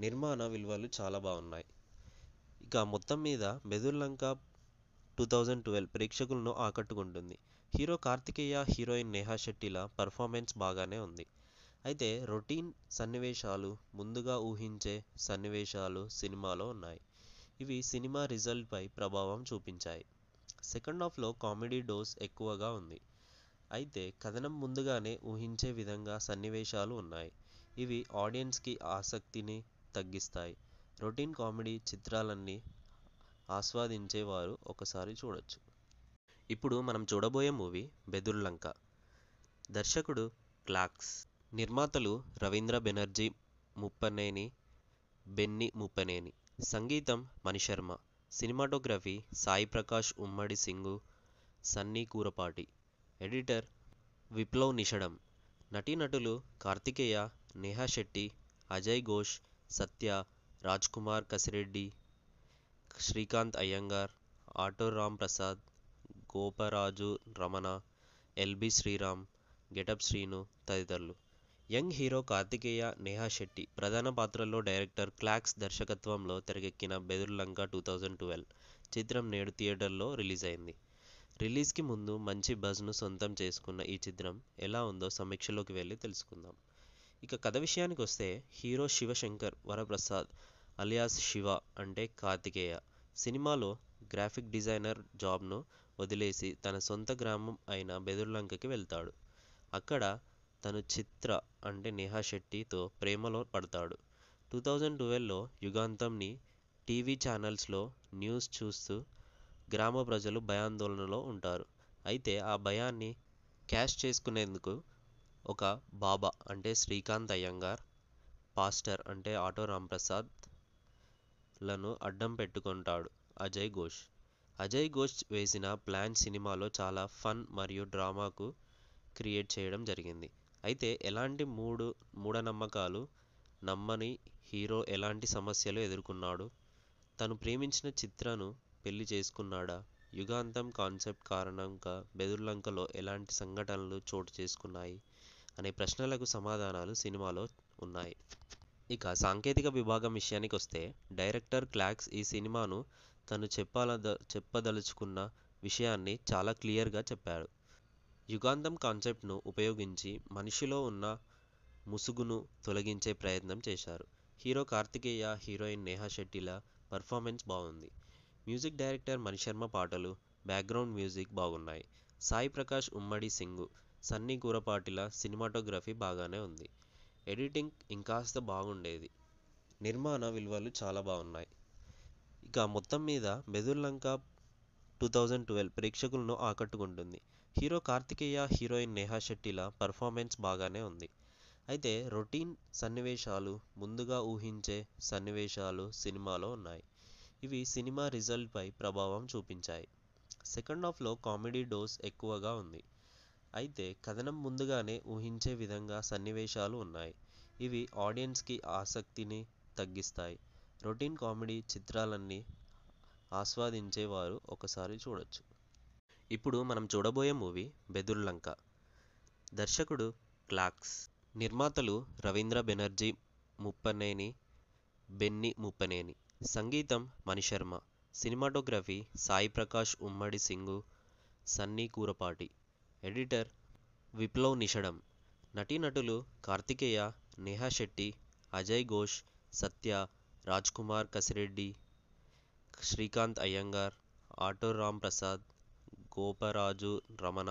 నిర్మాణ విలువలు చాలా బాగున్నాయి ఇక మొత్తం మీద బెదుర్లంక టూ థౌజండ్ ట్వెల్వ్ ప్రేక్షకులను ఆకట్టుకుంటుంది హీరో కార్తికేయ హీరోయిన్ నేహా శెట్టిల పర్ఫార్మెన్స్ బాగానే ఉంది అయితే రొటీన్ సన్నివేశాలు ముందుగా ఊహించే సన్నివేశాలు సినిమాలో ఉన్నాయి ఇవి సినిమా రిజల్ట్పై ప్రభావం చూపించాయి సెకండ్ హాఫ్లో కామెడీ డోస్ ఎక్కువగా ఉంది అయితే కథనం ముందుగానే ఊహించే విధంగా సన్నివేశాలు ఉన్నాయి ఇవి ఆడియన్స్కి ఆసక్తిని తగ్గిస్తాయి రొటీన్ కామెడీ చిత్రాలన్నీ ఆస్వాదించేవారు ఒకసారి చూడొచ్చు ఇప్పుడు మనం చూడబోయే మూవీ బెదుర్లంక దర్శకుడు క్లాక్స్ నిర్మాతలు రవీంద్ర బెనర్జీ ముప్పనేని బెన్ని ముప్పనేని సంగీతం మణిశర్మ సినిమాటోగ్రఫీ సాయి ప్రకాష్ ఉమ్మడి సింగు సన్నీ కూరపాటి ఎడిటర్ విప్లవ్ నిషడం నటీనటులు Karthikeya Neha Shetty Ajay Ghosh Satya Raj Kumar Kasireddy Srikanth Iyengar auto Ram Prasad Goparaju Ramana LB Sriram getup Srinu తదితరులు యంగ్ హీరో కార్తికేయ నేహా శెట్టి ప్రధాన పాత్రల్లో డైరెక్టర్ క్లాక్స్ దర్శకత్వంలో తెరకెక్కిన బెదుర్లంక టూ థౌజండ్ ట్వెల్వ్ చిత్రం నేడు థియేటర్లో రిలీజ్ అయింది రిలీజ్కి ముందు మంచి బజ్ను సొంతం చేసుకున్న ఈ చిత్రం ఎలా ఉందో సమీక్షలోకి వెళ్ళి తెలుసుకుందాం ఇక కథ విషయానికి వస్తే హీరో శివశంకర్ వరప్రసాద్ అలియాస్ శివ అంటే కార్తికేయ సినిమాలో గ్రాఫిక్ డిజైనర్ జాబ్ను వదిలేసి తన సొంత గ్రామం అయిన బెదుర్లంకకి వెళ్తాడు అక్కడ తను చిత్ర అంటే నేహా శెట్టితో ప్రేమలో పడతాడు టూ థౌజండ్ ట్వెల్వ్లో యుగాంతంని టీవీ ఛానల్స్లో న్యూస్ చూస్తూ గ్రామ ప్రజలు భయాందోళనలో ఉంటారు అయితే ఆ భయాన్ని క్యాష్ చేసుకునేందుకు ఒక బాబా అంటే శ్రీకాంత్ అయ్యంగార్ పాస్టర్ అంటే ఆటో రాంప్రసాద్ లను అడ్డం పెట్టుకుంటాడు అజయ్ ఘోష్ అజయ్ ఘోష్ వేసిన ప్లాన్ సినిమాలో చాలా ఫన్ మరియు డ్రామాకు క్రియేట్ చేయడం జరిగింది అయితే ఎలాంటి మూడు మూఢనమ్మకాలు నమ్మని హీరో ఎలాంటి సమస్యలు ఎదుర్కొన్నాడు తను ప్రేమించిన చిత్రను పెళ్లి చేసుకున్నాడా యుగాంతం కాన్సెప్ట్ కారణంగా బెదుర్లంకలో ఎలాంటి సంఘటనలు చోటు చేసుకున్నాయి అనే ప్రశ్నలకు సమాధానాలు సినిమాలో ఉన్నాయి ఇక సాంకేతిక విభాగం విషయానికి వస్తే డైరెక్టర్ క్లాక్స్ ఈ సినిమాను తను చెప్పాల చెప్పదలుచుకున్న విషయాన్ని చాలా క్లియర్గా చెప్పాడు యుగాంతం కాన్సెప్ట్ను ఉపయోగించి మనిషిలో ఉన్న ముసుగును తొలగించే ప్రయత్నం చేశారు హీరో కార్తికేయ హీరోయిన్ నేహా శెట్టిల పర్ఫార్మెన్స్ బాగుంది మ్యూజిక్ డైరెక్టర్ మణిశర్మ పాటలు బ్యాక్గ్రౌండ్ మ్యూజిక్ బాగున్నాయి సాయి ప్రకాష్ ఉమ్మడి సింగు సన్నీ కూరపాటిల సినిమాటోగ్రఫీ బాగానే ఉంది ఎడిటింగ్ ఇంకాస్త బాగుండేది నిర్మాణ విలువలు చాలా బాగున్నాయి ఇక మొత్తం మీద లంక టూ థౌజండ్ ట్వెల్వ్ ప్రేక్షకులను ఆకట్టుకుంటుంది హీరో కార్తికేయ హీరోయిన్ నేహా శెట్టిల పర్ఫార్మెన్స్ బాగానే ఉంది అయితే రొటీన్ సన్నివేశాలు ముందుగా ఊహించే సన్నివేశాలు సినిమాలో ఉన్నాయి ఇవి సినిమా రిజల్ట్పై ప్రభావం చూపించాయి సెకండ్ హాఫ్లో కామెడీ డోస్ ఎక్కువగా ఉంది అయితే కథనం ముందుగానే ఊహించే విధంగా సన్నివేశాలు ఉన్నాయి ఇవి ఆడియన్స్కి ఆసక్తిని తగ్గిస్తాయి రొటీన్ కామెడీ చిత్రాలన్నీ ఆస్వాదించేవారు ఒకసారి చూడొచ్చు ఇప్పుడు మనం చూడబోయే మూవీ బెదుర్లంక దర్శకుడు క్లాక్స్ నిర్మాతలు రవీంద్ర బెనర్జీ ముప్పనేని బెన్ని ముప్పనేని సంగీతం మణిశర్మ సినిమాటోగ్రఫీ సాయి ప్రకాష్ ఉమ్మడి సింగు సన్నీ కూరపాటి ఎడిటర్ విప్లవ్ నిషడం నటీనటులు Karthikeya Neha Shetty Ajay Ghosh Satya Rajkumar Kasireddy Srikanth Iyengar auto Ramprasad Goparaju Ramana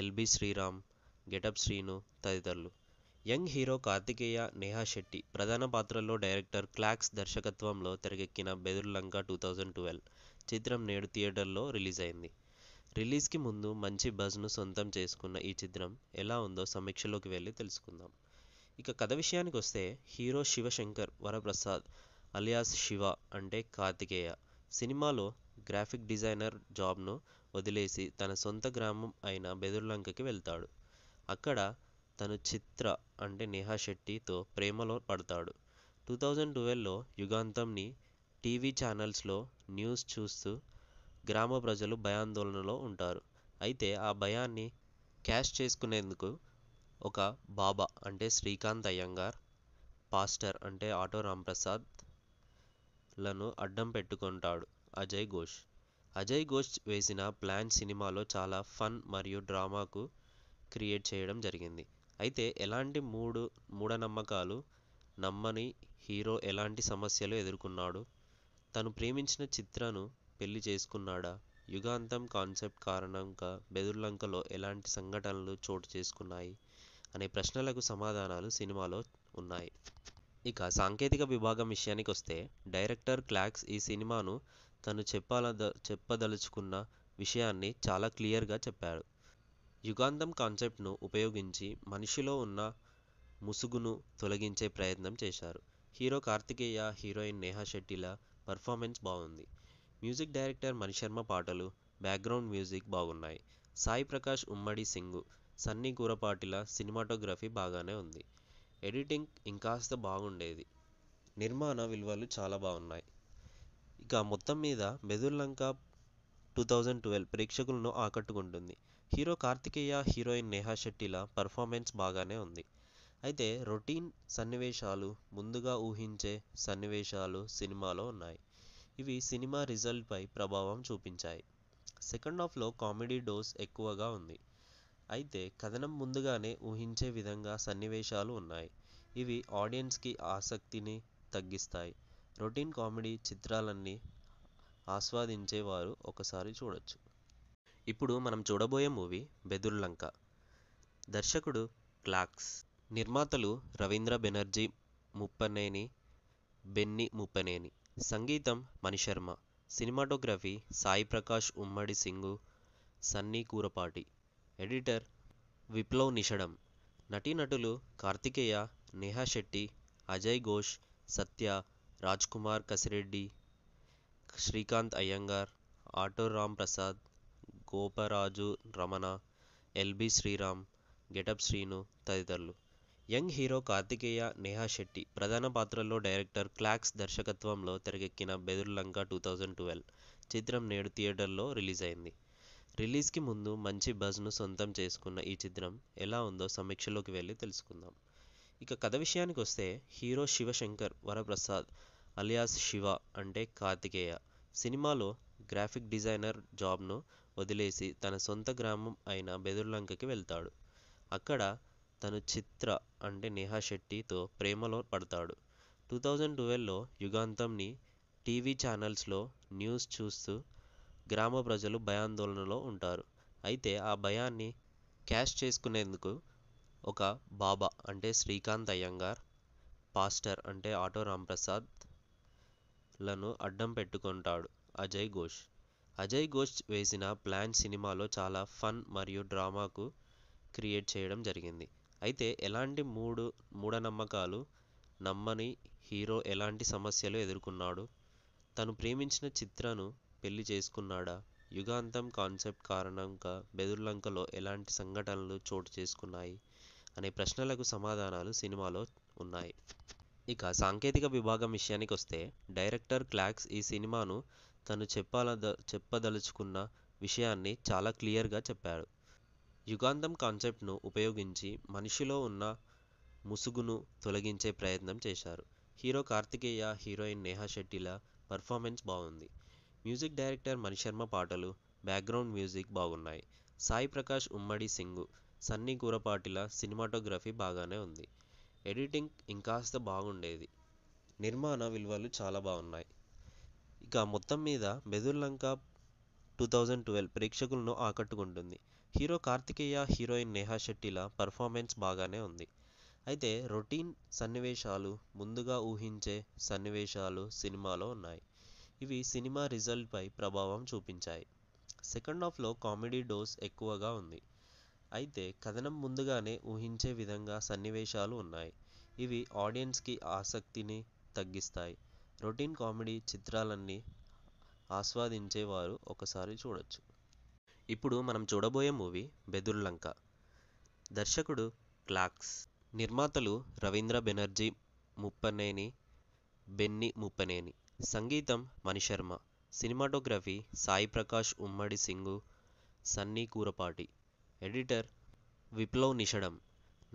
LB Sriram getup Srinu తదితరులు యంగ్ హీరో కార్తికేయ నేహా శెట్టి ప్రధాన పాత్రల్లో డైరెక్టర్ క్లాక్స్ దర్శకత్వంలో తెరకెక్కిన బెదుర్లంక టూ థౌజండ్ ట్వెల్వ్ చిత్రం నేడు థియేటర్లో రిలీజ్ అయింది రిలీజ్కి ముందు మంచి బజ్ను సొంతం చేసుకున్న ఈ చిత్రం ఎలా ఉందో సమీక్షలోకి వెళ్ళి తెలుసుకుందాం ఇక కథ విషయానికి వస్తే హీరో శివశంకర్ వరప్రసాద్ అలియాస్ శివ అంటే కార్తికేయ సినిమాలో గ్రాఫిక్ డిజైనర్ జాబ్ను వదిలేసి తన సొంత గ్రామం అయిన బెదుర్లంకకి వెళ్తాడు అక్కడ తను చిత్ర అంటే నేహా శెట్టితో ప్రేమలో పడతాడు టూ థౌజండ్ ట్వెల్వ్లో యుగాంతంని టీవీ ఛానల్స్లో న్యూస్ చూస్తూ గ్రామ ప్రజలు భయాందోళనలో ఉంటారు అయితే ఆ భయాన్ని క్యాష్ చేసుకునేందుకు ఒక బాబా అంటే శ్రీకాంత్ అయ్యంగార్ పాస్టర్ అంటే ఆటో రాంప్రసాద్ లను అడ్డం పెట్టుకుంటాడు అజయ్ ఘోష్ అజయ్ ఘోష్ వేసిన ప్లాన్ సినిమాలో చాలా ఫన్ మరియు డ్రామాకు క్రియేట్ చేయడం జరిగింది అయితే ఎలాంటి మూడు మూఢనమ్మకాలు నమ్మని హీరో ఎలాంటి సమస్యలు ఎదుర్కొన్నాడు తను ప్రేమించిన చిత్రను పెళ్లి చేసుకున్నాడా యుగాంతం కాన్సెప్ట్ కారణంగా బెదుర్లంకలో ఎలాంటి సంఘటనలు చోటు చేసుకున్నాయి అనే ప్రశ్నలకు సమాధానాలు సినిమాలో ఉన్నాయి ఇక సాంకేతిక విభాగం విషయానికి వస్తే డైరెక్టర్ క్లాక్స్ ఈ సినిమాను తను చెప్పాల చెప్పదలుచుకున్న విషయాన్ని చాలా క్లియర్గా చెప్పాడు యుగాంధం కాన్సెప్ట్ను ఉపయోగించి మనిషిలో ఉన్న ముసుగును తొలగించే ప్రయత్నం చేశారు హీరో కార్తికేయ హీరోయిన్ నేహా శెట్టిల పర్ఫార్మెన్స్ బాగుంది మ్యూజిక్ డైరెక్టర్ మణిశర్మ పాటలు బ్యాక్గ్రౌండ్ మ్యూజిక్ బాగున్నాయి సాయి ప్రకాష్ ఉమ్మడి సింగు సన్నీ కూరపాటిల సినిమాటోగ్రఫీ బాగానే ఉంది ఎడిటింగ్ ఇంకాస్త బాగుండేది నిర్మాణ విలువలు చాలా బాగున్నాయి ఇక మొత్తం మీద మెదడు లంక టూ థౌజండ్ ట్వెల్వ్ ప్రేక్షకులను ఆకట్టుకుంటుంది హీరో కార్తికేయ హీరోయిన్ నేహా శెట్టిల పర్ఫార్మెన్స్ బాగానే ఉంది అయితే రొటీన్ సన్నివేశాలు ముందుగా ఊహించే సన్నివేశాలు సినిమాలో ఉన్నాయి ఇవి సినిమా రిజల్ట్పై ప్రభావం చూపించాయి సెకండ్ హాఫ్లో కామెడీ డోస్ ఎక్కువగా ఉంది అయితే కథనం ముందుగానే ఊహించే విధంగా సన్నివేశాలు ఉన్నాయి ఇవి ఆడియన్స్కి ఆసక్తిని తగ్గిస్తాయి రొటీన్ కామెడీ చిత్రాలన్నీ ఆస్వాదించేవారు ఒకసారి చూడొచ్చు ఇప్పుడు మనం చూడబోయే మూవీ బెదుర్లంక దర్శకుడు క్లాక్స్ నిర్మాతలు రవీంద్ర బెనర్జీ ముప్పనేని బెన్ని ముప్పనేని సంగీతం మణిశర్మ సినిమాటోగ్రఫీ సాయి ప్రకాష్ ఉమ్మడి సింగు సన్నీ కూరపాటి ఎడిటర్ విప్లవ్ నిషడం నటీనటులు Karthikeya Neha Shetty Ajay Ghosh Satya Kumar Kasireddy Srikanth Iyengar auto Ram Prasad Goparaju Ramana LB Sriram getup Srinu తదితరులు యంగ్ హీరో కార్తికేయ నేహా శెట్టి ప్రధాన పాత్రల్లో డైరెక్టర్ క్లాక్స్ దర్శకత్వంలో తెరకెక్కిన బెదుర్లంక టూ థౌజండ్ ట్వెల్వ్ చిత్రం నేడు థియేటర్లో రిలీజ్ అయింది రిలీజ్కి ముందు మంచి బజ్ను సొంతం చేసుకున్న ఈ చిత్రం ఎలా ఉందో సమీక్షలోకి వెళ్ళి తెలుసుకుందాం ఇక కథ విషయానికి వస్తే హీరో శివశంకర్ వరప్రసాద్ అలియాస్ శివ అంటే కార్తికేయ సినిమాలో గ్రాఫిక్ డిజైనర్ జాబ్ను వదిలేసి తన సొంత గ్రామం అయిన బెదుర్లంకకి వెళ్తాడు అక్కడ తను చిత్ర అంటే నేహా శెట్టితో ప్రేమలో పడతాడు టూ థౌజండ్ ట్వెల్వ్లో యుగాంతంని టీవీ ఛానల్స్లో న్యూస్ చూస్తూ గ్రామ ప్రజలు భయాందోళనలో ఉంటారు అయితే ఆ భయాన్ని క్యాష్ చేసుకునేందుకు ఒక బాబా అంటే శ్రీకాంత్ అయ్యంగార్ పాస్టర్ అంటే ఆటో రాంప్రసాద్ లను అడ్డం పెట్టుకుంటాడు అజయ్ ఘోష్ అజయ్ ఘోష్ వేసిన ప్లాన్ సినిమాలో చాలా ఫన్ మరియు డ్రామాకు క్రియేట్ చేయడం జరిగింది అయితే ఎలాంటి మూడు మూఢనమ్మకాలు నమ్మని హీరో ఎలాంటి సమస్యలు ఎదుర్కొన్నాడు తను ప్రేమించిన చిత్రను పెళ్లి చేసుకున్నాడా యుగాంతం కాన్సెప్ట్ కారణంగా బెదుర్లంకలో ఎలాంటి సంఘటనలు చోటు చేసుకున్నాయి అనే ప్రశ్నలకు సమాధానాలు సినిమాలో ఉన్నాయి ఇక సాంకేతిక విభాగం విషయానికి వస్తే డైరెక్టర్ క్లాక్స్ ఈ సినిమాను తను చెప్పాల చెప్పదలుచుకున్న విషయాన్ని చాలా క్లియర్గా చెప్పాడు యుగాంతం కాన్సెప్ట్ను ఉపయోగించి మనిషిలో ఉన్న ముసుగును తొలగించే ప్రయత్నం చేశారు హీరో కార్తికేయ హీరోయిన్ నేహా శెట్టిల పర్ఫార్మెన్స్ బాగుంది మ్యూజిక్ డైరెక్టర్ మణిశర్మ పాటలు బ్యాక్గ్రౌండ్ మ్యూజిక్ బాగున్నాయి సాయి ప్రకాష్ ఉమ్మడి సింగు సన్నీ కూరపాటిల సినిమాటోగ్రఫీ బాగానే ఉంది ఎడిటింగ్ ఇంకాస్త బాగుండేది నిర్మాణ విలువలు చాలా బాగున్నాయి ఇక మొత్తం మీద బెదుర్లంక టూ థౌజండ్ ట్వెల్వ్ ప్రేక్షకులను ఆకట్టుకుంటుంది హీరో కార్తికేయ హీరోయిన్ నేహా శెట్టిల పర్ఫార్మెన్స్ బాగానే ఉంది అయితే రొటీన్ సన్నివేశాలు ముందుగా ఊహించే సన్నివేశాలు సినిమాలో ఉన్నాయి ఇవి సినిమా రిజల్ట్పై ప్రభావం చూపించాయి సెకండ్ హాఫ్లో కామెడీ డోస్ ఎక్కువగా ఉంది అయితే కథనం ముందుగానే ఊహించే విధంగా సన్నివేశాలు ఉన్నాయి ఇవి ఆడియన్స్కి ఆసక్తిని తగ్గిస్తాయి రొటీన్ కామెడీ చిత్రాలన్నీ ఆస్వాదించేవారు ఒకసారి చూడొచ్చు ఇప్పుడు మనం చూడబోయే మూవీ బెదుర్లంక దర్శకుడు క్లాక్స్ నిర్మాతలు రవీంద్ర బెనర్జీ ముప్పనేని బెన్ని ముప్పనేని సంగీతం మణిశర్మ సినిమాటోగ్రఫీ సాయి ప్రకాష్ ఉమ్మడి సింగు సన్నీ కూరపాటి ఎడిటర్ విప్లవ్ నిషడం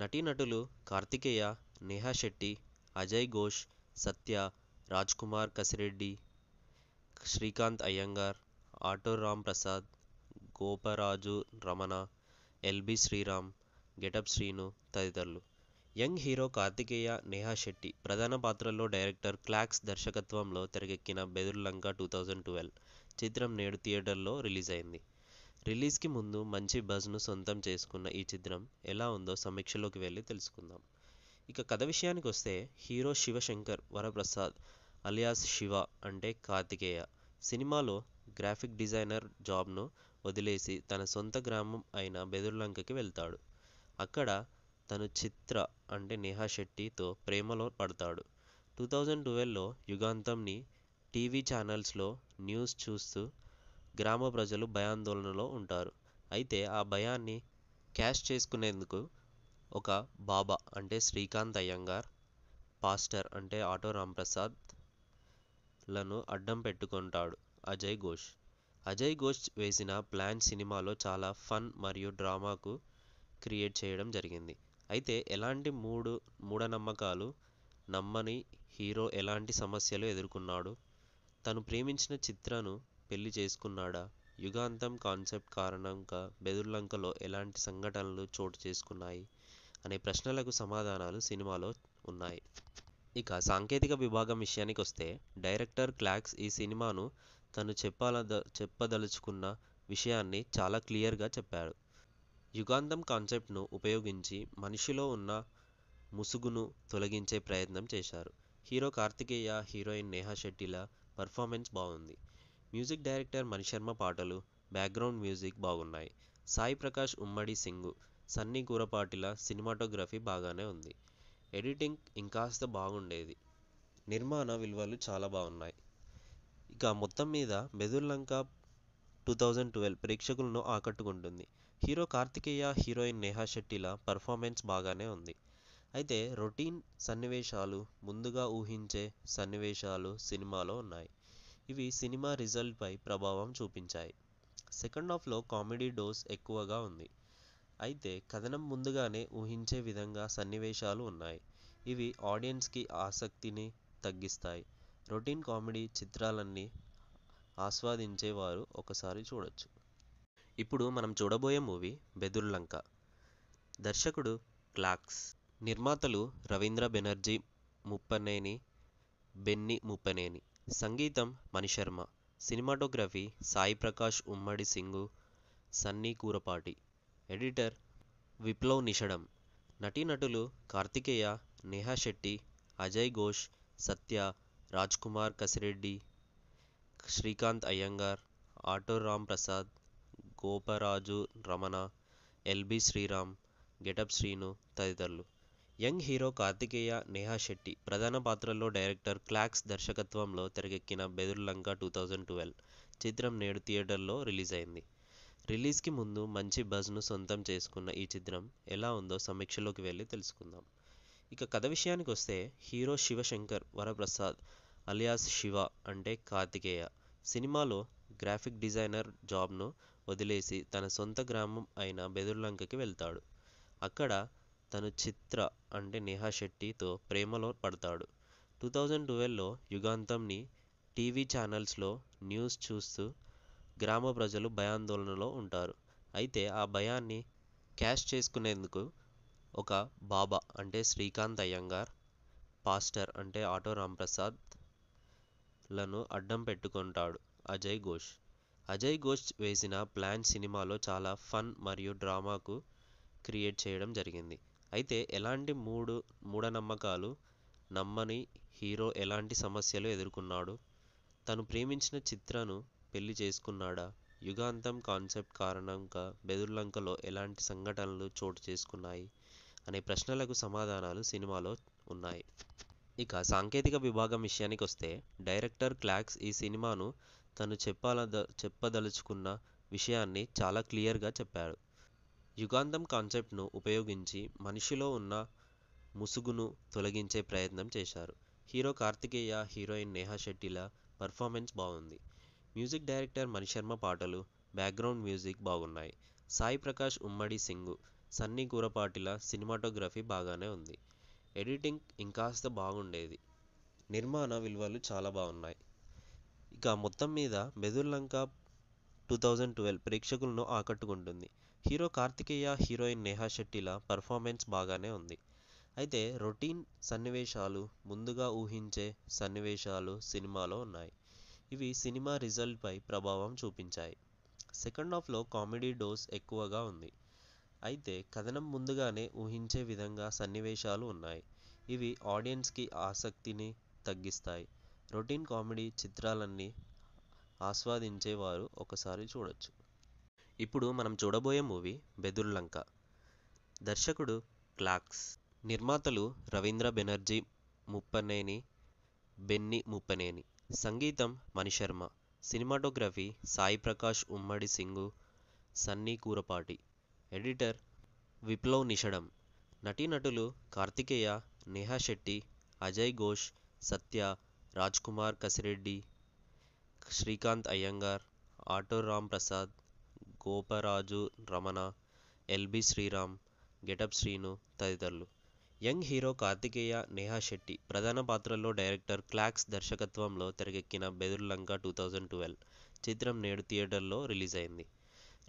నటీనటులు Karthikeya Neha Shetty Ajay Ghosh Satya Raj Kumar Kasireddy Srikanth Iyengar auto Ram Prasad Goparaju Ramana LB Sriram getup Srinu తదితరులు యంగ్ హీరో కార్తికేయ నేహా శెట్టి ప్రధాన పాత్రల్లో డైరెక్టర్ క్లాక్స్ దర్శకత్వంలో తెరకెక్కిన బెదుర్లంక టూ థౌజండ్ ట్వెల్వ్ చిత్రం నేడు థియేటర్లో రిలీజ్ అయింది రిలీజ్కి ముందు మంచి బజ్ను సొంతం చేసుకున్న ఈ చిత్రం ఎలా ఉందో సమీక్షలోకి వెళ్ళి తెలుసుకుందాం ఇక కథ విషయానికి వస్తే హీరో శివశంకర్ వరప్రసాద్ అలియాస్ శివ అంటే కార్తికేయ సినిమాలో గ్రాఫిక్ డిజైనర్ జాబ్ను వదిలేసి తన సొంత గ్రామం అయిన బెదుర్లంకకి వెళ్తాడు అక్కడ తను చిత్ర అంటే నేహా శెట్టితో ప్రేమలో పడతాడు టూ థౌజండ్ ట్వెల్వ్లో యుగాంతంని టీవీ ఛానల్స్లో న్యూస్ చూస్తూ గ్రామ ప్రజలు భయాందోళనలో ఉంటారు అయితే ఆ భయాన్ని క్యాష్ చేసుకునేందుకు ఒక బాబా అంటే శ్రీకాంత్ అయ్యంగార్ పాస్టర్ అంటే ఆటో రాంప్రసాద్ లను అడ్డం పెట్టుకుంటాడు అజయ్ ఘోష్ అజయ్ ఘోష్ వేసిన ప్లాన్ సినిమాలో చాలా ఫన్ మరియు డ్రామాకు క్రియేట్ చేయడం జరిగింది అయితే ఎలాంటి మూడు మూఢనమ్మకాలు నమ్మని హీరో ఎలాంటి సమస్యలు ఎదుర్కొన్నాడు తను ప్రేమించిన చిత్రను పెళ్లి చేసుకున్నాడా యుగాంతం కాన్సెప్ట్ కారణంగా బెదుర్లంకలో ఎలాంటి సంఘటనలు చోటు చేసుకున్నాయి అనే ప్రశ్నలకు సమాధానాలు సినిమాలో ఉన్నాయి ఇక సాంకేతిక విభాగం విషయానికి వస్తే డైరెక్టర్ క్లాక్స్ ఈ సినిమాను తను చెప్పాల చెప్పదలుచుకున్న విషయాన్ని చాలా క్లియర్గా చెప్పాడు యుగాంధం కాన్సెప్ట్ను ఉపయోగించి మనిషిలో ఉన్న ముసుగును తొలగించే ప్రయత్నం చేశారు హీరో కార్తికేయ హీరోయిన్ నేహా శెట్టిల పర్ఫార్మెన్స్ బాగుంది మ్యూజిక్ డైరెక్టర్ మణిశర్మ పాటలు బ్యాక్గ్రౌండ్ మ్యూజిక్ బాగున్నాయి సాయి ప్రకాష్ ఉమ్మడి సింగు సన్నీ కూరపాటిల సినిమాటోగ్రఫీ బాగానే ఉంది ఎడిటింగ్ ఇంకాస్త బాగుండేది నిర్మాణ విలువలు చాలా బాగున్నాయి ఇక మొత్తం మీద బెదుర్లంక టూ థౌజండ్ ట్వెల్వ్ ప్రేక్షకులను ఆకట్టుకుంటుంది హీరో కార్తికేయ హీరోయిన్ నేహా శెట్టిల పర్ఫార్మెన్స్ బాగానే ఉంది అయితే రొటీన్ సన్నివేశాలు ముందుగా ఊహించే సన్నివేశాలు సినిమాలో ఉన్నాయి ఇవి సినిమా రిజల్ట్పై ప్రభావం చూపించాయి సెకండ్ హాఫ్లో కామెడీ డోస్ ఎక్కువగా ఉంది అయితే కథనం ముందుగానే ఊహించే విధంగా సన్నివేశాలు ఉన్నాయి ఇవి ఆడియన్స్కి ఆసక్తిని తగ్గిస్తాయి రొటీన్ కామెడీ చిత్రాలన్నీ ఆస్వాదించేవారు ఒకసారి చూడొచ్చు ఇప్పుడు మనం చూడబోయే మూవీ బెదుర్లంక దర్శకుడు క్లాక్స్ నిర్మాతలు రవీంద్ర బెనర్జీ ముప్పనేని బెన్ని ముప్పనేని సంగీతం మణిశర్మ సినిమాటోగ్రఫీ సాయి ప్రకాష్ ఉమ్మడి సింగు సన్నీ కూరపాటి ఎడిటర్ విప్లవ్ నిషడం నటీనటులు Karthikeya Neha Shetty Ajay Ghosh Satya Raj Kumar Kasireddy Srikanth Iyengar auto Ram Prasad Goparaju Ramana LB Sriram getup Srinu తదితరులు యంగ్ హీరో కార్తికేయ నేహా శెట్టి ప్రధాన పాత్రల్లో డైరెక్టర్ క్లాక్స్ దర్శకత్వంలో తెరకెక్కిన బెదుర్లంక టూ థౌజండ్ ట్వెల్వ్ చిత్రం నేడు థియేటర్లో రిలీజ్ అయింది రిలీజ్కి ముందు మంచి బజ్ను సొంతం చేసుకున్న ఈ చిత్రం ఎలా ఉందో సమీక్షలోకి వెళ్ళి తెలుసుకుందాం ఇక కథ విషయానికి వస్తే హీరో శివశంకర్ వరప్రసాద్ అలియాస్ శివ అంటే కార్తికేయ సినిమాలో గ్రాఫిక్ డిజైనర్ జాబ్ను వదిలేసి తన సొంత గ్రామం అయిన బెదుర్లంకకి వెళ్తాడు అక్కడ తను చిత్ర అంటే నేహా శెట్టితో ప్రేమలో పడతాడు టూ థౌజండ్ ట్వెల్వ్లో యుగాంతంని టీవీ ఛానల్స్లో న్యూస్ చూస్తూ గ్రామ ప్రజలు భయాందోళనలో ఉంటారు అయితే ఆ భయాన్ని క్యాష్ చేసుకునేందుకు ఒక బాబా అంటే శ్రీకాంత్ అయ్యంగార్ పాస్టర్ అంటే ఆటో రాంప్రసాద్ లను అడ్డం పెట్టుకుంటాడు అజయ్ ఘోష్ అజయ్ ఘోష్ వేసిన ప్లాన్ సినిమాలో చాలా ఫన్ మరియు డ్రామాకు క్రియేట్ చేయడం జరిగింది అయితే ఎలాంటి మూడు మూఢనమ్మకాలు నమ్మని హీరో ఎలాంటి సమస్యలు ఎదుర్కొన్నాడు తను ప్రేమించిన చిత్రను పెళ్లి చేసుకున్నాడా యుగాంతం కాన్సెప్ట్ కారణంగా బెదుర్లంకలో ఎలాంటి సంఘటనలు చోటు చేసుకున్నాయి అనే ప్రశ్నలకు సమాధానాలు సినిమాలో ఉన్నాయి ఇక సాంకేతిక విభాగం విషయానికి వస్తే డైరెక్టర్ క్లాక్స్ ఈ సినిమాను తను చెప్పాల చెప్పదలుచుకున్న విషయాన్ని చాలా క్లియర్గా చెప్పాడు యుగాంతం కాన్సెప్ట్ను ఉపయోగించి మనిషిలో ఉన్న ముసుగును తొలగించే ప్రయత్నం చేశారు హీరో కార్తికేయ హీరోయిన్ నేహా శెట్టిల పర్ఫార్మెన్స్ బాగుంది మ్యూజిక్ డైరెక్టర్ మణిశర్మ పాటలు బ్యాక్గ్రౌండ్ మ్యూజిక్ బాగున్నాయి సాయి ప్రకాష్ ఉమ్మడి సింగు సన్నీ కూరపాటిల సినిమాటోగ్రఫీ బాగానే ఉంది ఎడిటింగ్ ఇంకాస్త బాగుండేది నిర్మాణ విలువలు చాలా బాగున్నాయి ఇక మొత్తం మీద లంక టూ థౌజండ్ ట్వెల్వ్ ప్రేక్షకులను ఆకట్టుకుంటుంది హీరో కార్తికేయ హీరోయిన్ నేహా శెట్టిల పర్ఫార్మెన్స్ బాగానే ఉంది అయితే రొటీన్ సన్నివేశాలు ముందుగా ఊహించే సన్నివేశాలు సినిమాలో ఉన్నాయి ఇవి సినిమా రిజల్ట్పై ప్రభావం చూపించాయి సెకండ్ హాఫ్లో కామెడీ డోస్ ఎక్కువగా ఉంది అయితే కథనం ముందుగానే ఊహించే విధంగా సన్నివేశాలు ఉన్నాయి ఇవి ఆడియన్స్కి ఆసక్తిని తగ్గిస్తాయి రొటీన్ కామెడీ చిత్రాలన్నీ ఆస్వాదించేవారు ఒకసారి చూడొచ్చు ఇప్పుడు మనం చూడబోయే మూవీ బెదుర్లంక దర్శకుడు క్లాక్స్ నిర్మాతలు రవీంద్ర బెనర్జీ ముప్పనేని బెన్ని ముప్పనేని సంగీతం మణిశర్మ సినిమాటోగ్రఫీ సాయి ప్రకాష్ ఉమ్మడి సింగు సన్నీ కూరపాటి ఎడిటర్ విప్లవ్ నిషడం నటీనటులు Karthikeya Neha Shetty Ajay Ghosh Satya Rajkumar Kasireddy Srikanth Iyengar auto Ram Prasad Goparaju Ramana LB Sriram getup Srinu తదితరులు యంగ్ హీరో కార్తికేయ నేహా శెట్టి ప్రధాన పాత్రల్లో డైరెక్టర్ క్లాక్స్ దర్శకత్వంలో తెరకెక్కిన బెదుర్లంక టూ థౌజండ్ ట్వెల్వ్ చిత్రం నేడు థియేటర్లో రిలీజ్ అయింది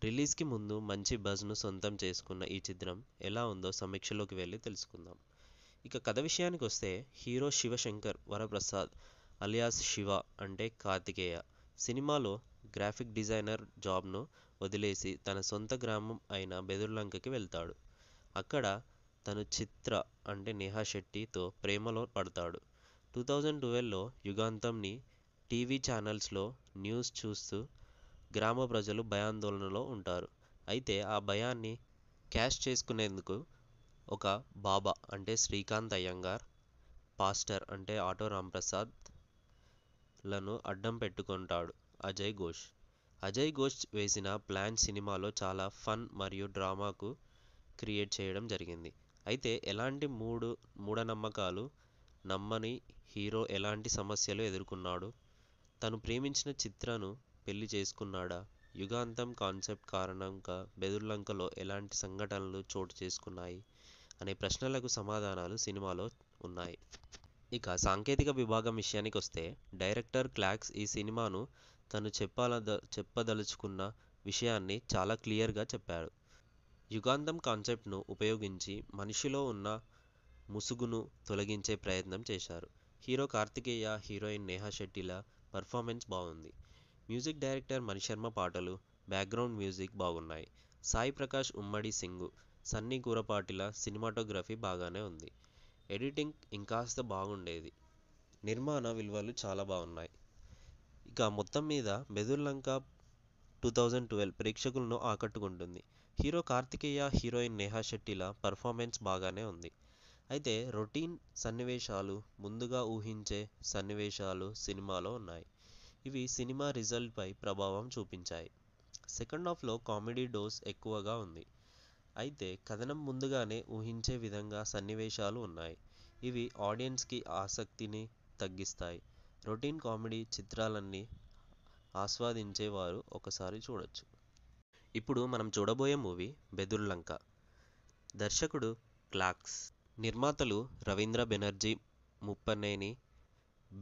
రిలీజ్కి ముందు మంచి బజ్ను సొంతం చేసుకున్న ఈ చిత్రం ఎలా ఉందో సమీక్షలోకి వెళ్ళి తెలుసుకుందాం ఇక కథ విషయానికి వస్తే హీరో శివశంకర్ వరప్రసాద్ అలియాస్ శివ అంటే కార్తికేయ సినిమాలో గ్రాఫిక్ డిజైనర్ జాబ్ను వదిలేసి తన సొంత గ్రామం అయిన బెదుర్లంకకి వెళ్తాడు అక్కడ తను చిత్ర అంటే నేహా శెట్టితో ప్రేమలో పడతాడు టూ థౌజండ్ ట్వెల్వ్లో యుగాంతంని టీవీ ఛానల్స్లో న్యూస్ చూస్తూ గ్రామ ప్రజలు భయాందోళనలో ఉంటారు అయితే ఆ భయాన్ని క్యాష్ చేసుకునేందుకు ఒక బాబా అంటే శ్రీకాంత్ అయ్యంగార్ పాస్టర్ అంటే ఆటో రాంప్రసాద్ లను అడ్డం పెట్టుకుంటాడు అజయ్ ఘోష్ అజయ్ ఘోష్ వేసిన ప్లాన్ సినిమాలో చాలా ఫన్ మరియు డ్రామాకు క్రియేట్ చేయడం జరిగింది అయితే ఎలాంటి మూడు మూఢనమ్మకాలు నమ్మని హీరో ఎలాంటి సమస్యలు ఎదుర్కొన్నాడు తను ప్రేమించిన చిత్రను పెళ్లి చేసుకున్నాడా యుగాంతం కాన్సెప్ట్ కారణంగా బెదుర్లంకలో ఎలాంటి సంఘటనలు చోటు చేసుకున్నాయి అనే ప్రశ్నలకు సమాధానాలు సినిమాలో ఉన్నాయి ఇక సాంకేతిక విభాగం విషయానికొస్తే డైరెక్టర్ క్లాక్స్ ఈ సినిమాను తను చెప్పాల చెప్పదలుచుకున్న విషయాన్ని చాలా క్లియర్గా చెప్పాడు యుగాంధం కాన్సెప్ట్ను ఉపయోగించి మనిషిలో ఉన్న ముసుగును తొలగించే ప్రయత్నం చేశారు హీరో కార్తికేయ హీరోయిన్ నేహా శెట్టిల పర్ఫార్మెన్స్ బాగుంది మ్యూజిక్ డైరెక్టర్ మణిశర్మ పాటలు బ్యాక్గ్రౌండ్ మ్యూజిక్ బాగున్నాయి సాయి ప్రకాష్ ఉమ్మడి సింగు సన్నీ కూరపాటిల సినిమాటోగ్రఫీ బాగానే ఉంది ఎడిటింగ్ ఇంకాస్త బాగుండేది నిర్మాణ విలువలు చాలా బాగున్నాయి ఇక మొత్తం మీద Bedurulanka two thousand twelve ప్రేక్షకులను ఆకట్టుకుంటుంది హీరో కార్తికేయ హీరోయిన్ నేహా శెట్టిల పర్ఫార్మెన్స్ బాగానే ఉంది అయితే రొటీన్ సన్నివేశాలు ముందుగా ఊహించే సన్నివేశాలు సినిమాలో ఉన్నాయి ఇవి సినిమా రిజల్ట్పై ప్రభావం చూపించాయి సెకండ్ హాఫ్లో కామెడీ డోస్ ఎక్కువగా ఉంది అయితే కథనం ముందుగానే ఊహించే విధంగా సన్నివేశాలు ఉన్నాయి ఇవి ఆడియన్స్కి ఆసక్తిని తగ్గిస్తాయి రొటీన్ కామెడీ చిత్రాలన్నీ ఆస్వాదించేవారు ఒకసారి చూడొచ్చు ఇప్పుడు మనం చూడబోయే మూవీ బెదుర్లంక దర్శకుడు క్లాక్స్ నిర్మాతలు రవీంద్ర బెనర్జీ ముప్పనేని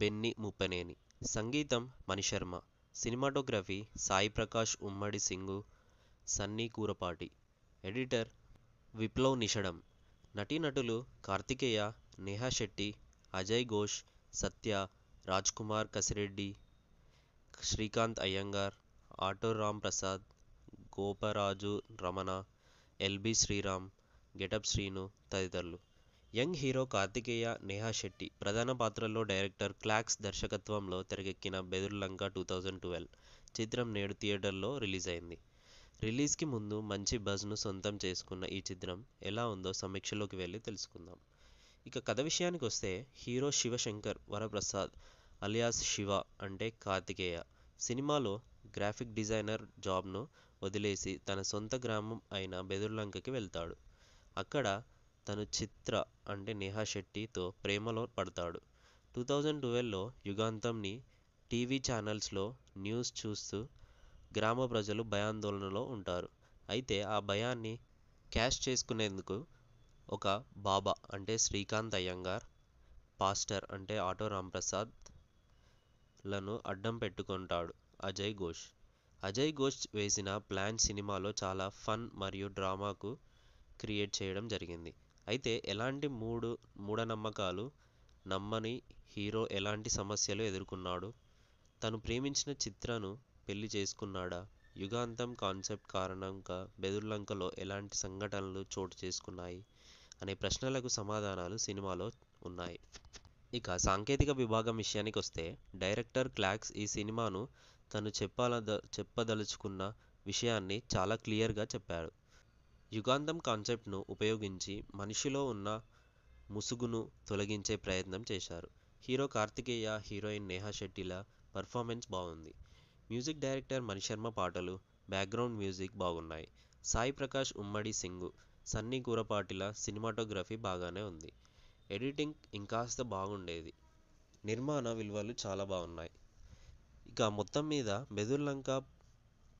బెన్ని ముప్పనేని సంగీతం మణిశర్మ సినిమాటోగ్రఫీ సాయి ప్రకాష్ ఉమ్మడి సింగు సన్నీ కూరపాటి ఎడిటర్ విప్లవ్ నిషడం నటీనటులు Karthikeya Neha Shetty Ajay Ghosh Satya Rajkumar Kasireddy Srikanth Iyengar auto Ram Prasad Goparaju Ramana LB Sriram getup Srinu తదితరులు యంగ్ హీరో కార్తికేయ నేహా శెట్టి ప్రధాన పాత్రల్లో డైరెక్టర్ క్లాక్స్ దర్శకత్వంలో తెరకెక్కిన బెదుర్లంక టూ థౌజండ్ ట్వెల్వ్ చిత్రం నేడు థియేటర్లో రిలీజ్ అయింది రిలీజ్కి ముందు మంచి బజ్ను సొంతం చేసుకున్న ఈ చిత్రం ఎలా ఉందో సమీక్షలోకి వెళ్ళి తెలుసుకుందాం ఇక కథ విషయానికి వస్తే హీరో శివశంకర్ వరప్రసాద్ అలియాస్ శివ అంటే కార్తికేయ సినిమాలో గ్రాఫిక్ డిజైనర్ జాబ్ను వదిలేసి తన సొంత గ్రామం అయిన బెదుర్లంకకి వెళ్తాడు అక్కడ తను చిత్ర అంటే నేహా శెట్టితో ప్రేమలో పడతాడు టూ థౌజండ్ ట్వెల్వ్లో యుగాంతంని టీవీ ఛానల్స్లో న్యూస్ చూస్తూ గ్రామ ప్రజలు భయాందోళనలో ఉంటారు అయితే ఆ భయాన్ని క్యాష్ చేసుకునేందుకు ఒక బాబా అంటే శ్రీకాంత్ అయ్యంగార్ పాస్టర్ అంటే ఆటో రాంప్రసాద్ లను అడ్డం పెట్టుకుంటాడు అజయ్ ఘోష్ అజయ్ ఘోష్ వేసిన ప్లాన్ సినిమాలో చాలా ఫన్ మరియు డ్రామాకు క్రియేట్ చేయడం జరిగింది అయితే ఎలాంటి మూడు మూఢనమ్మకాలు నమ్మని హీరో ఎలాంటి సమస్యలు ఎదుర్కొన్నాడు తను ప్రేమించిన చిత్రను పెళ్లి చేసుకున్నాడా యుగాంతం కాన్సెప్ట్ కారణంగా బెదుర్లంకలో ఎలాంటి సంఘటనలు చోటు చేసుకున్నాయి అనే ప్రశ్నలకు సమాధానాలు సినిమాలో ఉన్నాయి ఇక సాంకేతిక విభాగం విషయానికి వస్తే డైరెక్టర్ క్లాక్స్ ఈ సినిమాను తను చెప్పాల చెప్పదలుచుకున్న విషయాన్ని చాలా క్లియర్గా చెప్పాడు యుగాంతం కాన్సెప్ట్ను ఉపయోగించి మనిషిలో ఉన్న ముసుగును తొలగించే ప్రయత్నం చేశారు హీరో కార్తికేయ హీరోయిన్ నేహా శెట్టిల పర్ఫార్మెన్స్ బాగుంది మ్యూజిక్ డైరెక్టర్ మణిశర్మ పాటలు బ్యాక్గ్రౌండ్ మ్యూజిక్ బాగున్నాయి సాయి ప్రకాష్ ఉమ్మడి సింగు సన్నీ కూరపాటిల సినిమాటోగ్రఫీ బాగానే ఉంది ఎడిటింగ్ ఇంకాస్త బాగుండేది నిర్మాణ విలువలు చాలా బాగున్నాయి ఇక మొత్తం మీద బెదుర్లంక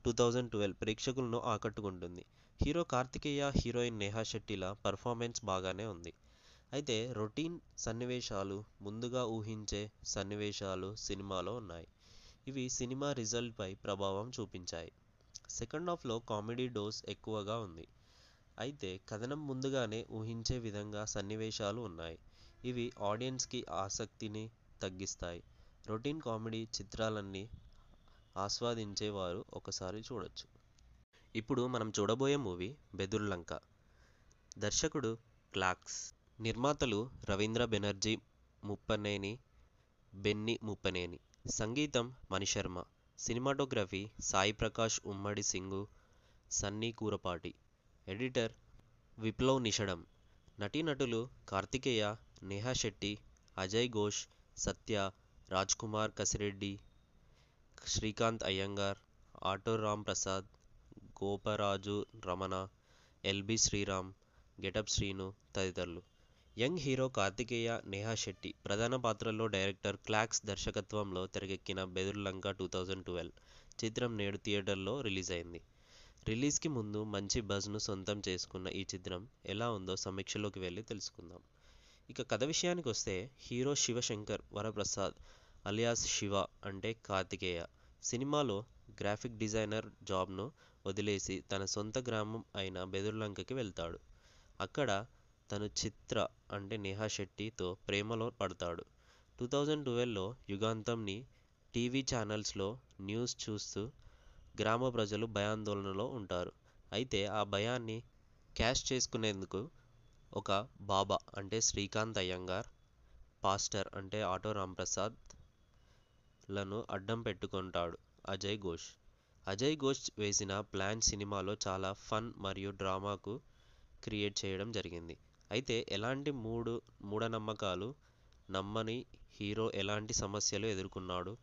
టూ థౌజండ్ ట్వెల్వ్ ప్రేక్షకులను ఆకట్టుకుంటుంది హీరో కార్తికేయ హీరోయిన్ నేహా శెట్టిల పర్ఫార్మెన్స్ బాగానే ఉంది అయితే రొటీన్ సన్నివేశాలు ముందుగా ఊహించే సన్నివేశాలు సినిమాలో ఉన్నాయి ఇవి సినిమా రిజల్ట్పై ప్రభావం చూపించాయి సెకండ్ హాఫ్లో కామెడీ డోస్ ఎక్కువగా ఉంది అయితే కథనం ముందుగానే ఊహించే విధంగా సన్నివేశాలు ఉన్నాయి ఇవి ఆడియన్స్కి ఆసక్తిని తగ్గిస్తాయి రొటీన్ కామెడీ చిత్రాలన్నీ ఆస్వాదించేవారు ఒకసారి చూడొచ్చు ఇప్పుడు మనం చూడబోయే మూవీ బెదుర్లంక దర్శకుడు క్లాక్స్ నిర్మాతలు రవీంద్ర బెనర్జీ ముప్పనేని బెన్ని ముప్పనేని సంగీతం మణిశర్మ సినిమాటోగ్రఫీ సాయి ప్రకాష్ ఉమ్మడి సింగు సన్నీ కూరపాటి ఎడిటర్ విప్లవ్ నిషడం నటీనటులు Karthikeya Neha Shetty Ajay Ghosh Satya Raj Kumar Kasireddy Srikanth Iyengar auto Ram Prasad Goparaju Ramana LB Sriram getup Srinu తదితరులు యంగ్ హీరో కార్తికేయ నేహా శెట్టి ప్రధాన పాత్రల్లో డైరెక్టర్ క్లాక్స్ దర్శకత్వంలో తెరకెక్కిన బెదుర్లంక టూ థౌజండ్ ట్వెల్వ్ చిత్రం నేడు థియేటర్లో రిలీజ్ అయింది రిలీజ్కి ముందు మంచి బజ్ను సొంతం చేసుకున్న ఈ చిత్రం ఎలా ఉందో సమీక్షలోకి వెళ్ళి తెలుసుకుందాం ఇక కథ విషయానికి వస్తే హీరో శివశంకర్ వరప్రసాద్ అలియాస్ శివ అంటే కార్తికేయ సినిమాలో గ్రాఫిక్ డిజైనర్ జాబ్ను వదిలేసి తన సొంత గ్రామం అయిన బెదుర్లంకకి వెళ్తాడు అక్కడ తను చిత్ర అంటే నేహా శెట్టితో ప్రేమలో పడతాడు టూ థౌజండ్ ట్వెల్వ్లో యుగాంతంని టీవీ ఛానల్స్లో న్యూస్ చూస్తూ గ్రామ ప్రజలు భయాందోళనలో ఉంటారు అయితే ఆ భయాన్ని క్యాష్ చేసుకునేందుకు ఒక బాబా అంటే శ్రీకాంత్ అయ్యంగార్ పాస్టర్ అంటే ఆటో రాంప్రసాద్ లను అడ్డం పెట్టుకుంటాడు అజయ్ ఘోష్ అజయ్ ఘోష్ వేసిన ప్లాన్ సినిమాలో చాలా ఫన్ మరియు డ్రామాకు క్రియేట్ చేయడం జరిగింది అయితే ఎలాంటి మూడు మూఢనమ్మకాలు నమ్మని హీరో ఎలాంటి సమస్యలు ఎదుర్కొన్నాడు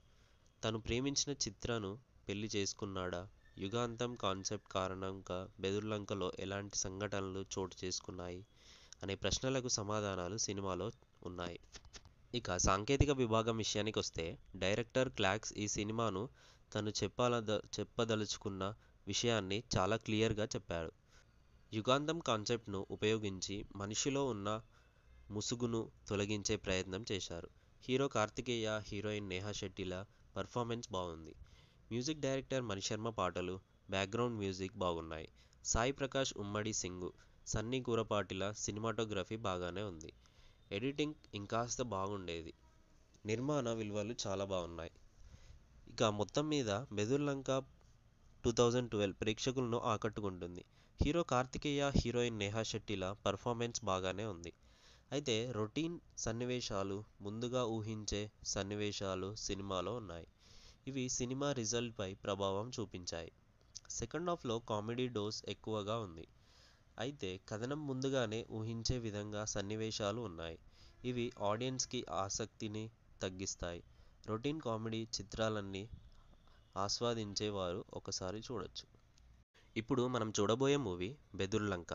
తను ప్రేమించిన చిత్రను పెళ్లి చేసుకున్నాడా యుగాంతం కాన్సెప్ట్ కారణంగా బెదుర్లంకలో ఎలాంటి సంఘటనలు చోటు చేసుకున్నాయి అనే ప్రశ్నలకు సమాధానాలు సినిమాలో ఉన్నాయి ఇక సాంకేతిక విభాగం విషయానికి వస్తే డైరెక్టర్ క్లాక్స్ ఈ సినిమాను తను చెప్పాల చెప్పదలుచుకున్న విషయాన్ని చాలా క్లియర్గా చెప్పాడు యుగాంధం కాన్సెప్ట్ను ఉపయోగించి మనిషిలో ఉన్న ముసుగును తొలగించే ప్రయత్నం చేశారు హీరో కార్తికేయ హీరోయిన్ నేహా శెట్టిల పర్ఫార్మెన్స్ బాగుంది మ్యూజిక్ డైరెక్టర్ మణిశర్మ పాటలు బ్యాక్గ్రౌండ్ మ్యూజిక్ బాగున్నాయి సాయి ప్రకాష్ ఉమ్మడి సింగు సన్నీ కూరపాటిల సినిమాటోగ్రఫీ బాగానే ఉంది ఎడిటింగ్ ఇంకాస్త బాగుండేది నిర్మాణ విలువలు చాలా బాగున్నాయి ఇక మొత్తం మీద బెదుర్లంక టూ థౌజండ్ ట్వెల్వ్ ప్రేక్షకులను ఆకట్టుకుంటుంది హీరో కార్తికేయ హీరోయిన్ నేహా శెట్టిల పర్ఫార్మెన్స్ బాగానే ఉంది అయితే రొటీన్ సన్నివేశాలు ముందుగా ఊహించే సన్నివేశాలు సినిమాలో ఉన్నాయి ఇవి సినిమా రిజల్ట్పై ప్రభావం చూపించాయి సెకండ్ హాఫ్లో కామెడీ డోస్ ఎక్కువగా ఉంది అయితే కథనం ముందుగానే ఊహించే విధంగా సన్నివేశాలు ఉన్నాయి ఇవి ఆడియన్స్కి ఆసక్తిని తగ్గిస్తాయి రొటీన్ కామెడీ చిత్రాలన్నీ ఆస్వాదించేవారు ఒకసారి చూడొచ్చు ఇప్పుడు మనం చూడబోయే మూవీ బెదుర్లంక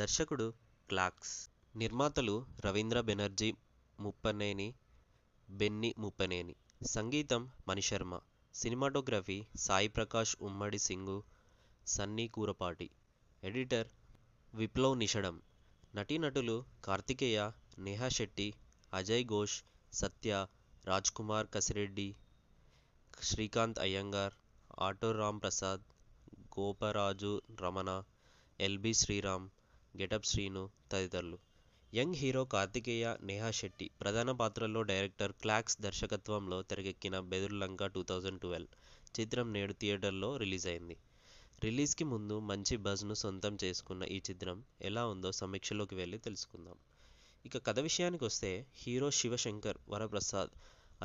దర్శకుడు క్లాక్స్ నిర్మాతలు రవీంద్ర బెనర్జీ ముప్పనేని బెన్ని ముప్పనేని సంగీతం మణిశర్మ సినిమాటోగ్రఫీ సాయి ప్రకాష్ ఉమ్మడి సింగు సన్నీ కూరపాటి ఎడిటర్ విప్లవ్ నిషడం నటీనటులు Karthikeya Neha Shetty Ajay Ghosh Satya Raj Kumar Kasireddy Srikanth Iyengar auto Ram Prasad Goparaju Ramana LB Sriram getup Srinu తదితరులు యంగ్ హీరో కార్తికేయ నేహా శెట్టి ప్రధాన పాత్రల్లో డైరెక్టర్ క్లాక్స్ దర్శకత్వంలో తెరకెక్కిన లంక టూ థౌజండ్ ట్వెల్వ్ చిత్రం నేడు థియేటర్లో రిలీజ్ అయింది రిలీజ్కి ముందు మంచి బజ్ను సొంతం చేసుకున్న ఈ చిత్రం ఎలా ఉందో సమీక్షలోకి వెళ్ళి తెలుసుకుందాం ఇక కథ విషయానికి వస్తే హీరో శివశంకర్ వరప్రసాద్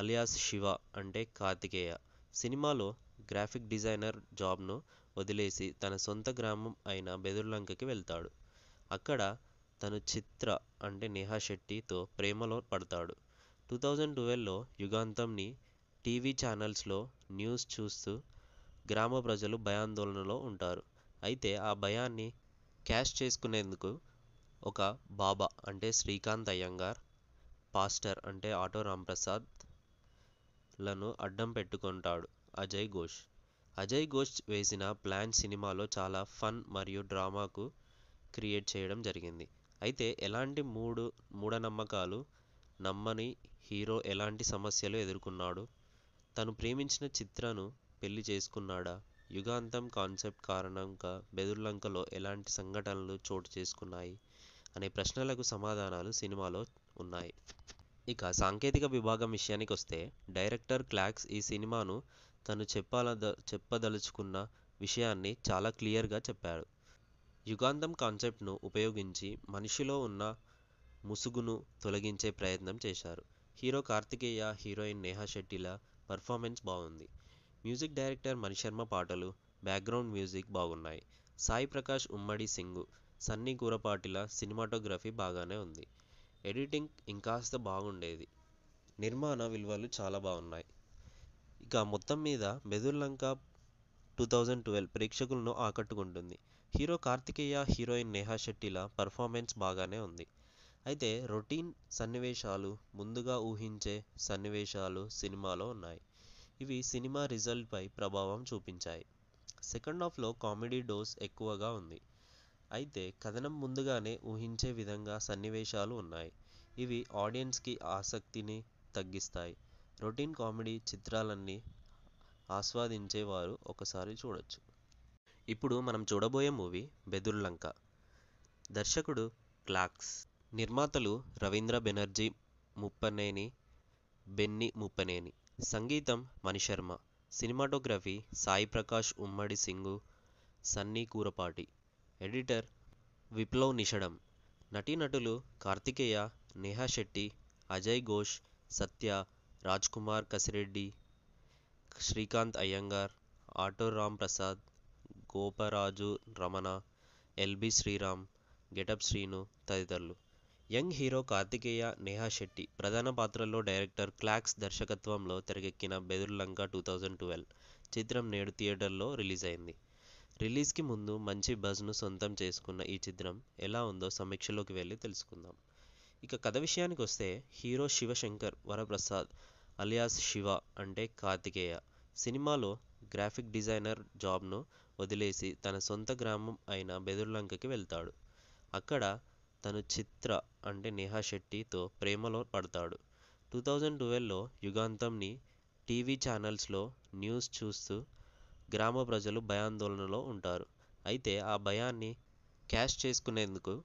అలియాస్ శివ అంటే కార్తికేయ సినిమాలో గ్రాఫిక్ డిజైనర్ జాబ్ను వదిలేసి తన సొంత గ్రామం అయిన బెదుర్లంకకి వెళ్తాడు అక్కడ తను చిత్ర అంటే నేహా శెట్టితో ప్రేమలో పడతాడు టూ థౌజండ్ ట్వెల్వ్లో యుగాంతంని టీవీ ఛానల్స్లో న్యూస్ చూస్తూ గ్రామ ప్రజలు భయాందోళనలో ఉంటారు అయితే ఆ భయాన్ని క్యాష్ చేసుకునేందుకు ఒక బాబా అంటే శ్రీకాంత్ అయ్యంగార్ పాస్టర్ అంటే ఆటో రాంప్రసాద్ లను అడ్డం పెట్టుకుంటాడు అజయ్ ఘోష్ అజయ్ ఘోష్ వేసిన ప్లాన్ సినిమాలో చాలా ఫన్ మరియు డ్రామాకు క్రియేట్ చేయడం జరిగింది అయితే ఎలాంటి మూడు మూఢనమ్మకాలు నమ్మని హీరో ఎలాంటి సమస్యలు ఎదుర్కొన్నాడు తను ప్రేమించిన చిత్రను పెళ్లి చేసుకున్నాడా యుగాంతం కాన్సెప్ట్ కారణంగా బెదుర్లంకలో ఎలాంటి సంఘటనలు చోటు చేసుకున్నాయి అనే ప్రశ్నలకు సమాధానాలు సినిమాలో ఉన్నాయి ఇక సాంకేతిక విభాగం విషయానికి వస్తే డైరెక్టర్ క్లాక్స్ ఈ సినిమాను తను చెప్పాల చెప్పదలుచుకున్న విషయాన్ని చాలా క్లియర్గా చెప్పాడు యుగాంతం కాన్సెప్ట్ను ఉపయోగించి మనిషిలో ఉన్న ముసుగును తొలగించే ప్రయత్నం చేశారు హీరో కార్తికేయ హీరోయిన్ నేహా శెట్టిల పర్ఫార్మెన్స్ బాగుంది మ్యూజిక్ డైరెక్టర్ మణిశర్మ పాటలు బ్యాక్గ్రౌండ్ మ్యూజిక్ బాగున్నాయి సాయి ప్రకాష్ ఉమ్మడి సింగు సన్నీ కూరపాటిల సినిమాటోగ్రఫీ బాగానే ఉంది ఎడిటింగ్ ఇంకాస్త బాగుండేది నిర్మాణ విలువలు చాలా బాగున్నాయి ఇక మొత్తం మీద మెదుర్లంక టూ థౌజండ్ ట్వెల్వ్ ప్రేక్షకులను ఆకట్టుకుంటుంది హీరో కార్తికేయ హీరోయిన్ నేహా శెట్టిల పర్ఫార్మెన్స్ బాగానే ఉంది అయితే రొటీన్ సన్నివేశాలు ముందుగా ఊహించే సన్నివేశాలు సినిమాలో ఉన్నాయి ఇవి సినిమా రిజల్ట్పై ప్రభావం చూపించాయి సెకండ్ హాఫ్లో కామెడీ డోస్ ఎక్కువగా ఉంది అయితే కథనం ముందుగానే ఊహించే విధంగా సన్నివేశాలు ఉన్నాయి ఇవి ఆడియన్స్కి ఆసక్తిని తగ్గిస్తాయి రొటీన్ కామెడీ చిత్రాలన్నీ ఆస్వాదించేవారు ఒకసారి చూడొచ్చు ఇప్పుడు మనం చూడబోయే మూవీ బెదుర్లంక దర్శకుడు క్లాక్స్ నిర్మాతలు రవీంద్ర బెనర్జీ ముప్పనేని బెన్ని ముప్పనేని సంగీతం మణిశర్మ సినిమాటోగ్రఫీ సాయి ప్రకాష్ ఉమ్మడి సింగు సన్నీ కూరపాటి ఎడిటర్ విప్లవ్ నిషడం నటీనటులు Karthikeya Neha Shetty Ajay Ghosh Satya Rajkumar Kasireddy Srikanth Iyengar auto Ramprasad Goparaju Ramana LB Sriram getup Srinu తదితరులు యంగ్ హీరో కార్తికేయ నేహా శెట్టి ప్రధాన పాత్రల్లో డైరెక్టర్ క్లాక్స్ దర్శకత్వంలో తెరకెక్కిన బెదుర్లంక టూ థౌజండ్ ట్వెల్వ్ చిత్రం నేడు థియేటర్లో రిలీజ్ అయింది రిలీజ్కి ముందు మంచి బజ్ను సొంతం చేసుకున్న ఈ చిత్రం ఎలా ఉందో సమీక్షలోకి వెళ్ళి తెలుసుకుందాం ఇక కథ విషయానికి వస్తే హీరో శివశంకర్ వరప్రసాద్ అలియాస్ శివ అంటే కార్తికేయ సినిమాలో గ్రాఫిక్ డిజైనర్ జాబ్ను వదిలేసి తన సొంత గ్రామం అయిన బెదుర్లంకకి వెళ్తాడు అక్కడ తను చిత్ర అంటే నేహా శెట్టితో ప్రేమలో పడతాడు టూ థౌజండ్ ట్వెల్వ్లో యుగాంతంని టీవీ ఛానల్స్లో న్యూస్ చూస్తూ గ్రామ ప్రజలు భయాందోళనలో ఉంటారు అయితే ఆ భయాన్ని క్యాష్ చేసుకునేందుకు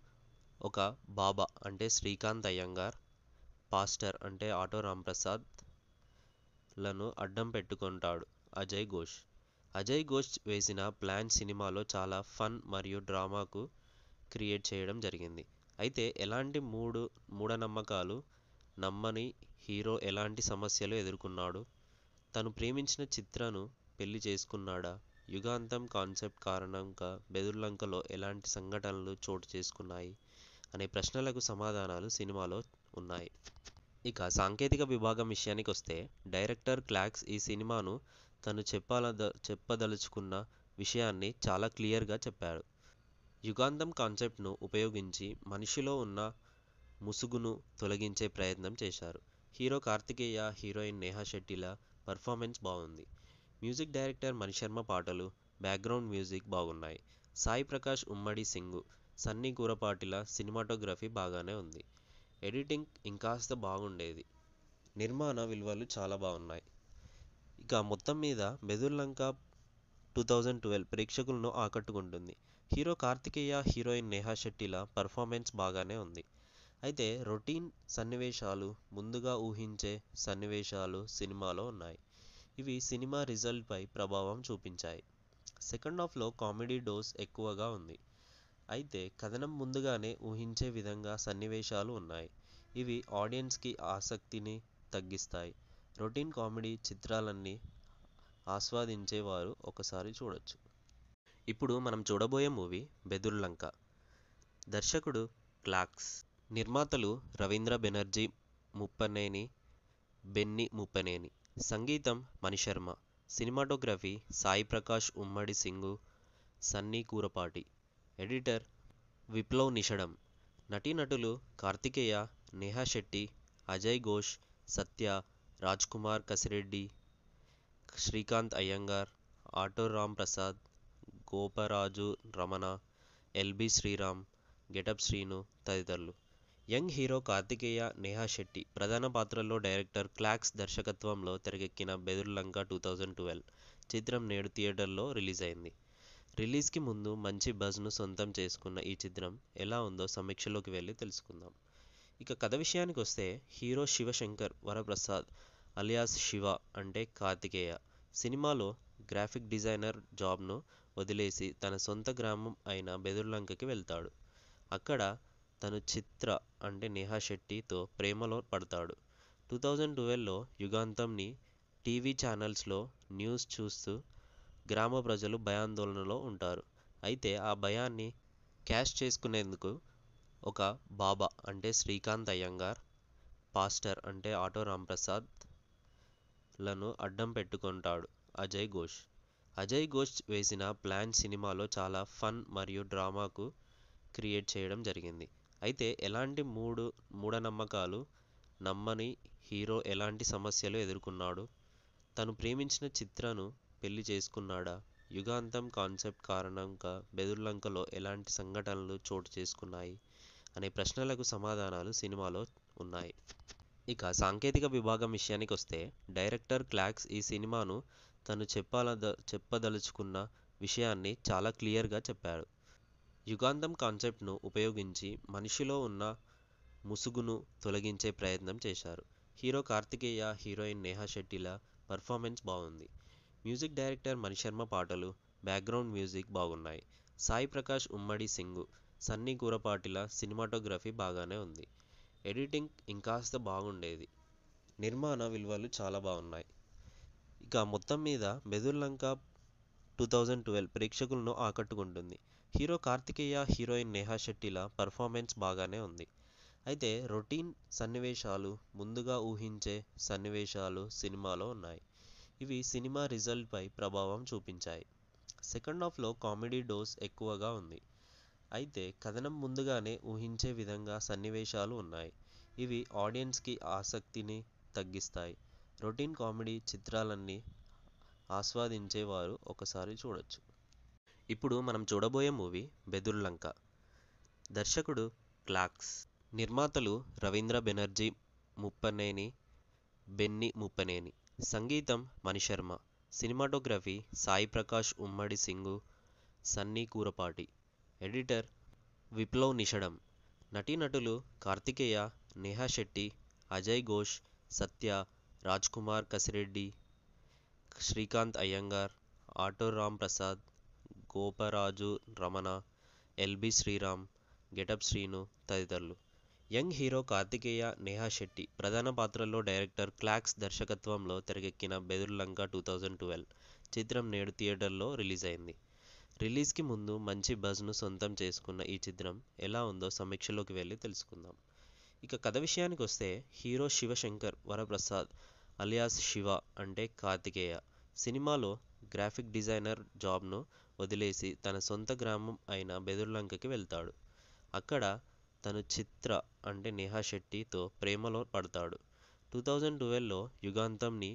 ఒక బాబా అంటే శ్రీకాంత్ అయ్యంగార్ పాస్టర్ అంటే ఆటో రాంప్రసాద్ లను అడ్డం పెట్టుకుంటాడు అజయ్ ఘోష్ అజయ్ ఘోష్ వేసిన ప్లాన్ సినిమాలో చాలా ఫన్ మరియు డ్రామాకు క్రియేట్ చేయడం జరిగింది అయితే ఎలాంటి మూడు మూఢనమ్మకాలు నమ్మని హీరో ఎలాంటి సమస్యలు ఎదుర్కొన్నాడు తను ప్రేమించిన చిత్రను పెళ్లి చేసుకున్నాడా యుగాంతం కాన్సెప్ట్ కారణంగా బెదుర్లంకలో ఎలాంటి సంఘటనలు చోటు చేసుకున్నాయి అనే ప్రశ్నలకు సమాధానాలు సినిమాలో ఉన్నాయి ఇక సాంకేతిక విభాగం విషయానికి వస్తే డైరెక్టర్ క్లాక్స్ ఈ సినిమాను తను చెప్పాల చెప్పదలుచుకున్న విషయాన్ని చాలా క్లియర్గా చెప్పాడు యుగాంతం కాన్సెప్ట్ను ఉపయోగించి మనిషిలో ఉన్న ముసుగును తొలగించే ప్రయత్నం చేశారు హీరో కార్తికేయ హీరోయిన్ నేహా శెట్టిల పర్ఫార్మెన్స్ బాగుంది మ్యూజిక్ డైరెక్టర్ మణిశర్మ పాటలు బ్యాక్గ్రౌండ్ మ్యూజిక్ బాగున్నాయి సాయి ప్రకాష్ ఉమ్మడి సింగు సన్నీ కూరపాటిల సినిమాటోగ్రఫీ బాగానే ఉంది ఎడిటింగ్ ఇంకాస్త బాగుండేది నిర్మాణ విలువలు చాలా బాగున్నాయి ఇక మొత్తం మీద Bedurulanka two thousand twelve ప్రేక్షకులను ఆకట్టుకుంటుంది హీరో కార్తికేయ హీరోయిన్ నేహా శెట్టిల పర్ఫార్మెన్స్ బాగానే ఉంది అయితే రొటీన్ సన్నివేశాలు ముందుగా ఊహించే సన్నివేశాలు సినిమాలో ఉన్నాయి ఇవి సినిమా రిజల్ట్పై ప్రభావం చూపించాయి సెకండ్ హాఫ్లో కామెడీ డోస్ ఎక్కువగా ఉంది అయితే కథనం ముందుగానే ఊహించే విధంగా సన్నివేశాలు ఉన్నాయి ఇవి ఆడియన్స్కి ఆసక్తిని తగ్గిస్తాయి రొటీన్ కామెడీ చిత్రాలన్నీ ఆస్వాదించేవారు ఒకసారి చూడొచ్చు ఇప్పుడు మనం చూడబోయే మూవీ బెదుర్లంక దర్శకుడు క్లాక్స్ నిర్మాతలు రవీంద్ర బెనర్జీ ముప్పనేని బెన్ని ముప్పనేని సంగీతం మణిశర్మ సినిమాటోగ్రఫీ సాయి ప్రకాష్ ఉమ్మడి సింగు సన్నీ కూరపాటి ఎడిటర్ విప్లవ్ నిషడం నటీనటులు Karthikeya Neha Shetty Ajay Ghosh Satya Raj Kumar Kasireddy Srikanth Iyengar auto Ram Prasad Goparaju Ramana LB Sriram getup Srinu తదితరులు యంగ్ హీరో కార్తికేయ నేహా శెట్టి ప్రధాన పాత్రల్లో డైరెక్టర్ క్లాక్స్ దర్శకత్వంలో తెరకెక్కిన బెదుర్లంక టూ థౌజండ్ ట్వెల్వ్ చిత్రం నేడు థియేటర్లో రిలీజ్ అయింది రిలీజ్కి ముందు మంచి బజ్ను సొంతం చేసుకున్న ఈ చిత్రం ఎలా ఉందో సమీక్షలోకి వెళ్ళి తెలుసుకుందాం ఇక కథ విషయానికి వస్తే హీరో శివశంకర్ వరప్రసాద్ అలియాస్ శివ అంటే కార్తికేయ సినిమాలో గ్రాఫిక్ డిజైనర్ జాబ్ను వదిలేసి తన సొంత గ్రామం అయిన బెదుర్లంకకి వెళ్తాడు అక్కడ తను చిత్ర అంటే నేహా శెట్టితో ప్రేమలో పడతాడు టూ థౌజండ్ ట్వెల్వ్లో యుగాంతంని టీవీ ఛానల్స్లో న్యూస్ చూస్తూ గ్రామ ప్రజలు భయాందోళనలో ఉంటారు అయితే ఆ భయాన్ని క్యాష్ చేసుకునేందుకు ఒక బాబా అంటే శ్రీకాంత్ అయ్యంగార్ పాస్టర్ అంటే ఆటో రాంప్రసాద్ లను అడ్డం పెట్టుకుంటాడు అజయ్ ఘోష్ అజయ్ ఘోష్ వేసిన ప్లాన్ సినిమాలో చాలా ఫన్ మరియు డ్రామాకు క్రియేట్ చేయడం జరిగింది అయితే ఎలాంటి మూడు మూఢనమ్మకాలు నమ్మని హీరో ఎలాంటి సమస్యలు ఎదుర్కొన్నాడు తను ప్రేమించిన చిత్రను పెళ్లి చేసుకున్నాడా యుగాంతం కాన్సెప్ట్ కారణంగా బెదుర్లంకలో ఎలాంటి సంఘటనలు చోటు చేసుకున్నాయి అనే ప్రశ్నలకు సమాధానాలు సినిమాలో ఉన్నాయి ఇక సాంకేతిక విభాగం విషయానికి వస్తే డైరెక్టర్ క్లాక్స్ ఈ సినిమాను తను చెప్పాల చెప్పదలుచుకున్న విషయాన్ని చాలా క్లియర్గా చెప్పాడు యుగాంతం కాన్సెప్ట్ను ఉపయోగించి మనిషిలో ఉన్న ముసుగును తొలగించే ప్రయత్నం చేశారు హీరో కార్తికేయ హీరోయిన్ నేహా శెట్టిల పర్ఫార్మెన్స్ బాగుంది మ్యూజిక్ డైరెక్టర్ మణిశర్మ పాటలు బ్యాక్గ్రౌండ్ మ్యూజిక్ బాగున్నాయి సాయి ప్రకాష్ ఉమ్మడి సింగు సన్నీ కూరపాటిల సినిమాటోగ్రఫీ బాగానే ఉంది ఎడిటింగ్ ఇంకాస్త బాగుండేది నిర్మాణ విలువలు చాలా బాగున్నాయి ఇక మొత్తం మీద బెదుర్లంక టూ థౌజండ్ ట్వెల్వ్ ప్రేక్షకులను ఆకట్టుకుంటుంది హీరో కార్తికేయ హీరోయిన్ నేహా శెట్టిల పర్ఫార్మెన్స్ బాగానే ఉంది అయితే రొటీన్ సన్నివేశాలు ముందుగా ఊహించే సన్నివేశాలు సినిమాలో ఉన్నాయి ఇవి సినిమా రిజల్ట్పై ప్రభావం చూపించాయి సెకండ్ హాఫ్లో కామెడీ డోస్ ఎక్కువగా ఉంది అయితే కథనం ముందుగానే ఊహించే విధంగా సన్నివేశాలు ఉన్నాయి ఇవి ఆడియన్స్కి ఆసక్తిని తగ్గిస్తాయి రొటీన్ కామెడీ చిత్రాలన్నీ ఆస్వాదించేవారు ఒకసారి చూడొచ్చు ఇప్పుడు మనం చూడబోయే మూవీ బెదుర్లంక దర్శకుడు క్లాక్స్ నిర్మాతలు రవీంద్ర బెనర్జీ ముప్పనేని బెన్ని ముప్పనేని సంగీతం మణిశర్మ సినిమాటోగ్రఫీ సాయి ప్రకాష్ ఉమ్మడి సింగు సన్నీ కూరపాటి ఎడిటర్ విప్లవ్ నిషడం నటీనటులు Karthikeya Neha Shetty Ajay Ghosh Satya Raj Kumar Kasireddy Srikanth Iyengar auto Ram Prasad Goparaju Ramana LB Sriram getup Srinu తదితరులు యంగ్ హీరో కార్తికేయ నేహా శెట్టి ప్రధాన పాత్రల్లో డైరెక్టర్ క్లాక్స్ దర్శకత్వంలో తెరకెక్కిన బెదుర్లంక టూ థౌజండ్ ట్వెల్వ్ చిత్రం నేడు థియేటర్లో రిలీజ్ అయింది రిలీజ్కి ముందు మంచి బజ్ను సొంతం చేసుకున్న ఈ చిత్రం ఎలా ఉందో సమీక్షలోకి వెళ్ళి తెలుసుకుందాం ఇక కథ విషయానికి వస్తే హీరో శివశంకర్ వరప్రసాద్ అలియాస్ శివ అంటే కార్తికేయ సినిమాలో గ్రాఫిక్ డిజైనర్ జాబ్ను వదిలేసి తన సొంత గ్రామం అయిన బెదుర్లంకకి వెళ్తాడు అక్కడ తను చిత్ర అంటే నేహా శెట్టితో ప్రేమలో పడతాడు టూ థౌజండ్ ట్వెల్వ్లో యుగాంతంని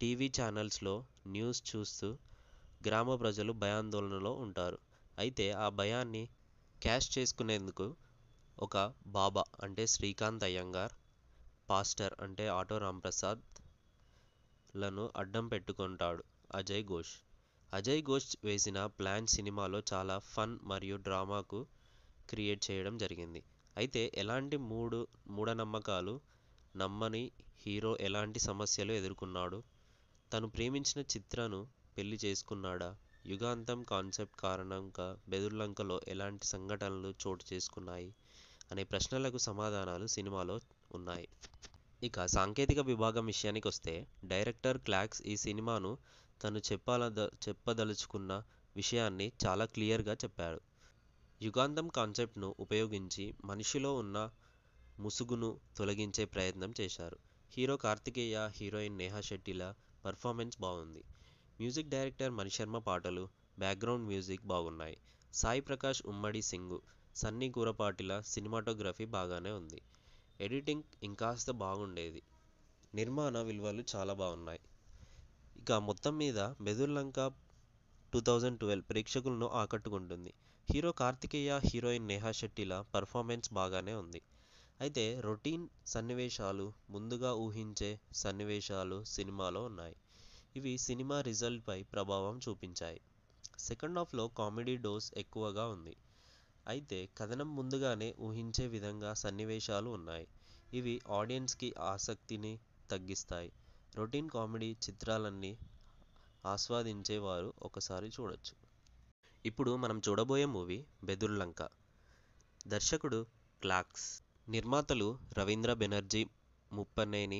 టీవీ ఛానల్స్లో న్యూస్ చూస్తూ గ్రామ ప్రజలు భయాందోళనలో ఉంటారు అయితే ఆ భయాన్ని క్యాష్ చేసుకునేందుకు ఒక బాబా అంటే శ్రీకాంత్ అయ్యంగార్ పాస్టర్ అంటే ఆటో రాంప్రసాద్ లను అడ్డం పెట్టుకుంటాడు అజయ్ ఘోష్ అజయ్ ఘోష్ వేసిన ప్లాన్ సినిమాలో చాలా ఫన్ మరియు డ్రామాకు క్రియేట్ చేయడం జరిగింది అయితే ఎలాంటి మూడు మూఢనమ్మకాలు నమ్మని హీరో ఎలాంటి సమస్యలు ఎదుర్కొన్నాడు తను ప్రేమించిన చిత్రను పెళ్లి చేసుకున్నాడా యుగాంతం కాన్సెప్ట్ కారణంగా బెదుర్లంకలో ఎలాంటి సంఘటనలు చోటు చేసుకున్నాయి అనే ప్రశ్నలకు సమాధానాలు సినిమాలో ఉన్నాయి ఇక సాంకేతిక విభాగం విషయానికి వస్తే డైరెక్టర్ క్లాక్స్ ఈ సినిమాను తను చెప్పాల చెప్పదలుచుకున్న విషయాన్ని చాలా క్లియర్గా చెప్పాడు యుగాంతం కాన్సెప్ట్ను ఉపయోగించి మనిషిలో ఉన్న ముసుగును తొలగించే ప్రయత్నం చేశారు హీరో కార్తికేయ హీరోయిన్ నేహా శెట్టిల పర్ఫార్మెన్స్ బాగుంది మ్యూజిక్ డైరెక్టర్ మణిశర్మ పాటలు బ్యాక్గ్రౌండ్ మ్యూజిక్ బాగున్నాయి సాయి ప్రకాష్ ఉమ్మడి సింగు సన్నీ కూరపాటిల సినిమాటోగ్రఫీ బాగానే ఉంది ఎడిటింగ్ ఇంకాస్త బాగుండేది నిర్మాణ విలువలు చాలా బాగున్నాయి ఇక మొత్తం మీద బెదుర్లంక టూ థౌజండ్ ట్వెల్వ్ ప్రేక్షకులను ఆకట్టుకుంటుంది హీరో కార్తికేయ హీరోయిన్ నేహా శెట్టిల పర్ఫార్మెన్స్ బాగానే ఉంది అయితే రొటీన్ సన్నివేశాలు ముందుగా ఊహించే సన్నివేశాలు సినిమాలో ఉన్నాయి ఇవి సినిమా రిజల్ట్పై ప్రభావం చూపించాయి సెకండ్ హాఫ్లో కామెడీ డోస్ ఎక్కువగా ఉంది అయితే కథనం ముందుగానే ఊహించే విధంగా సన్నివేశాలు ఉన్నాయి ఇవి ఆడియన్స్కి ఆసక్తిని తగ్గిస్తాయి రొటీన్ కామెడీ చిత్రాలన్నీ ఆస్వాదించేవారు ఒకసారి చూడొచ్చు ఇప్పుడు మనం చూడబోయే మూవీ బెదుర్లంక దర్శకుడు క్లాక్స్ నిర్మాతలు రవీంద్ర బెనర్జీ ముప్పనేని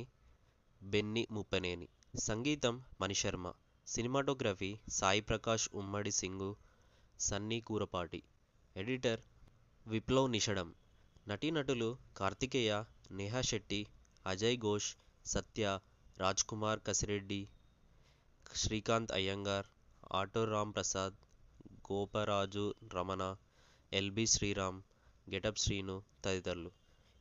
బెన్ని ముప్పనేని సంగీతం మణిశర్మ సినిమాటోగ్రఫీ సాయి ప్రకాష్ ఉమ్మడి సింగు సన్నీ కూరపాటి ఎడిటర్ విప్లవ్ నిషడం నటీనటులు Karthikeya Neha Shetty Ajay Ghosh Satya Raj Kumar Kasireddy Srikanth Iyengar auto Ram Prasad Goparaju Ramana LB Sriram getup Srinu తదితరులు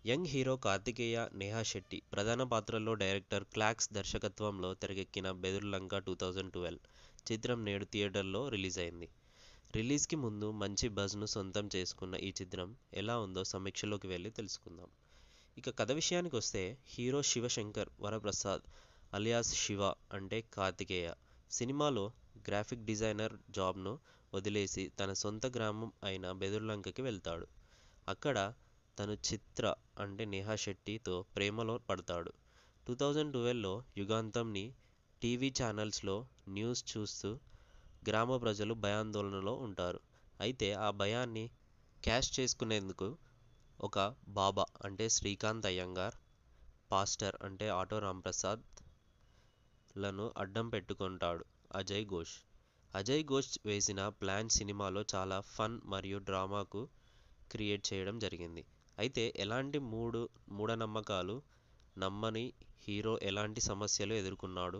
యంగ్ హీరో కార్తికేయ నేహా శెట్టి ప్రధాన పాత్రల్లో డైరెక్టర్ క్లాక్స్ దర్శకత్వంలో తెరకెక్కిన బెదుర్లంక టూ థౌజండ్ ట్వెల్వ్ చిత్రం నేడు థియేటర్లో రిలీజ్ అయింది రిలీజ్కి ముందు మంచి బజ్ను సొంతం చేసుకున్న ఈ చిత్రం ఎలా ఉందో సమీక్షలోకి వెళ్ళి తెలుసుకుందాం ఇక కథ విషయానికి వస్తే హీరో శివశంకర్ వరప్రసాద్ అలియాస్ శివ అంటే కార్తికేయ సినిమాలో గ్రాఫిక్ డిజైనర్ జాబ్ను వదిలేసి తన సొంత గ్రామం అయిన బెదుర్లంకకి వెళ్తాడు అక్కడ తను చిత్ర అంటే నేహా శెట్టితో ప్రేమలో పడతాడు టూ థౌజండ్ ట్వెల్వ్లో యుగాంతంని టీవీ ఛానల్స్లో న్యూస్ చూస్తూ గ్రామ ప్రజలు భయాందోళనలో ఉంటారు అయితే ఆ భయాన్ని క్యాష్ చేసుకునేందుకు ఒక బాబా అంటే శ్రీకాంత్ అయ్యంగార్ పాస్టర్ అంటే ఆటో రాంప్రసాద్ లను అడ్డం పెట్టుకుంటాడు అజయ్ ఘోష్ అజయ్ ఘోష్ వేసిన ప్లాన్ సినిమాలో చాలా ఫన్ మరియు డ్రామాకు క్రియేట్ చేయడం జరిగింది అయితే ఎలాంటి మూడు మూఢనమ్మకాలు నమ్మని హీరో ఎలాంటి సమస్యలు ఎదుర్కొన్నాడు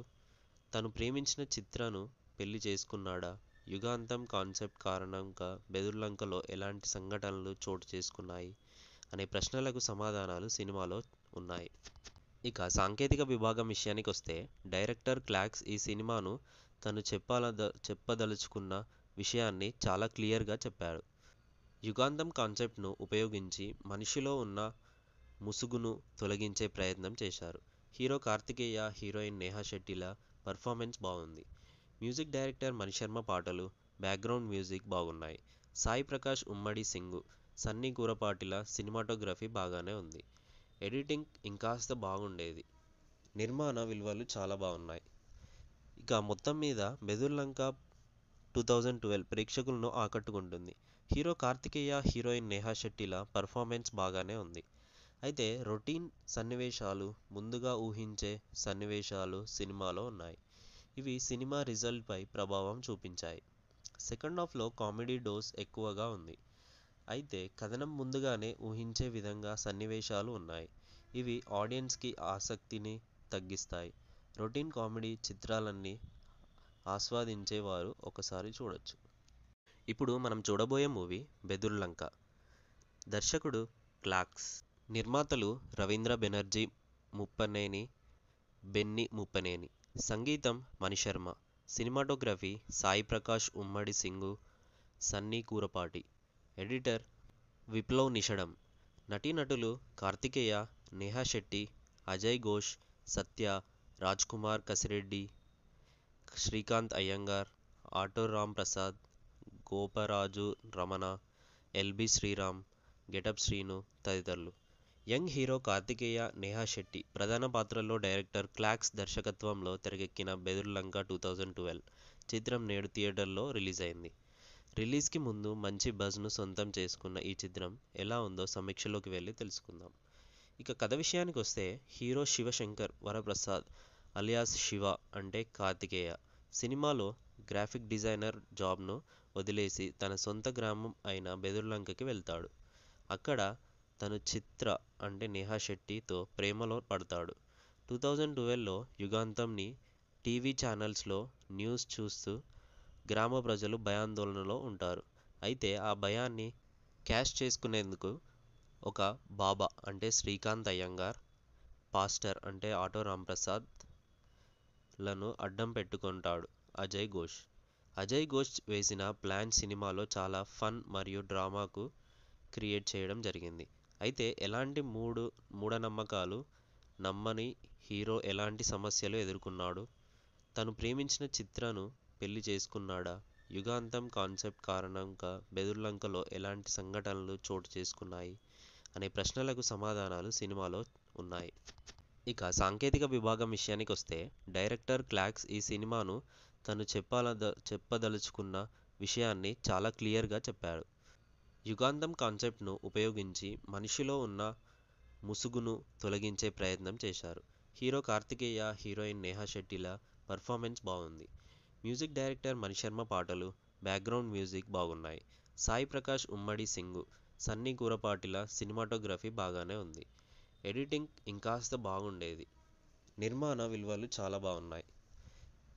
తను ప్రేమించిన చిత్రను పెళ్లి చేసుకున్నాడా యుగాంతం కాన్సెప్ట్ కారణంగా బెదుర్లంకలో ఎలాంటి సంఘటనలు చోటు చేసుకున్నాయి అనే ప్రశ్నలకు సమాధానాలు సినిమాలో ఉన్నాయి ఇక సాంకేతిక విభాగం విషయానికి వస్తే డైరెక్టర్ క్లాక్స్ ఈ సినిమాను తను చెప్పాల చెప్పదలుచుకున్న విషయాన్ని చాలా క్లియర్గా చెప్పాడు యుగాంతం కాన్సెప్ట్ను ఉపయోగించి మనిషిలో ఉన్న ముసుగును తొలగించే ప్రయత్నం చేశారు హీరో కార్తికేయ హీరోయిన్ నేహా శెట్టిల పర్ఫార్మెన్స్ బాగుంది మ్యూజిక్ డైరెక్టర్ మణిశర్మ పాటలు బ్యాక్గ్రౌండ్ మ్యూజిక్ బాగున్నాయి సాయి ప్రకాష్ ఉమ్మడి సింగు సన్నీ కూరపాటిల సినిమాటోగ్రఫీ బాగానే ఉంది ఎడిటింగ్ ఇంకాస్త బాగుండేది నిర్మాణ విలువలు చాలా బాగున్నాయి ఇక మొత్తం మీద లంక టూ థౌజండ్ ట్వెల్వ్ ప్రేక్షకులను ఆకట్టుకుంటుంది హీరో కార్తికేయ హీరోయిన్ నేహా శెట్టిల పర్ఫార్మెన్స్ బాగానే ఉంది అయితే రొటీన్ సన్నివేశాలు ముందుగా ఊహించే సన్నివేశాలు సినిమాలో ఉన్నాయి ఇవి సినిమా రిజల్ట్పై ప్రభావం చూపించాయి సెకండ్ హాఫ్లో కామెడీ డోస్ ఎక్కువగా ఉంది అయితే కథనం ముందుగానే ఊహించే విధంగా సన్నివేశాలు ఉన్నాయి ఇవి ఆడియన్స్కి ఆసక్తిని తగ్గిస్తాయి రొటీన్ కామెడీ చిత్రాలన్నీ ఆస్వాదించేవారు ఒకసారి చూడొచ్చు ఇప్పుడు మనం చూడబోయే మూవీ బెదుర్లంక దర్శకుడు క్లాక్స్ నిర్మాతలు రవీంద్ర బెనర్జీ ముప్పనేని బెన్ని ముప్పనేని సంగీతం మణిశర్మ సినిమాటోగ్రఫీ సాయి ప్రకాష్ ఉమ్మడి సింగు సన్నీ కూరపాటి ఎడిటర్ విప్లవ్ నిషడం నటీనటులు Karthikeya Neha Shetty Ajay Ghosh Satya Rajkumar Kasireddy Srikanth Iyengar auto Ram Prasad Goparaju Ramana LB Sriram getup Srinu తదితరులు యంగ్ హీరో కార్తికేయ నేహా శెట్టి ప్రధాన పాత్రల్లో డైరెక్టర్ క్లాక్స్ దర్శకత్వంలో తెరకెక్కిన బెదుర్లంక టూ థౌజండ్ ట్వెల్వ్ చిత్రం నేడు థియేటర్లో రిలీజ్ అయింది రిలీజ్కి ముందు మంచి బజ్ను సొంతం చేసుకున్న ఈ చిత్రం ఎలా ఉందో సమీక్షలోకి వెళ్ళి తెలుసుకుందాం ఇక కథ విషయానికి వస్తే హీరో శివశంకర్ వరప్రసాద్ అలియాస్ శివ అంటే కార్తికేయ సినిమాలో గ్రాఫిక్ డిజైనర్ జాబ్ను వదిలేసి తన సొంత గ్రామం అయిన బెదుర్లంకకి వెళ్తాడు అక్కడ తను చిత్ర అంటే నేహా శెట్టితో ప్రేమలో పడతాడు టూ థౌజండ్ ట్వెల్వ్లో యుగాంతంని టీవీ ఛానల్స్లో న్యూస్ చూస్తూ గ్రామ ప్రజలు భయాందోళనలో ఉంటారు అయితే ఆ భయాన్ని క్యాష్ చేసుకునేందుకు ఒక బాబా అంటే శ్రీకాంత్ అయ్యంగార్ పాస్టర్ అంటే ఆటో రాంప్రసాద్ లను అడ్డం పెట్టుకుంటాడు అజయ్ ఘోష్ అజయ్ ఘోష్ వేసిన ప్లాన్ సినిమాలో చాలా ఫన్ మరియు డ్రామాకు క్రియేట్ చేయడం జరిగింది అయితే ఎలాంటి మూడు మూఢనమ్మకాలు నమ్మని హీరో ఎలాంటి సమస్యలు ఎదుర్కొన్నాడు తను ప్రేమించిన చిత్రను పెళ్లి చేసుకున్నాడా యుగాంతం కాన్సెప్ట్ కారణంగా బెదుర్లంకలో ఎలాంటి సంఘటనలు చోటు చేసుకున్నాయి అనే ప్రశ్నలకు సమాధానాలు సినిమాలో ఉన్నాయి ఇక సాంకేతిక విభాగం విషయానికొస్తే డైరెక్టర్ క్లాక్స్ ఈ సినిమాను తను చెప్పాల చెప్పదలుచుకున్న విషయాన్ని చాలా క్లియర్గా చెప్పాడు యుగాంతం కాన్సెప్ట్ను ఉపయోగించి మనిషిలో ఉన్న ముసుగును తొలగించే ప్రయత్నం చేశారు హీరో కార్తికేయ హీరోయిన్ నేహా శెట్టిల పర్ఫార్మెన్స్ బాగుంది మ్యూజిక్ డైరెక్టర్ మణిశర్మ పాటలు బ్యాక్గ్రౌండ్ మ్యూజిక్ బాగున్నాయి సాయి ప్రకాష్ ఉమ్మడి సింగు సన్నీ కూరపాటిల సినిమాటోగ్రఫీ బాగానే ఉంది ఎడిటింగ్ ఇంకాస్త బాగుండేది నిర్మాణ విలువలు చాలా బాగున్నాయి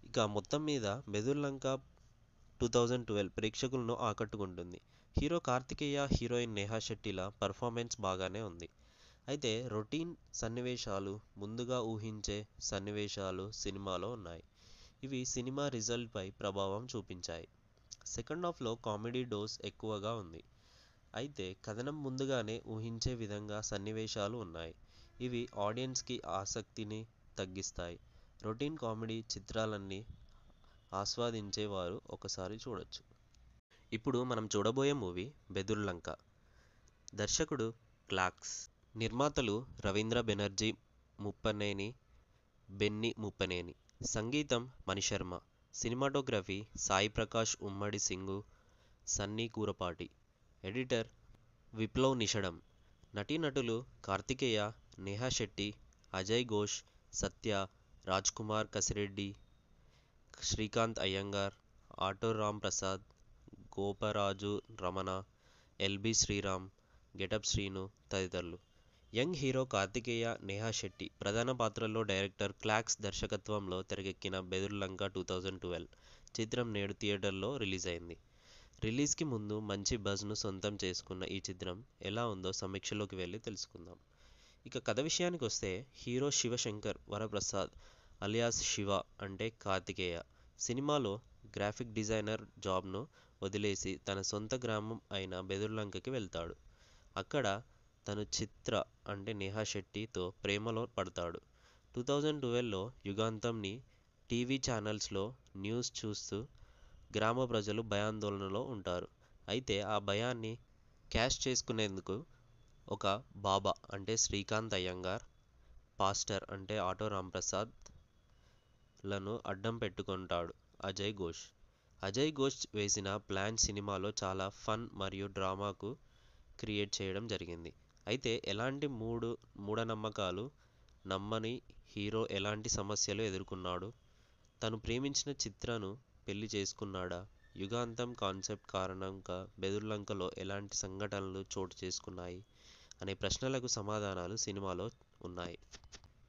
ఇక మొత్తం మీద Bedurulanka two thousand twelve ప్రేక్షకులను ఆకట్టుకుంటుంది హీరో కార్తికేయ హీరోయిన్ నేహా శెట్టిల పర్ఫార్మెన్స్ బాగానే ఉంది అయితే రొటీన్ సన్నివేశాలు ముందుగా ఊహించే సన్నివేశాలు సినిమాలో ఉన్నాయి ఇవి సినిమా రిజల్ట్పై ప్రభావం చూపించాయి సెకండ్ హాఫ్లో కామెడీ డోస్ ఎక్కువగా ఉంది అయితే కథనం ముందుగానే ఊహించే విధంగా సన్నివేశాలు ఉన్నాయి ఇవి ఆడియన్స్కి ఆసక్తిని తగ్గిస్తాయి రొటీన్ కామెడీ చిత్రాలన్నీ ఆస్వాదించేవారు ఒకసారి చూడొచ్చు ఇప్పుడు మనం చూడబోయే మూవీ బెదుర్లంక దర్శకుడు క్లాక్స్ నిర్మాతలు రవీంద్ర బెనర్జీ ముప్పనేని బెన్ని ముప్పనేని సంగీతం మణిశర్మ సినిమాటోగ్రఫీ సాయి ప్రకాష్ ఉమ్మడి సింగు సన్నీ కూరపాటి ఎడిటర్ విప్లవ్ నిషడం నటీనటులు Karthikeya Neha Shetty Ajay Ghosh Satya Raj Kumar Kasireddy Srikanth Iyengar auto Ram Prasad Goparaju Ramana LB Sriram getup Srinu తదితరులు యంగ్ హీరో కార్తికేయ నేహా శెట్టి ప్రధాన పాత్రల్లో డైరెక్టర్ క్లాక్స్ దర్శకత్వంలో తెరకెక్కిన బెదుర్లంక టూ థౌజండ్ ట్వెల్వ్ చిత్రం నేడు థియేటర్లో రిలీజ్ అయింది రిలీజ్కి ముందు మంచి బజ్ను సొంతం చేసుకున్న ఈ చిత్రం ఎలా ఉందో సమీక్షలోకి వెళ్ళి తెలుసుకుందాం ఇక కథ విషయానికి వస్తే హీరో శివశంకర్ వరప్రసాద్ అలియాస్ శివ అంటే కార్తికేయ సినిమాలో గ్రాఫిక్ డిజైనర్ జాబ్ను వదిలేసి తన సొంత గ్రామం అయిన బెదుర్లంకకి వెళ్తాడు అక్కడ తను చిత్ర అంటే నేహా శెట్టితో ప్రేమలో పడతాడు టూ థౌజండ్ ట్వెల్వ్లో యుగాంతంని టీవీ ఛానల్స్లో న్యూస్ చూస్తూ గ్రామ ప్రజలు భయాందోళనలో ఉంటారు అయితే ఆ భయాన్ని క్యాష్ చేసుకునేందుకు ఒక బాబా అంటే శ్రీకాంత్ అయ్యంగార్ పాస్టర్ అంటే ఆటో రాంప్రసాద్ లను అడ్డం పెట్టుకుంటాడు అజయ్ ఘోష్ అజయ్ ఘోష్ వేసిన ప్లాన్ సినిమాలో చాలా ఫన్ మరియు డ్రామాకు క్రియేట్ చేయడం జరిగింది అయితే ఎలాంటి మూడు మూఢనమ్మకాలు నమ్మని హీరో ఎలాంటి సమస్యలు ఎదుర్కొన్నాడు తను ప్రేమించిన చిత్రను పెళ్లి చేసుకున్నాడా యుగాంతం కాన్సెప్ట్ కారణంగా బెదుర్లంకలో ఎలాంటి సంఘటనలు చోటు చేసుకున్నాయి అనే ప్రశ్నలకు సమాధానాలు సినిమాలో ఉన్నాయి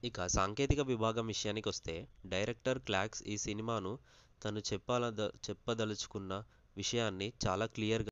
ఇక సాంకేతిక విభాగం విషయానికి వస్తే డైరెక్టర్ క్లాక్స్ ఈ సినిమాను తను చెప్పాల చెప్పదలుచుకున్న విషయాన్ని చాలా క్లియర్గా